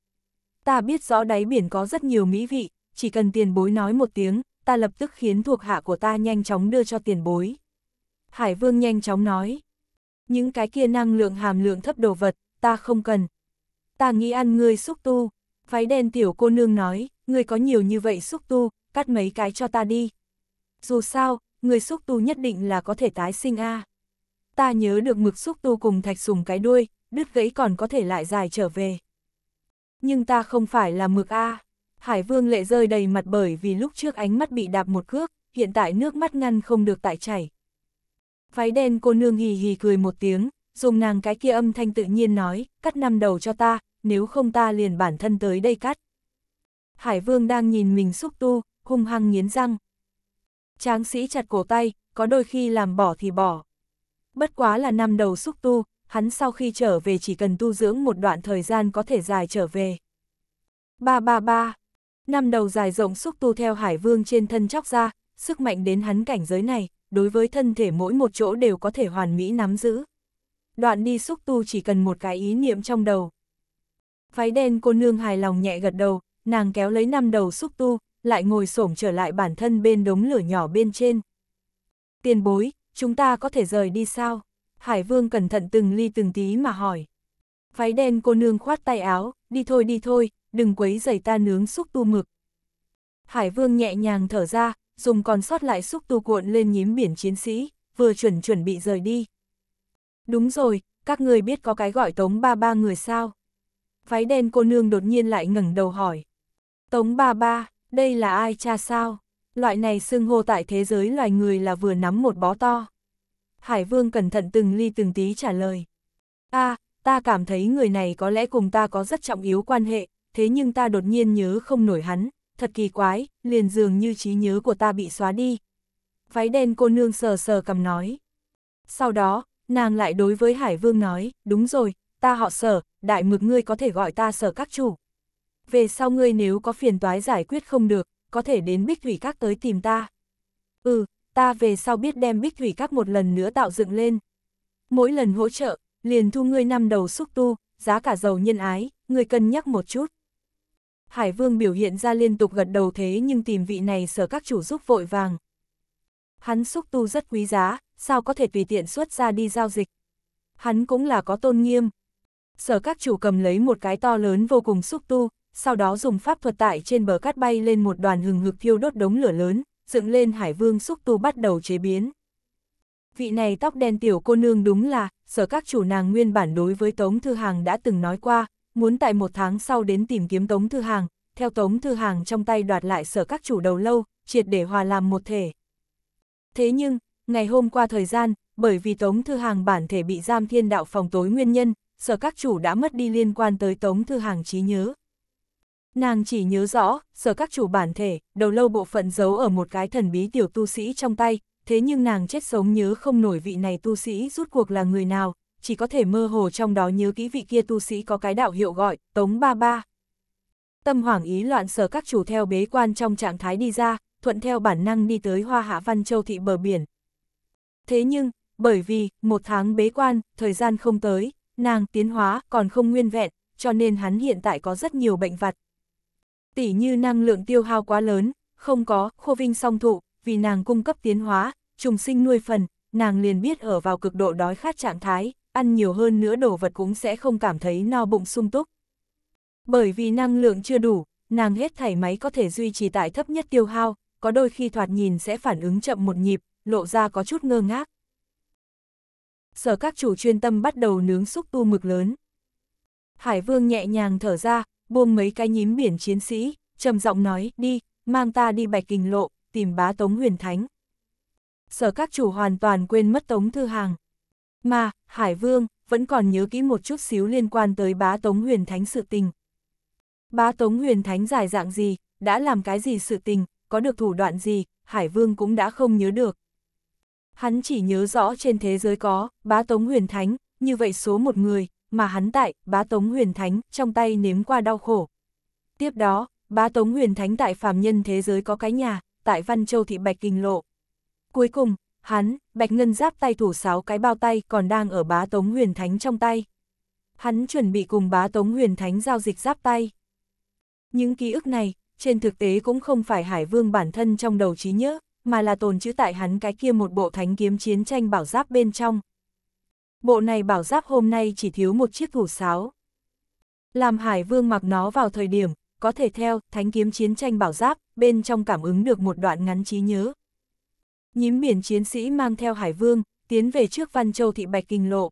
Ta biết rõ đáy biển có rất nhiều mỹ vị, chỉ cần tiền bối nói một tiếng, ta lập tức khiến thuộc hạ của ta nhanh chóng đưa cho tiền bối. Hải Vương nhanh chóng nói. Những cái kia năng lượng hàm lượng thấp đồ vật, ta không cần, ta nghĩ ăn ngươi xúc tu. Váy đen tiểu cô nương nói, ngươi có nhiều như vậy xúc tu, cắt mấy cái cho ta đi. Dù sao, người xúc tu nhất định là có thể tái sinh a. Ta nhớ được mực xúc tu cùng thạch sùng cái đuôi, đứt gãy còn có thể lại dài trở về. Nhưng ta không phải là mực a. Hải vương lệ rơi đầy mặt bởi vì lúc trước ánh mắt bị đạp một cước, hiện tại nước mắt ngăn không được tại chảy. Váy đen cô nương hì hì cười một tiếng, dùng nàng cái kia âm thanh tự nhiên nói, cắt năm đầu cho ta, nếu không ta liền bản thân tới đây cắt. Hải vương đang nhìn mình xúc tu, hung hăng nghiến răng. Tráng sĩ chặt cổ tay, có đôi khi làm bỏ thì bỏ. Bất quá là năm đầu xúc tu, hắn sau khi trở về chỉ cần tu dưỡng một đoạn thời gian có thể dài trở về. Ba ba ba, năm đầu dài rộng xúc tu theo hải vương trên thân chóc ra, sức mạnh đến hắn cảnh giới này, đối với thân thể mỗi một chỗ đều có thể hoàn mỹ nắm giữ đoạn đi xúc tu chỉ cần một cái ý niệm trong đầu. Váy đen cô nương hài lòng nhẹ gật đầu, nàng kéo lấy năm đầu xúc tu, lại ngồi xổm trở lại bản thân bên đống lửa nhỏ bên trên. Tiền bối, chúng ta có thể rời đi sao? Hải vương cẩn thận từng ly từng tí mà hỏi. Váy đen cô nương khoát tay áo, đi thôi đi thôi, đừng quấy giày ta nướng xúc tu mực. Hải vương nhẹ nhàng thở ra, dùng còn sót lại xúc tu cuộn lên nhím biển chiến sĩ, vừa chuẩn chuẩn bị rời đi. Đúng rồi, các người biết có cái gọi tống ba ba người sao? Váy đen cô nương đột nhiên lại ngẩng đầu hỏi. Tống ba ba, đây là ai cha sao? Loại này xưng hô tại thế giới loài người là vừa nắm một bó to. Hải vương cẩn thận từng ly từng tí trả lời. a à, ta cảm thấy người này có lẽ cùng ta có rất trọng yếu quan hệ, thế nhưng ta đột nhiên nhớ không nổi hắn, thật kỳ quái, liền dường như trí nhớ của ta bị xóa đi. Váy đen cô nương sờ sờ cầm nói. Sau đó, nàng lại đối với Hải Vương nói, đúng rồi, ta họ sở, đại mực ngươi có thể gọi ta sở các chủ. Về sau ngươi nếu có phiền toái giải quyết không được, có thể đến Bích Thủy Các tới tìm ta. Ừ, ta về sau biết đem Bích Thủy Các một lần nữa tạo dựng lên. Mỗi lần hỗ trợ, liền thu ngươi năm đầu xúc tu, giá cả dầu nhân ái, ngươi cân nhắc một chút. Hải Vương biểu hiện ra liên tục gật đầu thế nhưng tìm vị này sở các chủ giúp vội vàng. Hắn xúc tu rất quý giá, sao có thể tùy tiện xuất ra đi giao dịch. Hắn cũng là có tôn nghiêm. Sở các chủ cầm lấy một cái to lớn vô cùng xúc tu, sau đó dùng pháp thuật tại trên bờ cát bay lên một đoàn hừng hực thiêu đốt đống lửa lớn, dựng lên hải vương xúc tu bắt đầu chế biến. Vị này tóc đen tiểu cô nương đúng là, sở các chủ nàng nguyên bản đối với Tống Thư Hàng đã từng nói qua, muốn tại một tháng sau đến tìm kiếm Tống Thư Hàng, theo Tống Thư Hàng trong tay đoạt lại sở các chủ đầu lâu, triệt để hòa làm một thể. Thế nhưng, ngày hôm qua thời gian, bởi vì Tống Thư Hàng bản thể bị giam thiên đạo phòng tối nguyên nhân, sở các chủ đã mất đi liên quan tới Tống Thư Hàng trí nhớ. Nàng chỉ nhớ rõ, sở các chủ bản thể, đầu lâu bộ phận giấu ở một cái thần bí tiểu tu sĩ trong tay, thế nhưng nàng chết sống nhớ không nổi vị này tu sĩ rút cuộc là người nào, chỉ có thể mơ hồ trong đó nhớ kỹ vị kia tu sĩ có cái đạo hiệu gọi, Tống Ba Ba. Tâm hoảng ý loạn sở các chủ theo bế quan trong trạng thái đi ra, thuận theo bản năng đi tới hoa hạ văn châu thị bờ biển, Thế nhưng, bởi vì, một tháng bế quan, thời gian không tới, nàng tiến hóa còn không nguyên vẹn, cho nên hắn hiện tại có rất nhiều bệnh vặt. Tỷ như năng lượng tiêu hao quá lớn, không có, khô vinh song thụ, vì nàng cung cấp tiến hóa, trùng sinh nuôi phần, nàng liền biết ở vào cực độ đói khát trạng thái, ăn nhiều hơn nữa đồ vật cũng sẽ không cảm thấy no bụng sung túc. Bởi vì năng lượng chưa đủ, nàng hết thảy máy có thể duy trì tại thấp nhất tiêu hao, có đôi khi thoạt nhìn sẽ phản ứng chậm một nhịp, lộ ra có chút ngơ ngác. Sở các chủ chuyên tâm bắt đầu nướng xúc tu mực lớn. Hải vương nhẹ nhàng thở ra, buông mấy cái nhím biển chiến sĩ, trầm giọng nói, đi, mang ta đi bạch kình lộ, tìm bá Tống Huyền Thánh. Sở các chủ hoàn toàn quên mất Tống Thư Hàng. Mà, Hải Vương, vẫn còn nhớ kỹ một chút xíu liên quan tới bá Tống Huyền Thánh sự tình. Bá Tống Huyền Thánh giải dạng gì, đã làm cái gì sự tình, có được thủ đoạn gì, Hải Vương cũng đã không nhớ được hắn chỉ nhớ rõ trên thế giới có, bá tống huyền thánh, như vậy số một người, mà hắn tại, bá tống huyền thánh, trong tay nếm qua đau khổ. Tiếp đó, bá tống huyền thánh tại phàm nhân thế giới có cái nhà, tại Văn Châu thị Bạch Kinh Lộ. Cuối cùng, hắn, Bạch Ngân giáp tay thủ sáu cái bao tay còn đang ở bá tống huyền thánh trong tay. Hắn chuẩn bị cùng bá tống huyền thánh giao dịch giáp tay. Những ký ức này, trên thực tế cũng không phải Hải Vương bản thân trong đầu trí nhớ, mà là tồn chữ tại hắn cái kia một bộ thánh kiếm chiến tranh bảo giáp bên trong. Bộ này bảo giáp hôm nay chỉ thiếu một chiếc thủ sáo. Làm Hải Vương mặc nó vào thời điểm, có thể theo thánh kiếm chiến tranh bảo giáp, bên trong cảm ứng được một đoạn ngắn trí nhớ. Nhím biển chiến sĩ mang theo Hải Vương, tiến về trước Văn Châu thị Bạch Kinh Lộ.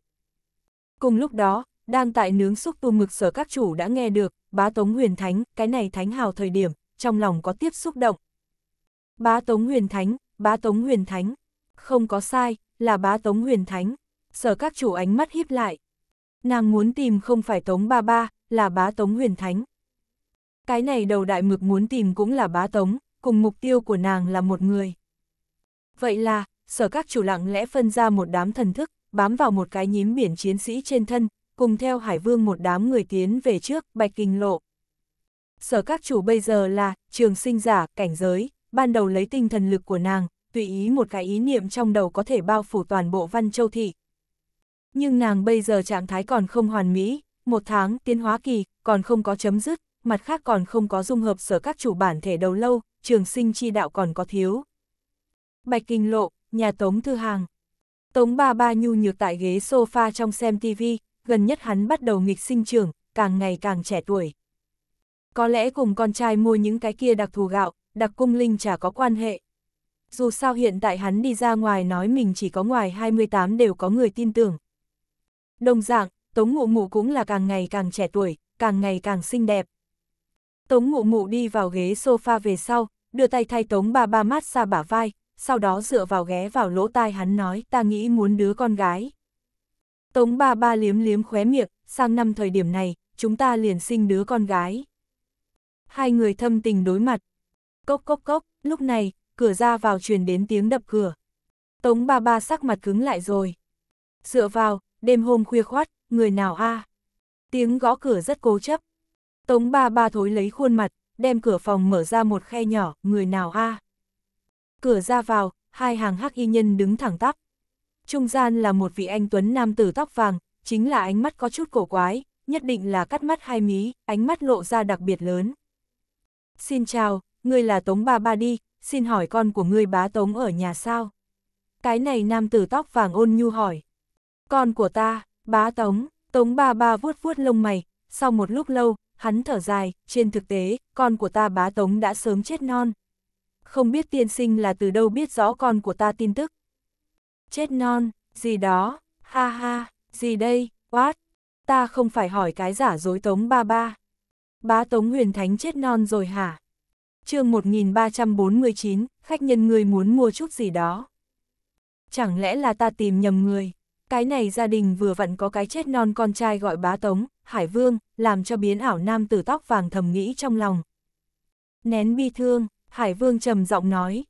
Cùng lúc đó, đang tại nướng xúc tu mực sở các chủ đã nghe được, bá tống huyền thánh, cái này thánh hào thời điểm, trong lòng có tiếp xúc động, Bá Tống Huyền Thánh, Bá Tống Huyền Thánh. Không có sai, là Bá Tống Huyền Thánh. Sở các chủ ánh mắt híp lại. Nàng muốn tìm không phải Tống Ba Ba, là Bá Tống Huyền Thánh. Cái này đầu đại mực muốn tìm cũng là Bá Tống, cùng mục tiêu của nàng là một người. Vậy là, sở các chủ lặng lẽ phân ra một đám thần thức, bám vào một cái nhím biển chiến sĩ trên thân, cùng theo Hải Vương một đám người tiến về trước, Bạch Kinh Lộ. Sở các chủ bây giờ là trường sinh giả, cảnh giới, ban đầu lấy tinh thần lực của nàng, tùy ý một cái ý niệm trong đầu có thể bao phủ toàn bộ Văn Châu Thị. Nhưng nàng bây giờ trạng thái còn không hoàn mỹ, một tháng tiến hóa kỳ, còn không có chấm dứt, mặt khác còn không có dung hợp sở các chủ bản thể đầu lâu, trường sinh chi đạo còn có thiếu. Bạch Kinh Lộ, nhà Tống Thư Hàng Tống ba ba nhu nhược tại ghế sofa trong xem tivi, gần nhất hắn bắt đầu nghịch sinh trưởng, càng ngày càng trẻ tuổi. Có lẽ cùng con trai mua những cái kia đặc thù gạo, đặc cung linh chả có quan hệ. Dù sao hiện tại hắn đi ra ngoài nói mình chỉ có ngoài 28 đều có người tin tưởng. Đồng dạng, Tống Ngụ Mụ cũng là càng ngày càng trẻ tuổi, càng ngày càng xinh đẹp. Tống Ngụ Mụ đi vào ghế sofa về sau, đưa tay thay Tống ba ba mát xa bả vai, sau đó dựa vào ghé vào lỗ tai hắn nói ta nghĩ muốn đứa con gái. Tống ba ba liếm liếm khóe miệng, sang năm thời điểm này, chúng ta liền sinh đứa con gái. Hai người thâm tình đối mặt, Cốc cốc cốc, lúc này, cửa ra vào truyền đến tiếng đập cửa. Tống ba ba sắc mặt cứng lại rồi. Dựa vào, đêm hôm khuya khoát, người nào a? À? Tiếng gõ cửa rất cố chấp. Tống ba ba thối lấy khuôn mặt, đem cửa phòng mở ra một khe nhỏ, người nào a? À? Cửa ra vào, hai hàng hắc y nhân đứng thẳng tắp. Trung gian là một vị anh tuấn nam tử tóc vàng, chính là ánh mắt có chút cổ quái, nhất định là cắt mắt hai mí, ánh mắt lộ ra đặc biệt lớn. Xin chào, ngươi là Tống Ba Ba đi, xin hỏi con của ngươi bá Tống ở nhà sao? Cái này nam tử tóc vàng ôn nhu hỏi. Con của ta, bá Tống, Tống Ba Ba vuốt vuốt lông mày, sau một lúc lâu, hắn thở dài, trên thực tế, con của ta bá Tống đã sớm chết non. Không biết tiên sinh là từ đâu biết rõ con của ta tin tức. Chết non, gì đó, ha ha, gì đây, what, ta không phải hỏi cái giả dối Tống Ba Ba. Bá Tống huyền thánh chết non rồi hả? chương 1349, khách nhân người muốn mua chút gì đó. Chẳng lẽ là ta tìm nhầm người? Cái này gia đình vừa vặn có cái chết non con trai gọi bá tống, hải vương, làm cho biến ảo nam tử tóc vàng thầm nghĩ trong lòng. Nén bi thương, hải vương trầm giọng nói.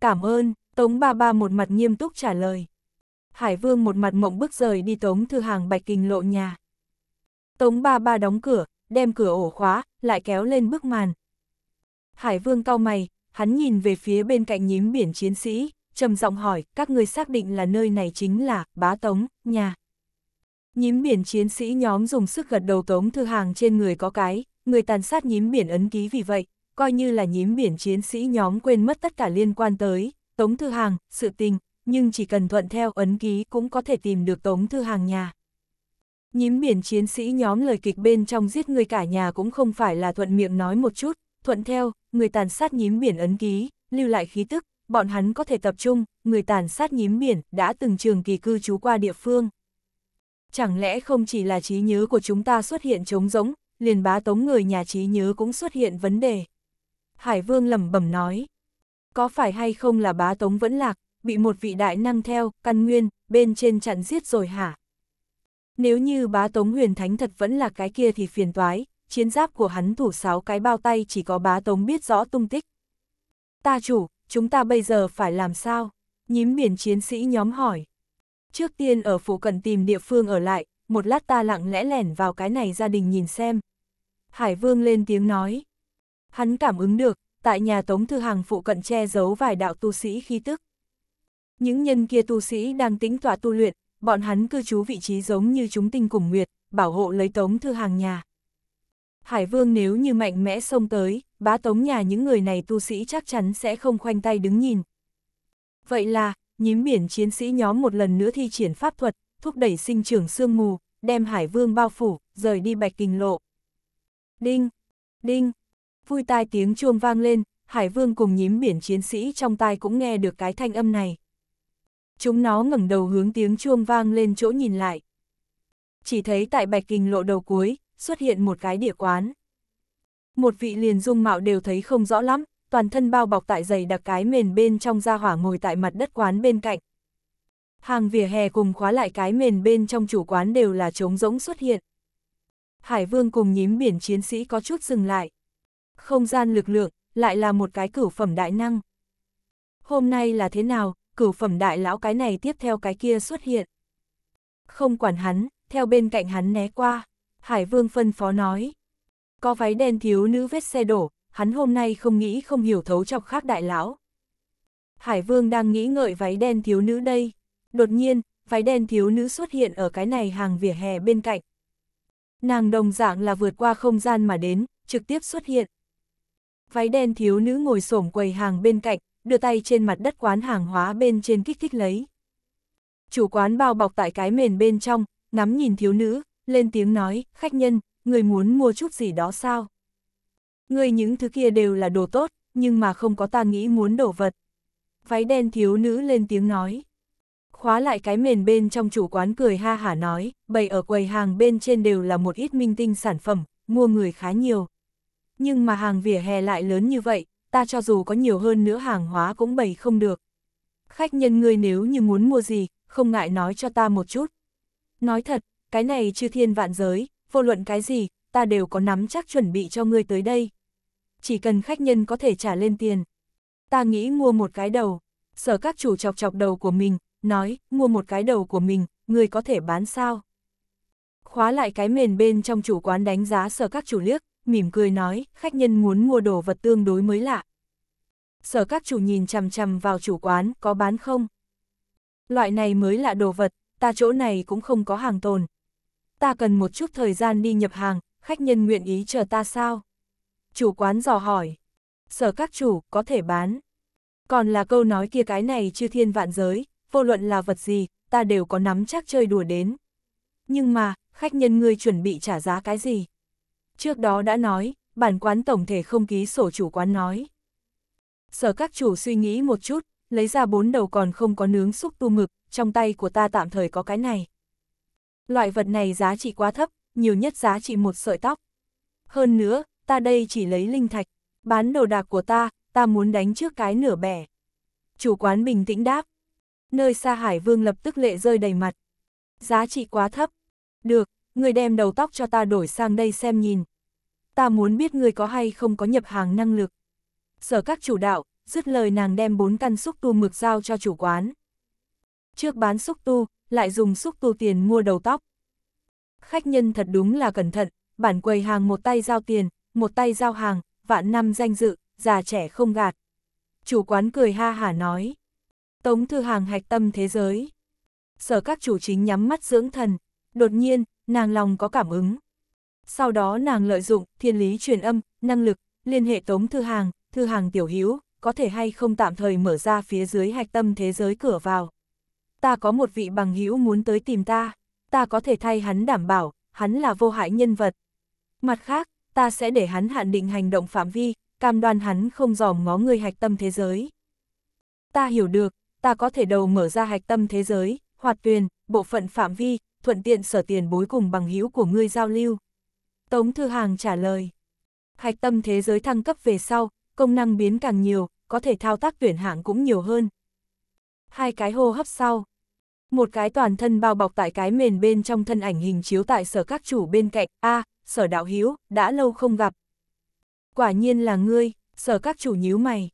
Cảm ơn, tống ba ba một mặt nghiêm túc trả lời. Hải vương một mặt mộng bước rời đi tống thư hàng bạch kinh lộ nhà. Tống ba ba đóng cửa, đem cửa ổ khóa, lại kéo lên bức màn, Hải vương cao mày, hắn nhìn về phía bên cạnh nhím biển chiến sĩ, trầm giọng hỏi, các ngươi xác định là nơi này chính là bá tống, nhà. Nhím biển chiến sĩ nhóm dùng sức gật đầu tống thư hàng trên người có cái, người tàn sát nhím biển ấn ký vì vậy, coi như là nhím biển chiến sĩ nhóm quên mất tất cả liên quan tới, tống thư hàng, sự tình, nhưng chỉ cần thuận theo ấn ký cũng có thể tìm được tống thư hàng nhà. Nhím biển chiến sĩ nhóm lời kịch bên trong giết người cả nhà cũng không phải là thuận miệng nói một chút, thuận theo, người tàn sát nhím biển ấn ký, lưu lại khí tức, bọn hắn có thể tập trung, người tàn sát nhím biển đã từng trường kỳ cư trú qua địa phương. Chẳng lẽ không chỉ là trí nhớ của chúng ta xuất hiện trống rỗng, liền bá tống người nhà trí nhớ cũng xuất hiện vấn đề. Hải Vương lẩm bẩm nói, có phải hay không là bá tống vẫn lạc, bị một vị đại năng theo, căn nguyên, bên trên chặn giết rồi hả? Nếu như bá tống huyền thánh thật vẫn là cái kia thì phiền toái, chiến giáp của hắn thủ sáu cái bao tay chỉ có bá tống biết rõ tung tích. Ta chủ, chúng ta bây giờ phải làm sao? Nhím biển chiến sĩ nhóm hỏi. Trước tiên ở phụ cận tìm địa phương ở lại, một lát ta lặng lẽ lẻn vào cái này gia đình nhìn xem. Hải vương lên tiếng nói. Hắn cảm ứng được, tại nhà tống thư hàng phụ cận che giấu vài đạo tu sĩ khí tức. Những nhân kia tu sĩ đang tính tọa tu luyện, bọn hắn cư trú vị trí giống như chúng tinh cùng nguyệt, bảo hộ lấy tống thư hàng nhà. Hải vương nếu như mạnh mẽ xông tới, bá tống nhà những người này tu sĩ chắc chắn sẽ không khoanh tay đứng nhìn. Vậy là, nhím biển chiến sĩ nhóm một lần nữa thi triển pháp thuật, thúc đẩy sinh trưởng sương mù, đem hải vương bao phủ, rời đi bạch kình lộ. Đinh, đinh, vui tai tiếng chuông vang lên, hải vương cùng nhím biển chiến sĩ trong tai cũng nghe được cái thanh âm này. Chúng nó ngẩng đầu hướng tiếng chuông vang lên chỗ nhìn lại. Chỉ thấy tại bạch kình lộ đầu cuối, xuất hiện một cái địa quán. Một vị liền dung mạo đều thấy không rõ lắm, toàn thân bao bọc tại giày đặc cái mền bên trong ra hỏa ngồi tại mặt đất quán bên cạnh. Hàng vỉa hè cùng khóa lại cái mền bên trong chủ quán đều là trống rỗng xuất hiện. Hải vương cùng nhím biển chiến sĩ có chút dừng lại. Không gian lực lượng, lại là một cái cửu phẩm đại năng. Hôm nay là thế nào, cửu phẩm đại lão cái này tiếp theo cái kia xuất hiện. Không quản hắn, theo bên cạnh hắn né qua. Hải Vương phân phó nói. Có váy đen thiếu nữ vết xe đổ, hắn hôm nay không nghĩ không hiểu thấu chọc khác đại lão. Hải Vương đang nghĩ ngợi váy đen thiếu nữ đây. Đột nhiên, váy đen thiếu nữ xuất hiện ở cái này hàng vỉa hè bên cạnh. Nàng đồng dạng là vượt qua không gian mà đến, trực tiếp xuất hiện. Váy đen thiếu nữ ngồi xổm quầy hàng bên cạnh, đưa tay trên mặt đất quán hàng hóa bên trên kích thích lấy. Chủ quán bao bọc tại cái mền bên trong, ngắm nhìn thiếu nữ, lên tiếng nói, khách nhân, người muốn mua chút gì đó sao? Người những thứ kia đều là đồ tốt, nhưng mà không có ta nghĩ muốn đổ vật. Váy đen thiếu nữ lên tiếng nói. Khóa lại cái mền bên trong chủ quán cười ha hả nói, bày ở quầy hàng bên trên đều là một ít minh tinh sản phẩm, mua người khá nhiều. Nhưng mà hàng vỉa hè lại lớn như vậy, ta cho dù có nhiều hơn nữa hàng hóa cũng bày không được. Khách nhân người nếu như muốn mua gì, không ngại nói cho ta một chút. Nói thật, cái này chư thiên vạn giới, vô luận cái gì, ta đều có nắm chắc chuẩn bị cho ngươi tới đây. Chỉ cần khách nhân có thể trả lên tiền. Ta nghĩ mua một cái đầu, sở các chủ chọc chọc đầu của mình, nói, mua một cái đầu của mình, ngươi có thể bán sao? Khóa lại cái mền bên trong chủ quán đánh giá sở các chủ liếc, mỉm cười nói, khách nhân muốn mua đồ vật tương đối mới lạ. Sở các chủ nhìn chằm chằm vào chủ quán, có bán không? Loại này mới là đồ vật, ta chỗ này cũng không có hàng tồn, ta cần một chút thời gian đi nhập hàng, khách nhân nguyện ý chờ ta sao? Chủ quán dò hỏi. Sở các chủ có thể bán. Còn là câu nói kia cái này chư thiên vạn giới, vô luận là vật gì, ta đều có nắm chắc chơi đùa đến. Nhưng mà, khách nhân ngươi chuẩn bị trả giá cái gì? Trước đó đã nói, bản quán tổng thể không ký sổ chủ quán nói. Sở các chủ suy nghĩ một chút, lấy ra bốn đầu còn không có nướng xúc tu mực, trong tay của ta tạm thời có cái này. Loại vật này giá trị quá thấp, nhiều nhất giá trị một sợi tóc. Hơn nữa, ta đây chỉ lấy linh thạch, bán đồ đạc của ta, ta muốn đánh trước cái nửa bẻ. Chủ quán bình tĩnh đáp. Nơi xa Hải Vương lập tức lệ rơi đầy mặt. Giá trị quá thấp. Được, người đem đầu tóc cho ta đổi sang đây xem nhìn. Ta muốn biết người có hay không có nhập hàng năng lực. Sở các chủ đạo, dứt lời nàng đem bốn căn xúc tu mực giao cho chủ quán. Trước bán xúc tu, lại dùng xúc tu tiền mua đầu tóc. Khách nhân thật đúng là cẩn thận, bản quầy hàng một tay giao tiền, một tay giao hàng, vạn năm danh dự, già trẻ không gạt. Chủ quán cười ha hả nói. Tống thư hàng hạch tâm thế giới. Sở các chủ chính nhắm mắt dưỡng thần, đột nhiên, nàng lòng có cảm ứng. Sau đó nàng lợi dụng thiên lý truyền âm, năng lực, liên hệ tống thư hàng, thư hàng tiểu hữu có thể hay không tạm thời mở ra phía dưới hạch tâm thế giới cửa vào ta có một vị bằng hữu muốn tới tìm ta, ta có thể thay hắn đảm bảo, hắn là vô hại nhân vật. Mặt khác, ta sẽ để hắn hạn định hành động phạm vi, cam đoan hắn không dòm ngó người hạch tâm thế giới. Ta hiểu được, ta có thể đầu mở ra hạch tâm thế giới, hoạt tuyền, bộ phận phạm vi, thuận tiện sở tiền bối cùng bằng hữu của ngươi giao lưu. Tống Thư Hàng trả lời. Hạch tâm thế giới thăng cấp về sau, công năng biến càng nhiều, có thể thao tác tuyển hạng cũng nhiều hơn. Hai cái hô hấp sau, một cái toàn thân bao bọc tại cái mền bên trong thân ảnh hình chiếu tại sở các chủ bên cạnh, a sở đạo hiếu, đã lâu không gặp. Quả nhiên là ngươi, sở các chủ nhíu mày.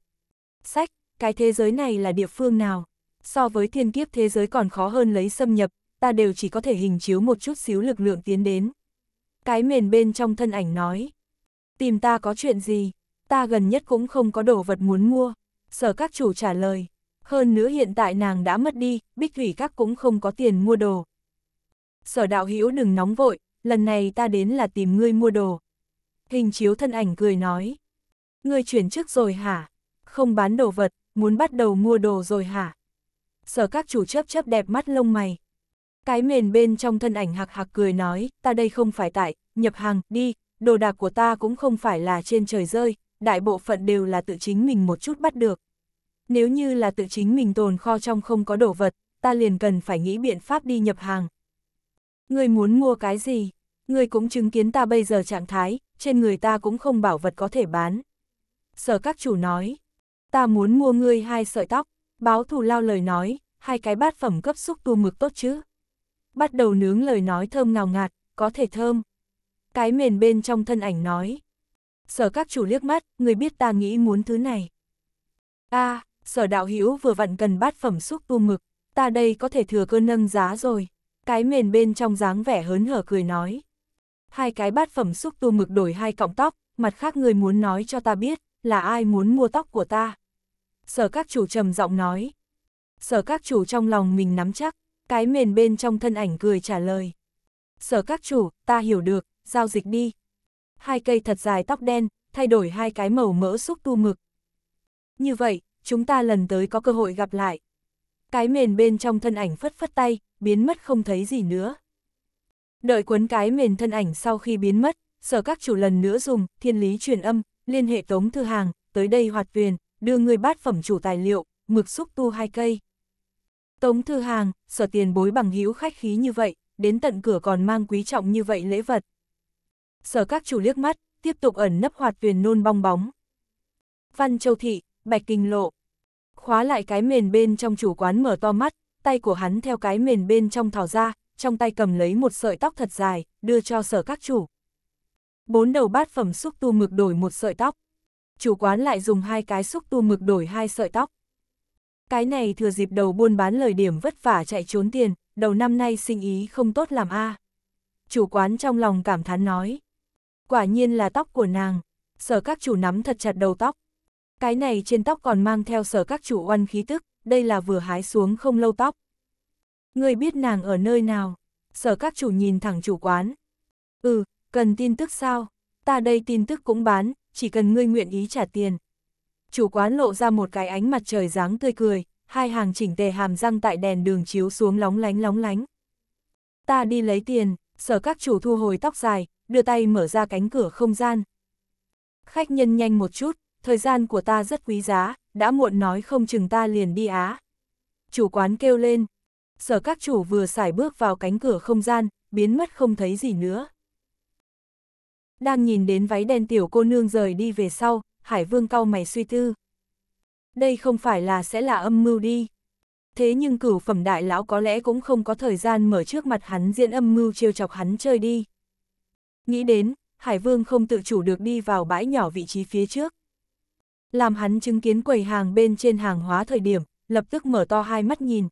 Sách, cái thế giới này là địa phương nào? So với thiên kiếp thế giới còn khó hơn lấy xâm nhập, ta đều chỉ có thể hình chiếu một chút xíu lực lượng tiến đến. Cái mền bên trong thân ảnh nói. Tìm ta có chuyện gì? Ta gần nhất cũng không có đồ vật muốn mua. Sở các chủ trả lời. Hơn nữa hiện tại nàng đã mất đi, bích thủy các cũng không có tiền mua đồ. Sở đạo hữu đừng nóng vội, lần này ta đến là tìm ngươi mua đồ. Hình chiếu thân ảnh cười nói. Ngươi chuyển chức rồi hả? Không bán đồ vật, muốn bắt đầu mua đồ rồi hả? Sở các chủ chấp chấp đẹp mắt lông mày. Cái mền bên trong thân ảnh hạc hạc cười nói, ta đây không phải tại, nhập hàng, đi, đồ đạc của ta cũng không phải là trên trời rơi, đại bộ phận đều là tự chính mình một chút bắt được nếu như là tự chính mình tồn kho trong không có đồ vật, ta liền cần phải nghĩ biện pháp đi nhập hàng. Người muốn mua cái gì? Người cũng chứng kiến ta bây giờ trạng thái, trên người ta cũng không bảo vật có thể bán. Sở các chủ nói, ta muốn mua ngươi hai sợi tóc, báo thù lao lời nói, hai cái bát phẩm cấp xúc tu mực tốt chứ. Bắt đầu nướng lời nói thơm ngào ngạt, có thể thơm. Cái mền bên trong thân ảnh nói. Sở các chủ liếc mắt, người biết ta nghĩ muốn thứ này. a sở đạo hữu vừa vặn cần bát phẩm xúc tu mực, ta đây có thể thừa cơ nâng giá rồi. Cái mền bên trong dáng vẻ hớn hở cười nói. Hai cái bát phẩm xúc tu mực đổi hai cọng tóc, mặt khác người muốn nói cho ta biết, là ai muốn mua tóc của ta. Sở các chủ trầm giọng nói. Sở các chủ trong lòng mình nắm chắc, cái mền bên trong thân ảnh cười trả lời. Sở các chủ, ta hiểu được, giao dịch đi. Hai cây thật dài tóc đen, thay đổi hai cái màu mỡ xúc tu mực. Như vậy, chúng ta lần tới có cơ hội gặp lại. Cái mền bên trong thân ảnh phất phất tay, biến mất không thấy gì nữa. Đợi quấn cái mền thân ảnh sau khi biến mất, sở các chủ lần nữa dùng, thiên lý truyền âm, liên hệ tống thư hàng, tới đây hoạt tuyền, đưa người bát phẩm chủ tài liệu, mực xúc tu hai cây. Tống thư hàng, sở tiền bối bằng hữu khách khí như vậy, đến tận cửa còn mang quý trọng như vậy lễ vật. Sở các chủ liếc mắt, tiếp tục ẩn nấp hoạt tuyền nôn bong bóng. Văn Châu Thị, bạch kinh lộ. Khóa lại cái mền bên trong chủ quán mở to mắt, tay của hắn theo cái mền bên trong thò ra, trong tay cầm lấy một sợi tóc thật dài, đưa cho sở các chủ. Bốn đầu bát phẩm xúc tu mực đổi một sợi tóc. Chủ quán lại dùng hai cái xúc tu mực đổi hai sợi tóc. Cái này thừa dịp đầu buôn bán lời điểm vất vả chạy trốn tiền, đầu năm nay sinh ý không tốt làm a. Chủ quán trong lòng cảm thán nói. Quả nhiên là tóc của nàng. Sở các chủ nắm thật chặt đầu tóc, cái này trên tóc còn mang theo sở các chủ oan khí tức, đây là vừa hái xuống không lâu tóc. Người biết nàng ở nơi nào? Sở các chủ nhìn thẳng chủ quán. Ừ, cần tin tức sao? Ta đây tin tức cũng bán, chỉ cần ngươi nguyện ý trả tiền. Chủ quán lộ ra một cái ánh mặt trời dáng tươi cười, hai hàng chỉnh tề hàm răng tại đèn đường chiếu xuống lóng lánh lóng lánh. Ta đi lấy tiền, sở các chủ thu hồi tóc dài, đưa tay mở ra cánh cửa không gian. Khách nhân nhanh một chút, thời gian của ta rất quý giá, đã muộn nói không chừng ta liền đi á. Chủ quán kêu lên, sở các chủ vừa xài bước vào cánh cửa không gian, biến mất không thấy gì nữa. Đang nhìn đến váy đen tiểu cô nương rời đi về sau, Hải Vương cau mày suy tư. Đây không phải là sẽ là âm mưu đi. Thế nhưng cửu phẩm đại lão có lẽ cũng không có thời gian mở trước mặt hắn diễn âm mưu trêu chọc hắn chơi đi. Nghĩ đến, Hải Vương không tự chủ được đi vào bãi nhỏ vị trí phía trước. Làm hắn chứng kiến quầy hàng bên trên hàng hóa thời điểm, lập tức mở to hai mắt nhìn.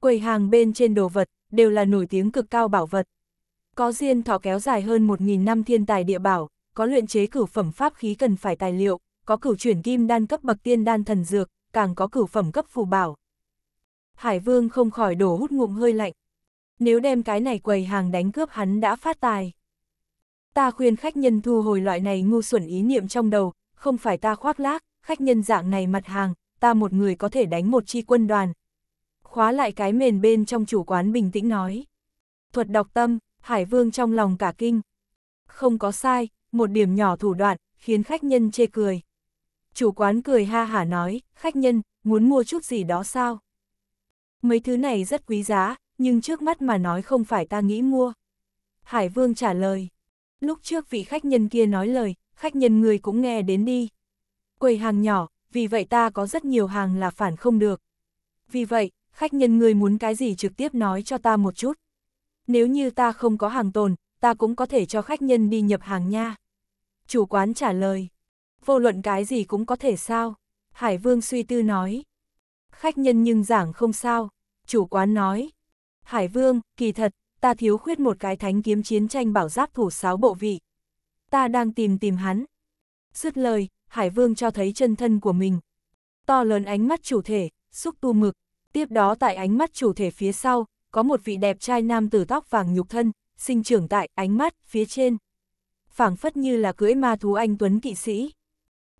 Quầy hàng bên trên đồ vật, đều là nổi tiếng cực cao bảo vật. Có diên thọ kéo dài hơn 1.000 năm thiên tài địa bảo, có luyện chế cửu phẩm pháp khí cần phải tài liệu, có cửu chuyển kim đan cấp bậc tiên đan thần dược, càng có cửu phẩm cấp phù bảo. Hải vương không khỏi đổ hút ngụm hơi lạnh. Nếu đem cái này quầy hàng đánh cướp hắn đã phát tài. Ta khuyên khách nhân thu hồi loại này ngu xuẩn ý niệm trong đầu, không phải ta khoác lác, khách nhân dạng này mặt hàng, ta một người có thể đánh một chi quân đoàn. Khóa lại cái mền bên trong chủ quán bình tĩnh nói. Thuật đọc tâm, Hải Vương trong lòng cả kinh. Không có sai, một điểm nhỏ thủ đoạn, khiến khách nhân chê cười. Chủ quán cười ha hả nói, khách nhân, muốn mua chút gì đó sao? Mấy thứ này rất quý giá, nhưng trước mắt mà nói không phải ta nghĩ mua. Hải Vương trả lời. Lúc trước vị khách nhân kia nói lời, khách nhân người cũng nghe đến đi. Quầy hàng nhỏ, vì vậy ta có rất nhiều hàng là phản không được. Vì vậy, khách nhân người muốn cái gì trực tiếp nói cho ta một chút. Nếu như ta không có hàng tồn, ta cũng có thể cho khách nhân đi nhập hàng nha. Chủ quán trả lời, vô luận cái gì cũng có thể sao, Hải Vương suy tư nói. Khách nhân nhưng giảng không sao, chủ quán nói. Hải Vương, kỳ thật, ta thiếu khuyết một cái thánh kiếm chiến tranh bảo giáp thủ sáu bộ vị ta đang tìm tìm hắn. Dứt lời, Hải Vương cho thấy chân thân của mình. To lớn ánh mắt chủ thể, xúc tu mực. Tiếp đó tại ánh mắt chủ thể phía sau, có một vị đẹp trai nam tử tóc vàng nhục thân, sinh trưởng tại ánh mắt phía trên. phảng phất như là cưỡi ma thú anh Tuấn kỵ sĩ.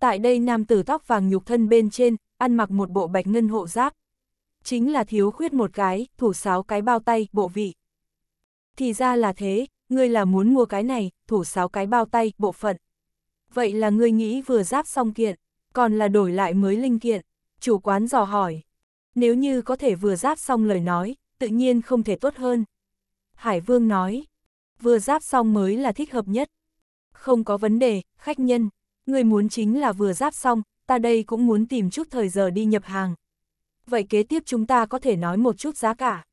Tại đây nam tử tóc vàng nhục thân bên trên, ăn mặc một bộ bạch ngân hộ giáp. Chính là thiếu khuyết một cái, thủ sáu cái bao tay, bộ vị. Thì ra là thế, ngươi là muốn mua cái này, thủ sáu cái bao tay, bộ phận. Vậy là ngươi nghĩ vừa giáp xong kiện, còn là đổi lại mới linh kiện, chủ quán dò hỏi. Nếu như có thể vừa giáp xong lời nói, tự nhiên không thể tốt hơn. Hải Vương nói, vừa giáp xong mới là thích hợp nhất. Không có vấn đề, khách nhân, người muốn chính là vừa giáp xong, ta đây cũng muốn tìm chút thời giờ đi nhập hàng. Vậy kế tiếp chúng ta có thể nói một chút giá cả.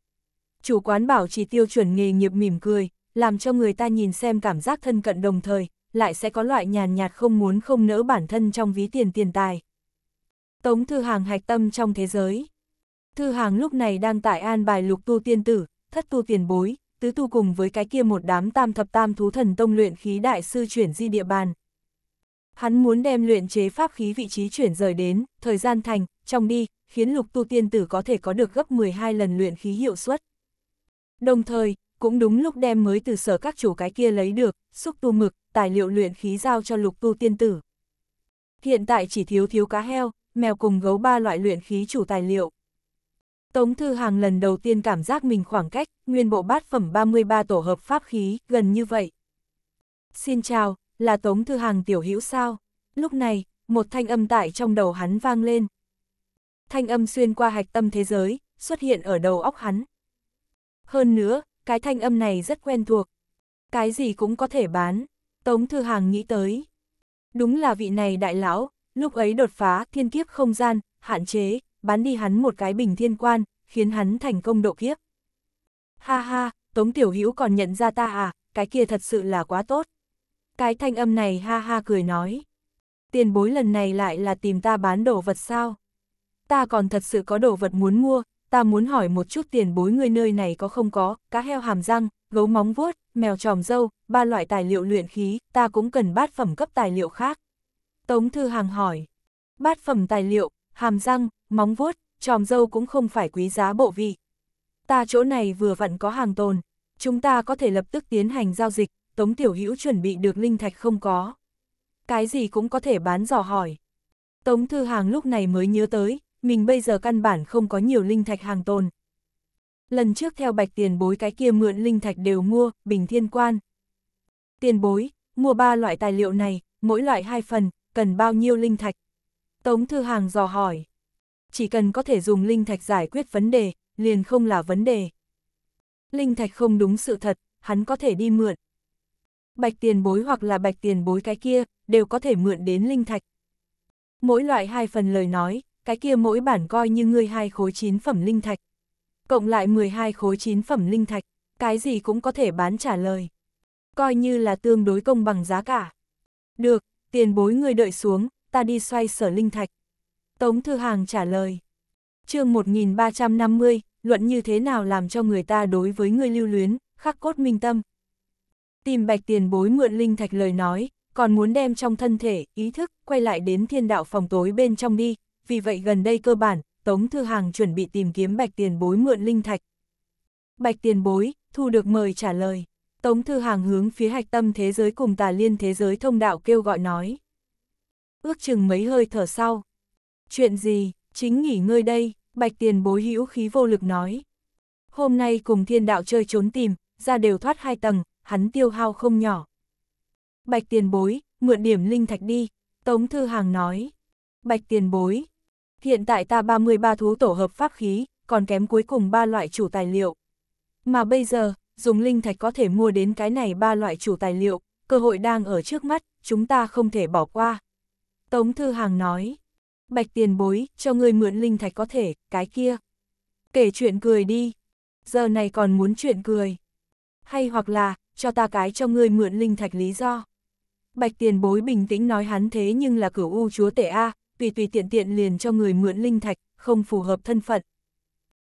Chủ quán bảo trì tiêu chuẩn nghề nghiệp mỉm cười, làm cho người ta nhìn xem cảm giác thân cận đồng thời, lại sẽ có loại nhàn nhạt không muốn không nỡ bản thân trong ví tiền tiền tài. Tống Thư Hàng hạch tâm trong thế giới. Thư Hàng lúc này đang tại an bài lục tu tiên tử, thất tu tiền bối, tứ tu cùng với cái kia một đám tam thập tam thú thần tông luyện khí đại sư chuyển di địa bàn. Hắn muốn đem luyện chế pháp khí vị trí chuyển rời đến, thời gian thành, trong đi, khiến lục tu tiên tử có thể có được gấp 12 lần luyện khí hiệu suất. Đồng thời, cũng đúng lúc đem mới từ sở các chủ cái kia lấy được, xúc tu mực, tài liệu luyện khí giao cho lục tu tiên tử. Hiện tại chỉ thiếu thiếu cá heo, mèo cùng gấu ba loại luyện khí chủ tài liệu. Tống Thư Hàng lần đầu tiên cảm giác mình khoảng cách, nguyên bộ bát phẩm 33 tổ hợp pháp khí, gần như vậy. Xin chào, là Tống Thư Hàng tiểu hữu sao? Lúc này, một thanh âm tại trong đầu hắn vang lên. Thanh âm xuyên qua hạch tâm thế giới, xuất hiện ở đầu óc hắn. Hơn nữa, cái thanh âm này rất quen thuộc. Cái gì cũng có thể bán, Tống Thư Hàng nghĩ tới. Đúng là vị này đại lão, lúc ấy đột phá thiên kiếp không gian, hạn chế, bán đi hắn một cái bình thiên quan, khiến hắn thành công độ kiếp. Ha ha, Tống Tiểu Hữu còn nhận ra ta à, cái kia thật sự là quá tốt. Cái thanh âm này ha ha cười nói. Tiền bối lần này lại là tìm ta bán đồ vật sao? Ta còn thật sự có đồ vật muốn mua, ta muốn hỏi một chút tiền bối người nơi này có không có, cá heo hàm răng, gấu móng vuốt, mèo tròm dâu, ba loại tài liệu luyện khí, ta cũng cần bát phẩm cấp tài liệu khác. Tống Thư Hàng hỏi, bát phẩm tài liệu, hàm răng, móng vuốt, tròm dâu cũng không phải quý giá bộ vị. Ta chỗ này vừa vặn có hàng tồn, chúng ta có thể lập tức tiến hành giao dịch, Tống Tiểu Hữu chuẩn bị được linh thạch không có. Cái gì cũng có thể bán dò hỏi. Tống Thư Hàng lúc này mới nhớ tới, mình bây giờ căn bản không có nhiều linh thạch hàng tồn. Lần trước theo bạch tiền bối cái kia mượn linh thạch đều mua, bình thiên quan. Tiền bối, mua ba loại tài liệu này, mỗi loại hai phần, cần bao nhiêu linh thạch? Tống Thư Hàng dò hỏi. Chỉ cần có thể dùng linh thạch giải quyết vấn đề, liền không là vấn đề. Linh thạch không đúng sự thật, hắn có thể đi mượn. Bạch tiền bối hoặc là bạch tiền bối cái kia, đều có thể mượn đến linh thạch. Mỗi loại hai phần lời nói, cái kia mỗi bản coi như ngươi hai khối chín phẩm linh thạch. Cộng lại 12 khối chín phẩm linh thạch, cái gì cũng có thể bán trả lời. Coi như là tương đối công bằng giá cả. Được, tiền bối ngươi đợi xuống, ta đi xoay sở linh thạch. Tống Thư Hàng trả lời. chương 1350, luận như thế nào làm cho người ta đối với người lưu luyến, khắc cốt minh tâm. Tìm bạch tiền bối mượn linh thạch lời nói, còn muốn đem trong thân thể, ý thức, quay lại đến thiên đạo phòng tối bên trong đi, vì vậy gần đây cơ bản, Tống Thư Hàng chuẩn bị tìm kiếm Bạch Tiền Bối mượn linh thạch. Bạch Tiền Bối, thu được mời trả lời. Tống Thư Hàng hướng phía hạch tâm thế giới cùng tà liên thế giới thông đạo kêu gọi nói. Ước chừng mấy hơi thở sau. Chuyện gì, chính nghỉ ngơi đây, Bạch Tiền Bối hữu khí vô lực nói. Hôm nay cùng thiên đạo chơi trốn tìm, ra đều thoát hai tầng, hắn tiêu hao không nhỏ. Bạch Tiền Bối, mượn điểm linh thạch đi, Tống Thư Hàng nói. Bạch Tiền Bối, Hiện tại ta 33 thú tổ hợp pháp khí, còn kém cuối cùng ba loại chủ tài liệu. Mà bây giờ, dùng linh thạch có thể mua đến cái này ba loại chủ tài liệu, cơ hội đang ở trước mắt, chúng ta không thể bỏ qua. Tống Thư Hàng nói, bạch tiền bối, cho người mượn linh thạch có thể, cái kia. Kể chuyện cười đi, giờ này còn muốn chuyện cười. Hay hoặc là, cho ta cái cho ngươi mượn linh thạch lý do. Bạch tiền bối bình tĩnh nói hắn thế nhưng là cửu u chúa tể A, tùy tùy tiện tiện liền cho người mượn linh thạch, không phù hợp thân phận.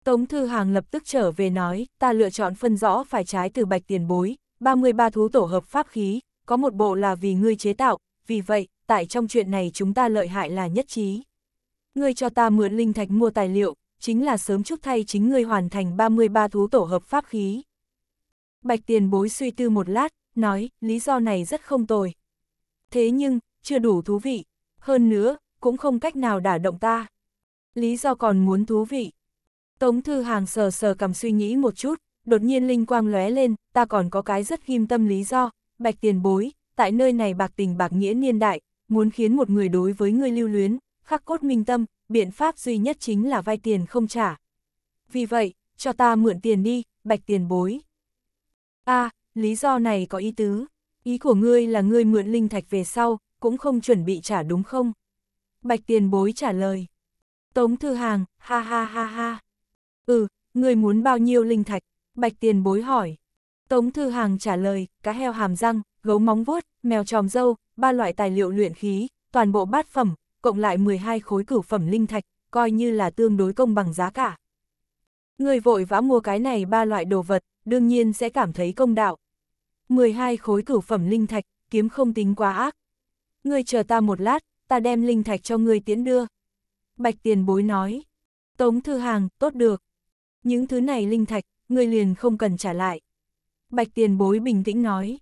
Tống Thư Hàng lập tức trở về nói, ta lựa chọn phân rõ phải trái từ bạch tiền bối, 33 thú tổ hợp pháp khí, có một bộ là vì ngươi chế tạo, vì vậy, tại trong chuyện này chúng ta lợi hại là nhất trí. Ngươi cho ta mượn linh thạch mua tài liệu, chính là sớm chúc thay chính ngươi hoàn thành 33 thú tổ hợp pháp khí. Bạch tiền bối suy tư một lát, nói, lý do này rất không tồi. Thế nhưng, chưa đủ thú vị. Hơn nữa, cũng không cách nào đả động ta. Lý do còn muốn thú vị. Tống Thư Hàng sờ sờ cầm suy nghĩ một chút, đột nhiên linh quang lóe lên, ta còn có cái rất ghim tâm lý do, bạch tiền bối, tại nơi này bạc tình bạc nghĩa niên đại, muốn khiến một người đối với người lưu luyến, khắc cốt minh tâm, biện pháp duy nhất chính là vay tiền không trả. Vì vậy, cho ta mượn tiền đi, bạch tiền bối. a lý do này có ý tứ, ý của ngươi là ngươi mượn linh thạch về sau, cũng không chuẩn bị trả đúng không? Bạch tiền bối trả lời. Tống Thư Hàng, ha ha ha ha. Ừ, người muốn bao nhiêu linh thạch? Bạch tiền bối hỏi. Tống Thư Hàng trả lời, cá heo hàm răng, gấu móng vuốt, mèo tròm dâu, ba loại tài liệu luyện khí, toàn bộ bát phẩm, cộng lại 12 khối cửu phẩm linh thạch, coi như là tương đối công bằng giá cả. Người vội vã mua cái này ba loại đồ vật, đương nhiên sẽ cảm thấy công đạo. 12 khối cửu phẩm linh thạch, kiếm không tính quá ác. Người chờ ta một lát, ta đem linh thạch cho người tiến đưa. Bạch tiền bối nói, Tống Thư Hàng, tốt được. Những thứ này linh thạch, người liền không cần trả lại. Bạch tiền bối bình tĩnh nói.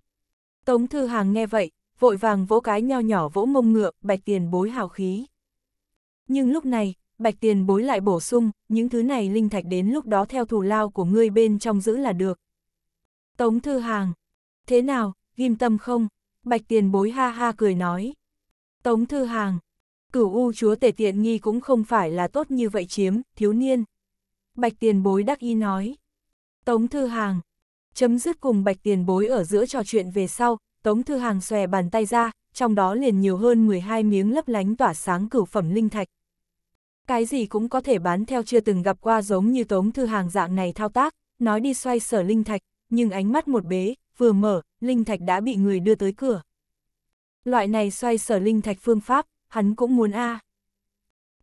Tống Thư Hàng nghe vậy, vội vàng vỗ cái nho nhỏ vỗ mông ngựa, bạch tiền bối hào khí. Nhưng lúc này, bạch tiền bối lại bổ sung, những thứ này linh thạch đến lúc đó theo thù lao của ngươi bên trong giữ là được. Tống Thư Hàng, thế nào, ghim tâm không? Bạch tiền bối ha ha cười nói. Tống Thư Hàng, cửu u chúa tể tiện nghi cũng không phải là tốt như vậy chiếm, thiếu niên. Bạch tiền bối đắc ý nói. Tống Thư Hàng, chấm dứt cùng bạch tiền bối ở giữa trò chuyện về sau, Tống Thư Hàng xòe bàn tay ra, trong đó liền nhiều hơn 12 miếng lấp lánh tỏa sáng cửu phẩm linh thạch. Cái gì cũng có thể bán theo chưa từng gặp qua giống như Tống Thư Hàng dạng này thao tác, nói đi xoay sở linh thạch, nhưng ánh mắt một bế, vừa mở, linh thạch đã bị người đưa tới cửa. Loại này xoay sở linh thạch phương pháp, hắn cũng muốn a à.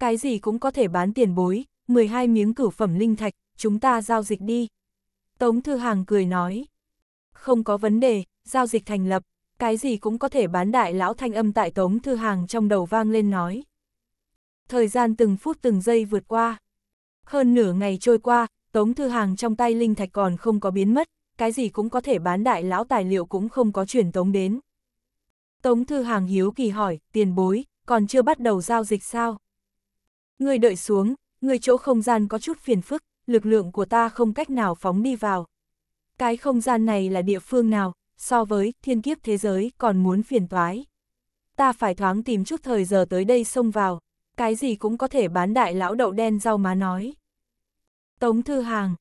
Cái gì cũng có thể bán tiền bối, 12 miếng cửu phẩm linh thạch, chúng ta giao dịch đi. Tống Thư Hàng cười nói. Không có vấn đề, giao dịch thành lập, cái gì cũng có thể bán đại lão thanh âm tại Tống Thư Hàng trong đầu vang lên nói. Thời gian từng phút từng giây vượt qua. Hơn nửa ngày trôi qua, Tống Thư Hàng trong tay linh thạch còn không có biến mất, cái gì cũng có thể bán đại lão tài liệu cũng không có truyền tống đến. Tống Thư Hàng hiếu kỳ hỏi, tiền bối, còn chưa bắt đầu giao dịch sao? Người đợi xuống, người chỗ không gian có chút phiền phức, lực lượng của ta không cách nào phóng đi vào. Cái không gian này là địa phương nào, so với thiên kiếp thế giới còn muốn phiền toái. Ta phải thoáng tìm chút thời giờ tới đây xông vào, cái gì cũng có thể bán đại lão đậu đen rau má nói. Tống Thư Hàng,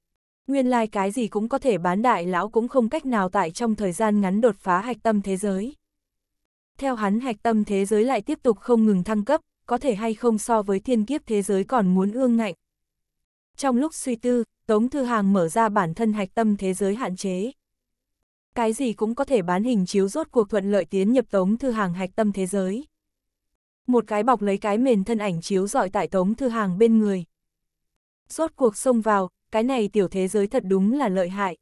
nguyên lai like cái gì cũng có thể bán đại lão cũng không cách nào tại trong thời gian ngắn đột phá hạch tâm thế giới theo hắn hạch tâm thế giới lại tiếp tục không ngừng thăng cấp, có thể hay không so với thiên kiếp thế giới còn muốn ương ngạnh. Trong lúc suy tư, Tống Thư Hàng mở ra bản thân hạch tâm thế giới hạn chế. Cái gì cũng có thể bán hình chiếu rốt cuộc thuận lợi tiến nhập Tống Thư Hàng hạch tâm thế giới. Một cái bọc lấy cái mền thân ảnh chiếu dọi tại Tống Thư Hàng bên người. Rốt cuộc xông vào, cái này tiểu thế giới thật đúng là lợi hại.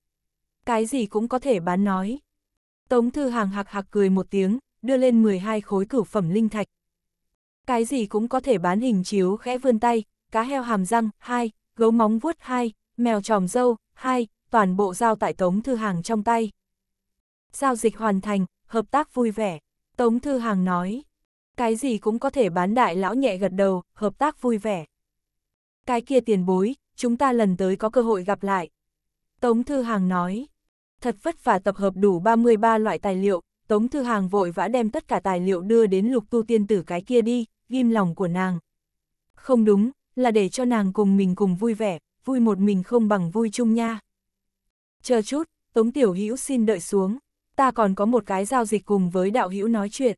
Cái gì cũng có thể bán nói. Tống Thư Hàng hạc hạc cười một tiếng, đưa lên 12 khối cửu phẩm linh thạch. Cái gì cũng có thể bán hình chiếu khẽ vươn tay, cá heo hàm răng, hai, gấu móng vuốt hai, mèo tròm dâu, hai, toàn bộ giao tại Tống Thư Hàng trong tay. Giao dịch hoàn thành, hợp tác vui vẻ, Tống Thư Hàng nói. Cái gì cũng có thể bán đại lão nhẹ gật đầu, hợp tác vui vẻ. Cái kia tiền bối, chúng ta lần tới có cơ hội gặp lại. Tống Thư Hàng nói, thật vất vả tập hợp đủ 33 loại tài liệu, Tống Thư Hàng vội vã đem tất cả tài liệu đưa đến lục tu tiên tử cái kia đi, ghim lòng của nàng. Không đúng, là để cho nàng cùng mình cùng vui vẻ, vui một mình không bằng vui chung nha. Chờ chút, Tống Tiểu Hữu xin đợi xuống, ta còn có một cái giao dịch cùng với đạo hữu nói chuyện.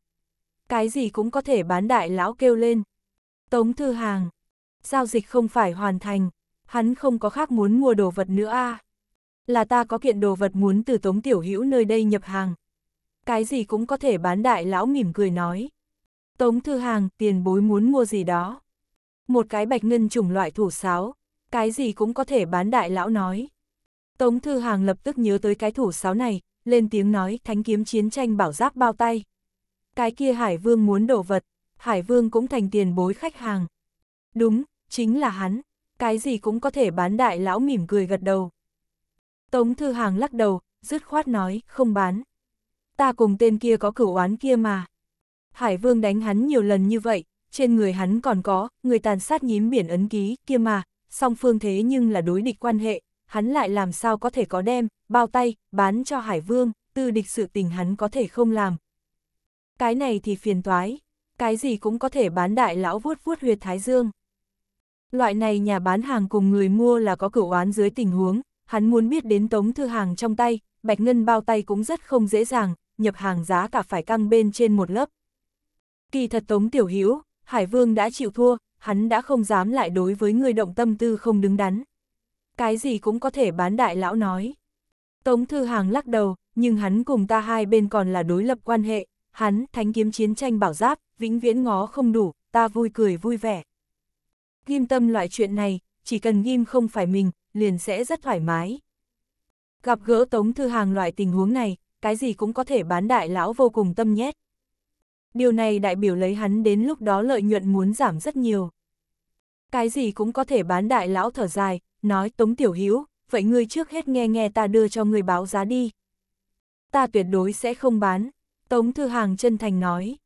Cái gì cũng có thể bán đại lão kêu lên. Tống Thư Hàng, giao dịch không phải hoàn thành, hắn không có khác muốn mua đồ vật nữa a à. Là ta có kiện đồ vật muốn từ Tống Tiểu Hữu nơi đây nhập hàng, cái gì cũng có thể bán đại lão mỉm cười nói. Tống thư hàng, tiền bối muốn mua gì đó. Một cái bạch ngân chủng loại thủ sáo, cái gì cũng có thể bán đại lão nói. Tống thư hàng lập tức nhớ tới cái thủ sáo này, lên tiếng nói thánh kiếm chiến tranh bảo giáp bao tay. Cái kia Hải Vương muốn đổ vật, Hải Vương cũng thành tiền bối khách hàng. Đúng, chính là hắn, cái gì cũng có thể bán đại lão mỉm cười gật đầu. Tống Thư Hàng lắc đầu, dứt khoát nói, không bán ta cùng tên kia có cửu oán kia mà. Hải vương đánh hắn nhiều lần như vậy, trên người hắn còn có, người tàn sát nhím biển ấn ký kia mà, song phương thế nhưng là đối địch quan hệ, hắn lại làm sao có thể có đem, bao tay, bán cho hải vương, tư địch sự tình hắn có thể không làm. Cái này thì phiền toái, cái gì cũng có thể bán đại lão vuốt vuốt huyệt thái dương. Loại này nhà bán hàng cùng người mua là có cửu oán dưới tình huống, hắn muốn biết đến tống thư hàng trong tay, bạch ngân bao tay cũng rất không dễ dàng, nhập hàng giá cả phải căng bên trên một lớp. Kỳ thật Tống Tiểu Hữu Hải Vương đã chịu thua, hắn đã không dám lại đối với người động tâm tư không đứng đắn. Cái gì cũng có thể bán đại lão nói. Tống Thư Hàng lắc đầu, nhưng hắn cùng ta hai bên còn là đối lập quan hệ, hắn thánh kiếm chiến tranh bảo giáp, vĩnh viễn ngó không đủ, ta vui cười vui vẻ. Ghim tâm loại chuyện này, chỉ cần ghim không phải mình, liền sẽ rất thoải mái. Gặp gỡ Tống Thư Hàng loại tình huống này, cái gì cũng có thể bán đại lão vô cùng tâm nhét. Điều này đại biểu lấy hắn đến lúc đó lợi nhuận muốn giảm rất nhiều. Cái gì cũng có thể bán đại lão thở dài, nói Tống Tiểu Hữu vậy ngươi trước hết nghe nghe ta đưa cho ngươi báo giá đi. Ta tuyệt đối sẽ không bán, Tống Thư Hàng chân thành nói.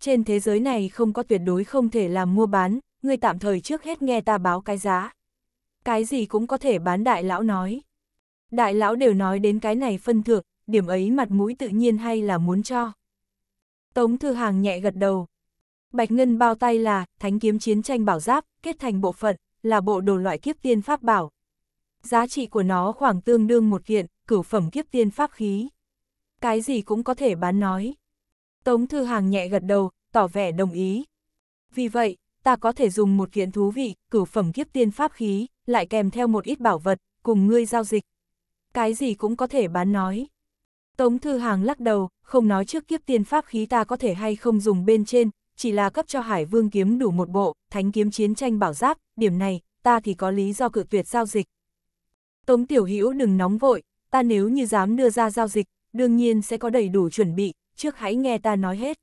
Trên thế giới này không có tuyệt đối không thể làm mua bán, ngươi tạm thời trước hết nghe ta báo cái giá. Cái gì cũng có thể bán đại lão nói. Đại lão đều nói đến cái này phân thượng, điểm ấy mặt mũi tự nhiên hay là muốn cho. Tống Thư Hàng nhẹ gật đầu. Bạch Ngân bao tay là, thánh kiếm chiến tranh bảo giáp, kết thành bộ phận, là bộ đồ loại kiếp tiên pháp bảo. Giá trị của nó khoảng tương đương một kiện, cửu phẩm kiếp tiên pháp khí. Cái gì cũng có thể bán nói. Tống Thư Hàng nhẹ gật đầu, tỏ vẻ đồng ý. Vì vậy, ta có thể dùng một kiện thú vị, cửu phẩm kiếp tiên pháp khí, lại kèm theo một ít bảo vật, cùng ngươi giao dịch. Cái gì cũng có thể bán nói. Tống Thư Hàng lắc đầu, không nói trước kiếp tiên pháp khí ta có thể hay không dùng bên trên, chỉ là cấp cho Hải Vương kiếm đủ một bộ, thánh kiếm chiến tranh bảo giáp, điểm này, ta thì có lý do cự tuyệt giao dịch. Tống Tiểu Hữu đừng nóng vội, ta nếu như dám đưa ra giao dịch, đương nhiên sẽ có đầy đủ chuẩn bị, trước hãy nghe ta nói hết.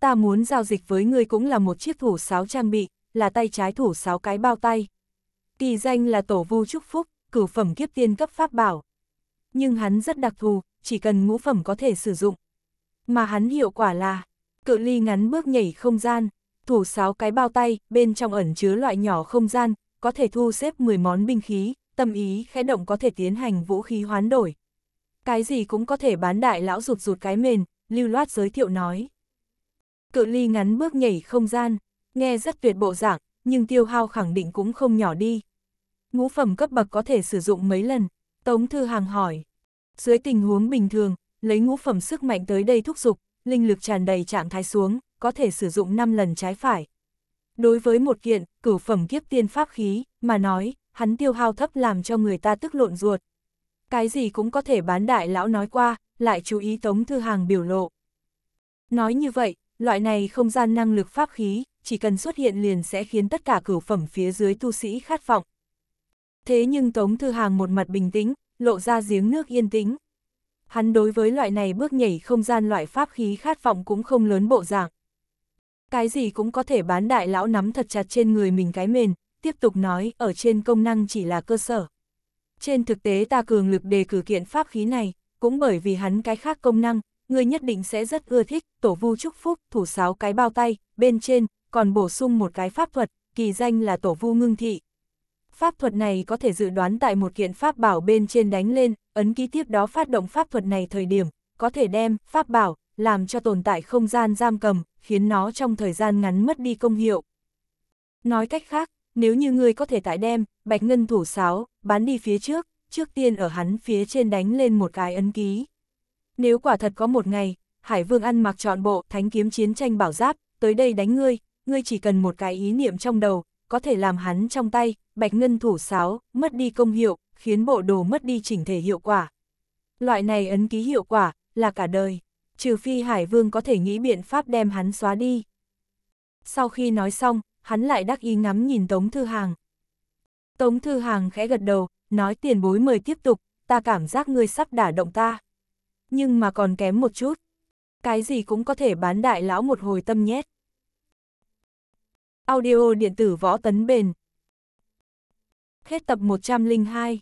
Ta muốn giao dịch với ngươi cũng là một chiếc thủ sáo trang bị, là tay trái thủ sáo cái bao tay. Kỳ danh là Tổ Vu Trúc Phúc, cửu phẩm kiếp tiên cấp pháp bảo. Nhưng hắn rất đặc thù, chỉ cần ngũ phẩm có thể sử dụng. Mà hắn hiệu quả là, cự ly ngắn bước nhảy không gian, thủ sáo cái bao tay, bên trong ẩn chứa loại nhỏ không gian, có thể thu xếp 10 món binh khí, tâm ý khẽ động có thể tiến hành vũ khí hoán đổi. Cái gì cũng có thể bán đại lão rụt rụt cái mền, lưu loát giới thiệu nói. Cự ly ngắn bước nhảy không gian, nghe rất tuyệt bộ dạng, nhưng tiêu hao khẳng định cũng không nhỏ đi. Ngũ phẩm cấp bậc có thể sử dụng mấy lần, Tống Thư Hàng hỏi. Dưới tình huống bình thường, lấy ngũ phẩm sức mạnh tới đây thúc dục, linh lực tràn đầy trạng thái xuống, có thể sử dụng 5 lần trái phải. Đối với một kiện, cửu phẩm kiếp tiên pháp khí, mà nói, hắn tiêu hao thấp làm cho người ta tức lộn ruột. Cái gì cũng có thể bán đại lão nói qua, lại chú ý tống thư hàng biểu lộ. Nói như vậy, loại này không gian năng lực pháp khí, chỉ cần xuất hiện liền sẽ khiến tất cả cửu phẩm phía dưới tu sĩ khát vọng. Thế nhưng Tống Thư Hàng một mặt bình tĩnh, lộ ra giếng nước yên tĩnh. Hắn đối với loại này bước nhảy không gian loại pháp khí khát vọng cũng không lớn bộ dạng. Cái gì cũng có thể bán đại lão nắm thật chặt trên người mình cái mền, tiếp tục nói ở trên công năng chỉ là cơ sở. Trên thực tế ta cường lực đề cử kiện pháp khí này, cũng bởi vì hắn cái khác công năng, người nhất định sẽ rất ưa thích, tổ vu chúc phúc, thủ sáo cái bao tay, bên trên, còn bổ sung một cái pháp thuật, kỳ danh là tổ vu ngưng thị, pháp thuật này có thể dự đoán tại một kiện pháp bảo bên trên đánh lên, ấn ký tiếp đó phát động pháp thuật này thời điểm, có thể đem, pháp bảo, làm cho tồn tại không gian giam cầm, khiến nó trong thời gian ngắn mất đi công hiệu. Nói cách khác, nếu như ngươi có thể tại đem, bạch ngân thủ sáo, bán đi phía trước, trước tiên ở hắn phía trên đánh lên một cái ấn ký. Nếu quả thật có một ngày, Hải Vương ăn mặc trọn bộ thánh kiếm chiến tranh bảo giáp, tới đây đánh ngươi, ngươi chỉ cần một cái ý niệm trong đầu, có thể làm hắn trong tay, bạch ngân thủ sáo, mất đi công hiệu, khiến bộ đồ mất đi chỉnh thể hiệu quả. Loại này ấn ký hiệu quả, là cả đời, trừ phi Hải Vương có thể nghĩ biện pháp đem hắn xóa đi. Sau khi nói xong, hắn lại đắc ý ngắm nhìn Tống Thư Hàng. Tống Thư Hàng khẽ gật đầu, nói tiền bối mời tiếp tục, ta cảm giác ngươi sắp đả động ta. Nhưng mà còn kém một chút. Cái gì cũng có thể bán đại lão một hồi tâm nhét. Audio điện tử võ tấn bền. Hết tập 102